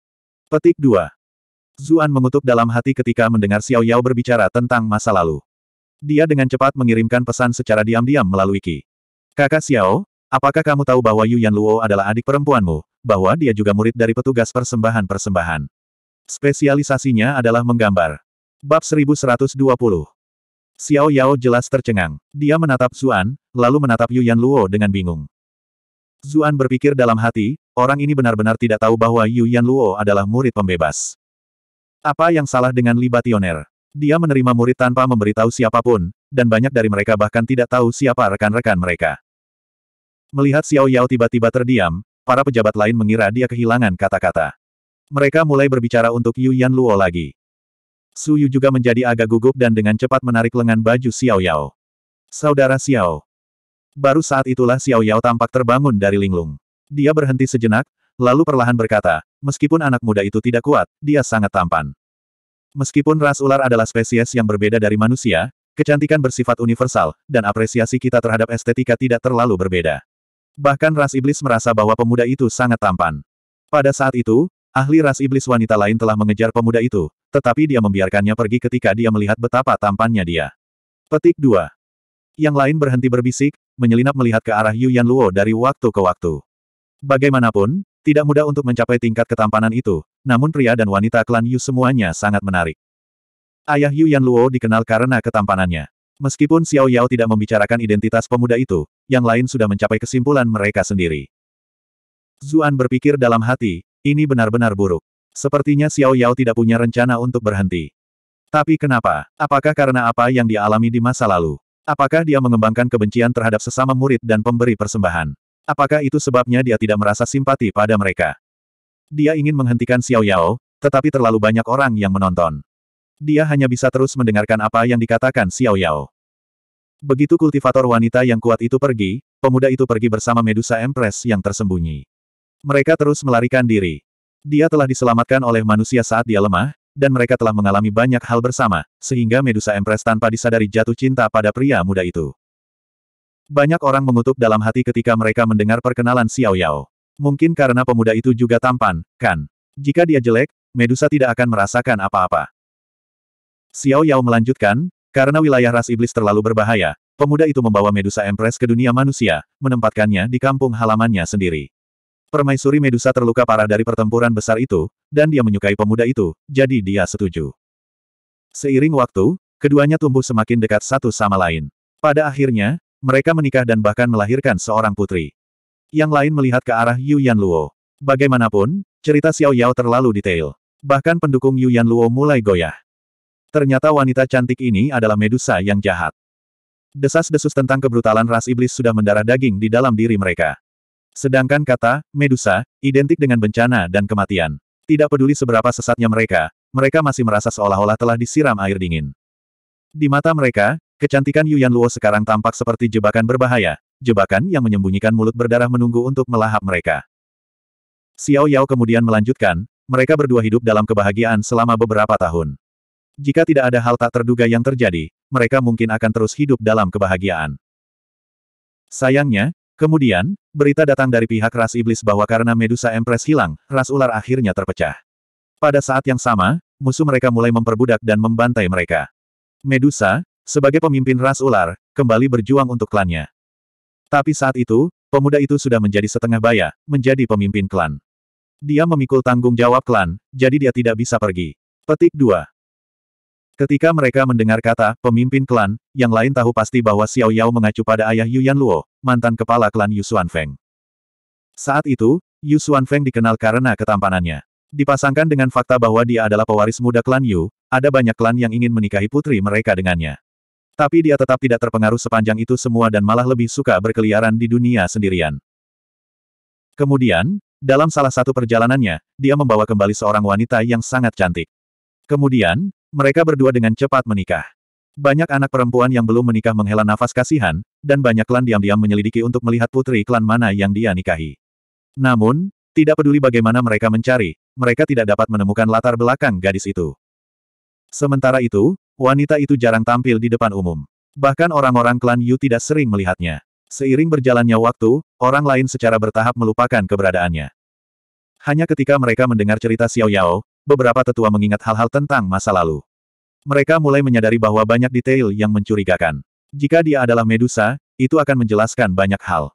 Petik 2. Zuan mengutuk dalam hati ketika mendengar Xiao Yao berbicara tentang masa lalu. Dia dengan cepat mengirimkan pesan secara diam-diam melalui Ki. Kakak Xiao, apakah kamu tahu bahwa Yu Yan Luo adalah adik perempuanmu, bahwa dia juga murid dari petugas persembahan-persembahan. Spesialisasinya adalah menggambar. Bab 1120. Xiao Yao jelas tercengang. Dia menatap Zuan, lalu menatap Yuan Luo dengan bingung. Zuan berpikir dalam hati, orang ini benar-benar tidak tahu bahwa Yuan Luo adalah murid pembebas. Apa yang salah dengan Libationer? Dia menerima murid tanpa memberitahu siapapun, dan banyak dari mereka bahkan tidak tahu siapa rekan-rekan mereka. Melihat Xiao Yao tiba-tiba terdiam, Para pejabat lain mengira dia kehilangan kata-kata. Mereka mulai berbicara untuk Yu Yan Luo lagi. Su Yu juga menjadi agak gugup dan dengan cepat menarik lengan baju Xiao Yao. Saudara Xiao. Baru saat itulah Xiao Yao tampak terbangun dari linglung. Dia berhenti sejenak, lalu perlahan berkata, meskipun anak muda itu tidak kuat, dia sangat tampan. Meskipun ras ular adalah spesies yang berbeda dari manusia, kecantikan bersifat universal, dan apresiasi kita terhadap estetika tidak terlalu berbeda. Bahkan ras iblis merasa bahwa pemuda itu sangat tampan. Pada saat itu, ahli ras iblis wanita lain telah mengejar pemuda itu, tetapi dia membiarkannya pergi ketika dia melihat betapa tampannya dia. Petik 2. Yang lain berhenti berbisik, menyelinap melihat ke arah Yu Yan Luo dari waktu ke waktu. Bagaimanapun, tidak mudah untuk mencapai tingkat ketampanan itu, namun pria dan wanita klan Yu semuanya sangat menarik. Ayah Yu Yan Luo dikenal karena ketampanannya. Meskipun Xiao Yao tidak membicarakan identitas pemuda itu, yang lain sudah mencapai kesimpulan mereka sendiri. Zuan berpikir dalam hati, ini benar-benar buruk. Sepertinya Xiao Yao tidak punya rencana untuk berhenti. Tapi kenapa? Apakah karena apa yang dia alami di masa lalu? Apakah dia mengembangkan kebencian terhadap sesama murid dan pemberi persembahan? Apakah itu sebabnya dia tidak merasa simpati pada mereka? Dia ingin menghentikan Xiao Yao, tetapi terlalu banyak orang yang menonton. Dia hanya bisa terus mendengarkan apa yang dikatakan Xiao Yao. Begitu kultivator wanita yang kuat itu pergi, pemuda itu pergi bersama Medusa Empress yang tersembunyi. Mereka terus melarikan diri. Dia telah diselamatkan oleh manusia saat dia lemah, dan mereka telah mengalami banyak hal bersama, sehingga Medusa Empress tanpa disadari jatuh cinta pada pria muda itu. Banyak orang mengutuk dalam hati ketika mereka mendengar perkenalan Xiao Yao. Mungkin karena pemuda itu juga tampan, kan? Jika dia jelek, Medusa tidak akan merasakan apa-apa. Xiao Yao melanjutkan, karena wilayah ras iblis terlalu berbahaya, pemuda itu membawa Medusa Empress ke dunia manusia, menempatkannya di kampung halamannya sendiri. Permaisuri Medusa terluka parah dari pertempuran besar itu, dan dia menyukai pemuda itu, jadi dia setuju. Seiring waktu, keduanya tumbuh semakin dekat satu sama lain. Pada akhirnya, mereka menikah dan bahkan melahirkan seorang putri. Yang lain melihat ke arah Yu Yan Luo. Bagaimanapun, cerita Xiao Yao terlalu detail. Bahkan pendukung Yu Yan Luo mulai goyah. Ternyata wanita cantik ini adalah Medusa yang jahat. Desas-desus tentang kebrutalan ras iblis sudah mendarah daging di dalam diri mereka. Sedangkan kata, Medusa, identik dengan bencana dan kematian. Tidak peduli seberapa sesatnya mereka, mereka masih merasa seolah-olah telah disiram air dingin. Di mata mereka, kecantikan Yuan Luo sekarang tampak seperti jebakan berbahaya, jebakan yang menyembunyikan mulut berdarah menunggu untuk melahap mereka. Xiao Yao kemudian melanjutkan, mereka berdua hidup dalam kebahagiaan selama beberapa tahun. Jika tidak ada hal tak terduga yang terjadi, mereka mungkin akan terus hidup dalam kebahagiaan. Sayangnya, kemudian, berita datang dari pihak ras iblis bahwa karena Medusa Empress hilang, ras ular akhirnya terpecah. Pada saat yang sama, musuh mereka mulai memperbudak dan membantai mereka. Medusa, sebagai pemimpin ras ular, kembali berjuang untuk klannya. Tapi saat itu, pemuda itu sudah menjadi setengah baya, menjadi pemimpin klan. Dia memikul tanggung jawab klan, jadi dia tidak bisa pergi. Petik 2. Ketika mereka mendengar kata, pemimpin klan, yang lain tahu pasti bahwa Xiao Yao mengacu pada ayah Yuan Luo, mantan kepala klan Yu Yusuan Feng. Saat itu, Yu Yusuan Feng dikenal karena ketampanannya. Dipasangkan dengan fakta bahwa dia adalah pewaris muda klan Yu, ada banyak klan yang ingin menikahi putri mereka dengannya. Tapi dia tetap tidak terpengaruh sepanjang itu semua dan malah lebih suka berkeliaran di dunia sendirian. Kemudian, dalam salah satu perjalanannya, dia membawa kembali seorang wanita yang sangat cantik. Kemudian, mereka berdua dengan cepat menikah. Banyak anak perempuan yang belum menikah menghela nafas kasihan, dan banyak klan diam-diam menyelidiki untuk melihat putri klan mana yang dia nikahi. Namun, tidak peduli bagaimana mereka mencari, mereka tidak dapat menemukan latar belakang gadis itu. Sementara itu, wanita itu jarang tampil di depan umum. Bahkan orang-orang klan Yu tidak sering melihatnya. Seiring berjalannya waktu, orang lain secara bertahap melupakan keberadaannya. Hanya ketika mereka mendengar cerita Xiao Yao, beberapa tetua mengingat hal-hal tentang masa lalu. Mereka mulai menyadari bahwa banyak detail yang mencurigakan. Jika dia adalah Medusa, itu akan menjelaskan banyak hal.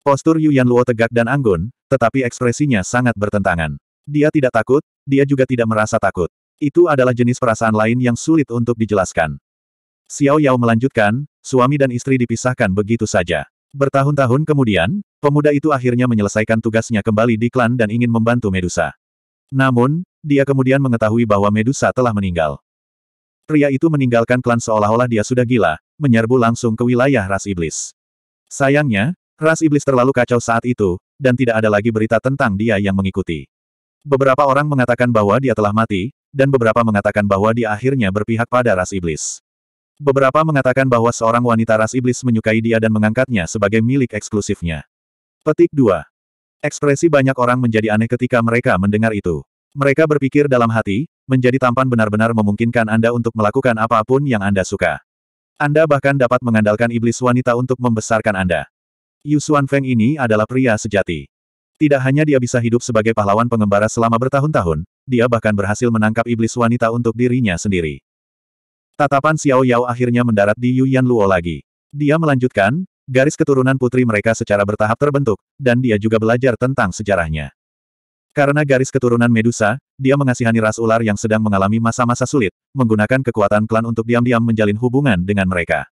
Postur Yuan Luo tegak dan anggun, tetapi ekspresinya sangat bertentangan. Dia tidak takut, dia juga tidak merasa takut. Itu adalah jenis perasaan lain yang sulit untuk dijelaskan. Xiao Yao melanjutkan, suami dan istri dipisahkan begitu saja. Bertahun-tahun kemudian, pemuda itu akhirnya menyelesaikan tugasnya kembali di klan dan ingin membantu Medusa. Namun, dia kemudian mengetahui bahwa Medusa telah meninggal. Pria itu meninggalkan klan seolah-olah dia sudah gila, menyerbu langsung ke wilayah ras iblis. Sayangnya, ras iblis terlalu kacau saat itu, dan tidak ada lagi berita tentang dia yang mengikuti. Beberapa orang mengatakan bahwa dia telah mati, dan beberapa mengatakan bahwa dia akhirnya berpihak pada ras iblis. Beberapa mengatakan bahwa seorang wanita ras iblis menyukai dia dan mengangkatnya sebagai milik eksklusifnya. Petik 2. Ekspresi banyak orang menjadi aneh ketika mereka mendengar itu. Mereka berpikir dalam hati, menjadi tampan benar-benar memungkinkan Anda untuk melakukan apapun yang Anda suka. Anda bahkan dapat mengandalkan iblis wanita untuk membesarkan Anda. Yu Feng ini adalah pria sejati. Tidak hanya dia bisa hidup sebagai pahlawan pengembara selama bertahun-tahun, dia bahkan berhasil menangkap iblis wanita untuk dirinya sendiri. Tatapan Xiao Yao akhirnya mendarat di Yu Yan Luo lagi. Dia melanjutkan, garis keturunan putri mereka secara bertahap terbentuk, dan dia juga belajar tentang sejarahnya. Karena garis keturunan Medusa, dia mengasihani ras ular yang sedang mengalami masa-masa sulit, menggunakan kekuatan klan untuk diam-diam menjalin hubungan dengan mereka.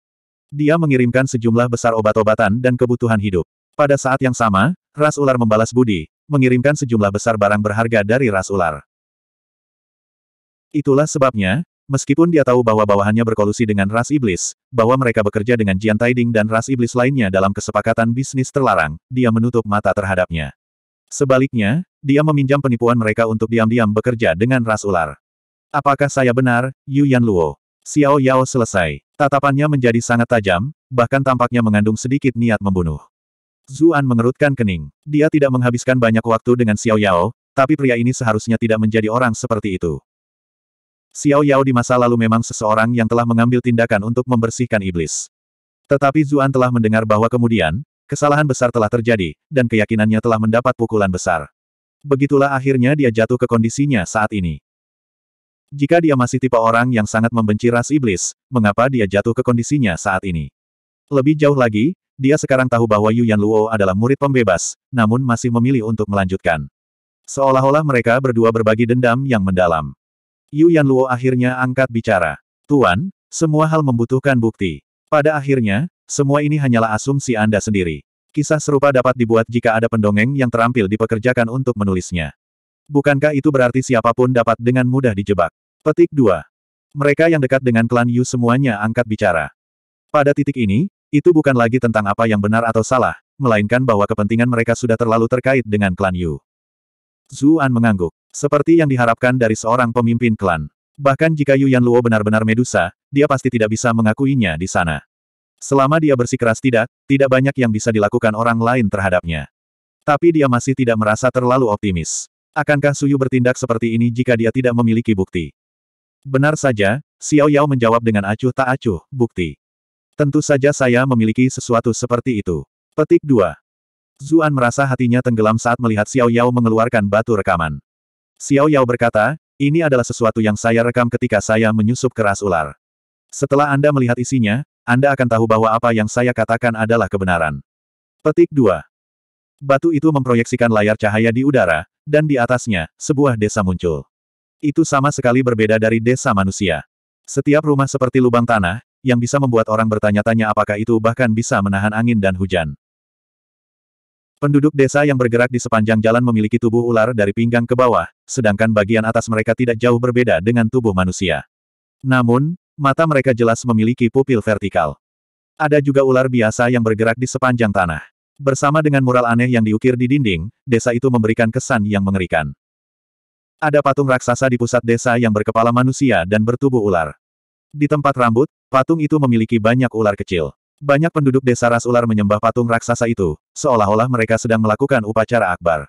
Dia mengirimkan sejumlah besar obat-obatan dan kebutuhan hidup. Pada saat yang sama, ras ular membalas budi, mengirimkan sejumlah besar barang berharga dari ras ular. Itulah sebabnya, meskipun dia tahu bahwa bawahannya berkolusi dengan ras iblis, bahwa mereka bekerja dengan Jian Taiding dan ras iblis lainnya dalam kesepakatan bisnis terlarang, dia menutup mata terhadapnya. Sebaliknya, dia meminjam penipuan mereka untuk diam-diam bekerja dengan ras ular. Apakah saya benar, Yu Yan Luo? Xiao Yao selesai. Tatapannya menjadi sangat tajam, bahkan tampaknya mengandung sedikit niat membunuh. Zuan mengerutkan kening. Dia tidak menghabiskan banyak waktu dengan Xiao Yao, tapi pria ini seharusnya tidak menjadi orang seperti itu. Xiao Yao di masa lalu memang seseorang yang telah mengambil tindakan untuk membersihkan iblis. Tetapi Zuan telah mendengar bahwa kemudian, Kesalahan besar telah terjadi, dan keyakinannya telah mendapat pukulan besar. Begitulah akhirnya dia jatuh ke kondisinya saat ini. Jika dia masih tipe orang yang sangat membenci ras iblis, mengapa dia jatuh ke kondisinya saat ini? Lebih jauh lagi, dia sekarang tahu bahwa Yu Yan Luo adalah murid pembebas, namun masih memilih untuk melanjutkan. Seolah-olah mereka berdua berbagi dendam yang mendalam. Yu Yan Luo akhirnya angkat bicara. Tuan, semua hal membutuhkan bukti. Pada akhirnya, semua ini hanyalah asumsi Anda sendiri. Kisah serupa dapat dibuat jika ada pendongeng yang terampil dipekerjakan untuk menulisnya. Bukankah itu berarti siapapun dapat dengan mudah dijebak? Petik 2. Mereka yang dekat dengan klan Yu semuanya angkat bicara. Pada titik ini, itu bukan lagi tentang apa yang benar atau salah, melainkan bahwa kepentingan mereka sudah terlalu terkait dengan klan Yu. Zuan mengangguk. Seperti yang diharapkan dari seorang pemimpin klan. Bahkan jika Yu Yan Luo benar-benar Medusa, dia pasti tidak bisa mengakuinya di sana. Selama dia bersikeras tidak, tidak banyak yang bisa dilakukan orang lain terhadapnya. Tapi dia masih tidak merasa terlalu optimis. Akankah Suyu bertindak seperti ini jika dia tidak memiliki bukti? Benar saja, Xiao Yao menjawab dengan acuh tak acuh, bukti. Tentu saja saya memiliki sesuatu seperti itu. Petik 2. Zuan merasa hatinya tenggelam saat melihat Xiao Yao mengeluarkan batu rekaman. Xiao Yao berkata, ini adalah sesuatu yang saya rekam ketika saya menyusup keras ular. Setelah Anda melihat isinya, Anda akan tahu bahwa apa yang saya katakan adalah kebenaran. Petik 2. Batu itu memproyeksikan layar cahaya di udara, dan di atasnya, sebuah desa muncul. Itu sama sekali berbeda dari desa manusia. Setiap rumah seperti lubang tanah, yang bisa membuat orang bertanya-tanya apakah itu bahkan bisa menahan angin dan hujan. Penduduk desa yang bergerak di sepanjang jalan memiliki tubuh ular dari pinggang ke bawah, sedangkan bagian atas mereka tidak jauh berbeda dengan tubuh manusia. Namun, Mata mereka jelas memiliki pupil vertikal. Ada juga ular biasa yang bergerak di sepanjang tanah. Bersama dengan mural aneh yang diukir di dinding, desa itu memberikan kesan yang mengerikan. Ada patung raksasa di pusat desa yang berkepala manusia dan bertubuh ular. Di tempat rambut, patung itu memiliki banyak ular kecil. Banyak penduduk desa ras ular menyembah patung raksasa itu, seolah-olah mereka sedang melakukan upacara akbar.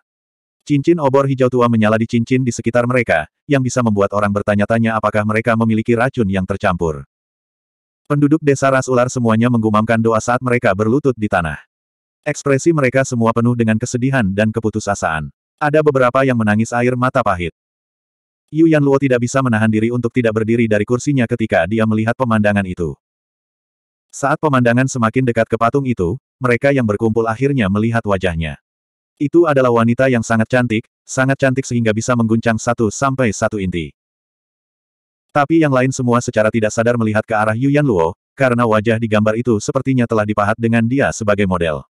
Cincin obor hijau tua menyala di cincin di sekitar mereka, yang bisa membuat orang bertanya-tanya apakah mereka memiliki racun yang tercampur. Penduduk desa ras ular semuanya menggumamkan doa saat mereka berlutut di tanah. Ekspresi mereka semua penuh dengan kesedihan dan keputusasaan. Ada beberapa yang menangis air mata pahit. Yu Yan Luo tidak bisa menahan diri untuk tidak berdiri dari kursinya ketika dia melihat pemandangan itu. Saat pemandangan semakin dekat ke patung itu, mereka yang berkumpul akhirnya melihat wajahnya. Itu adalah wanita yang sangat cantik, sangat cantik sehingga bisa mengguncang satu sampai satu inti. Tapi yang lain semua secara tidak sadar melihat ke arah Yuan Luo, karena wajah di gambar itu sepertinya telah dipahat dengan dia sebagai model.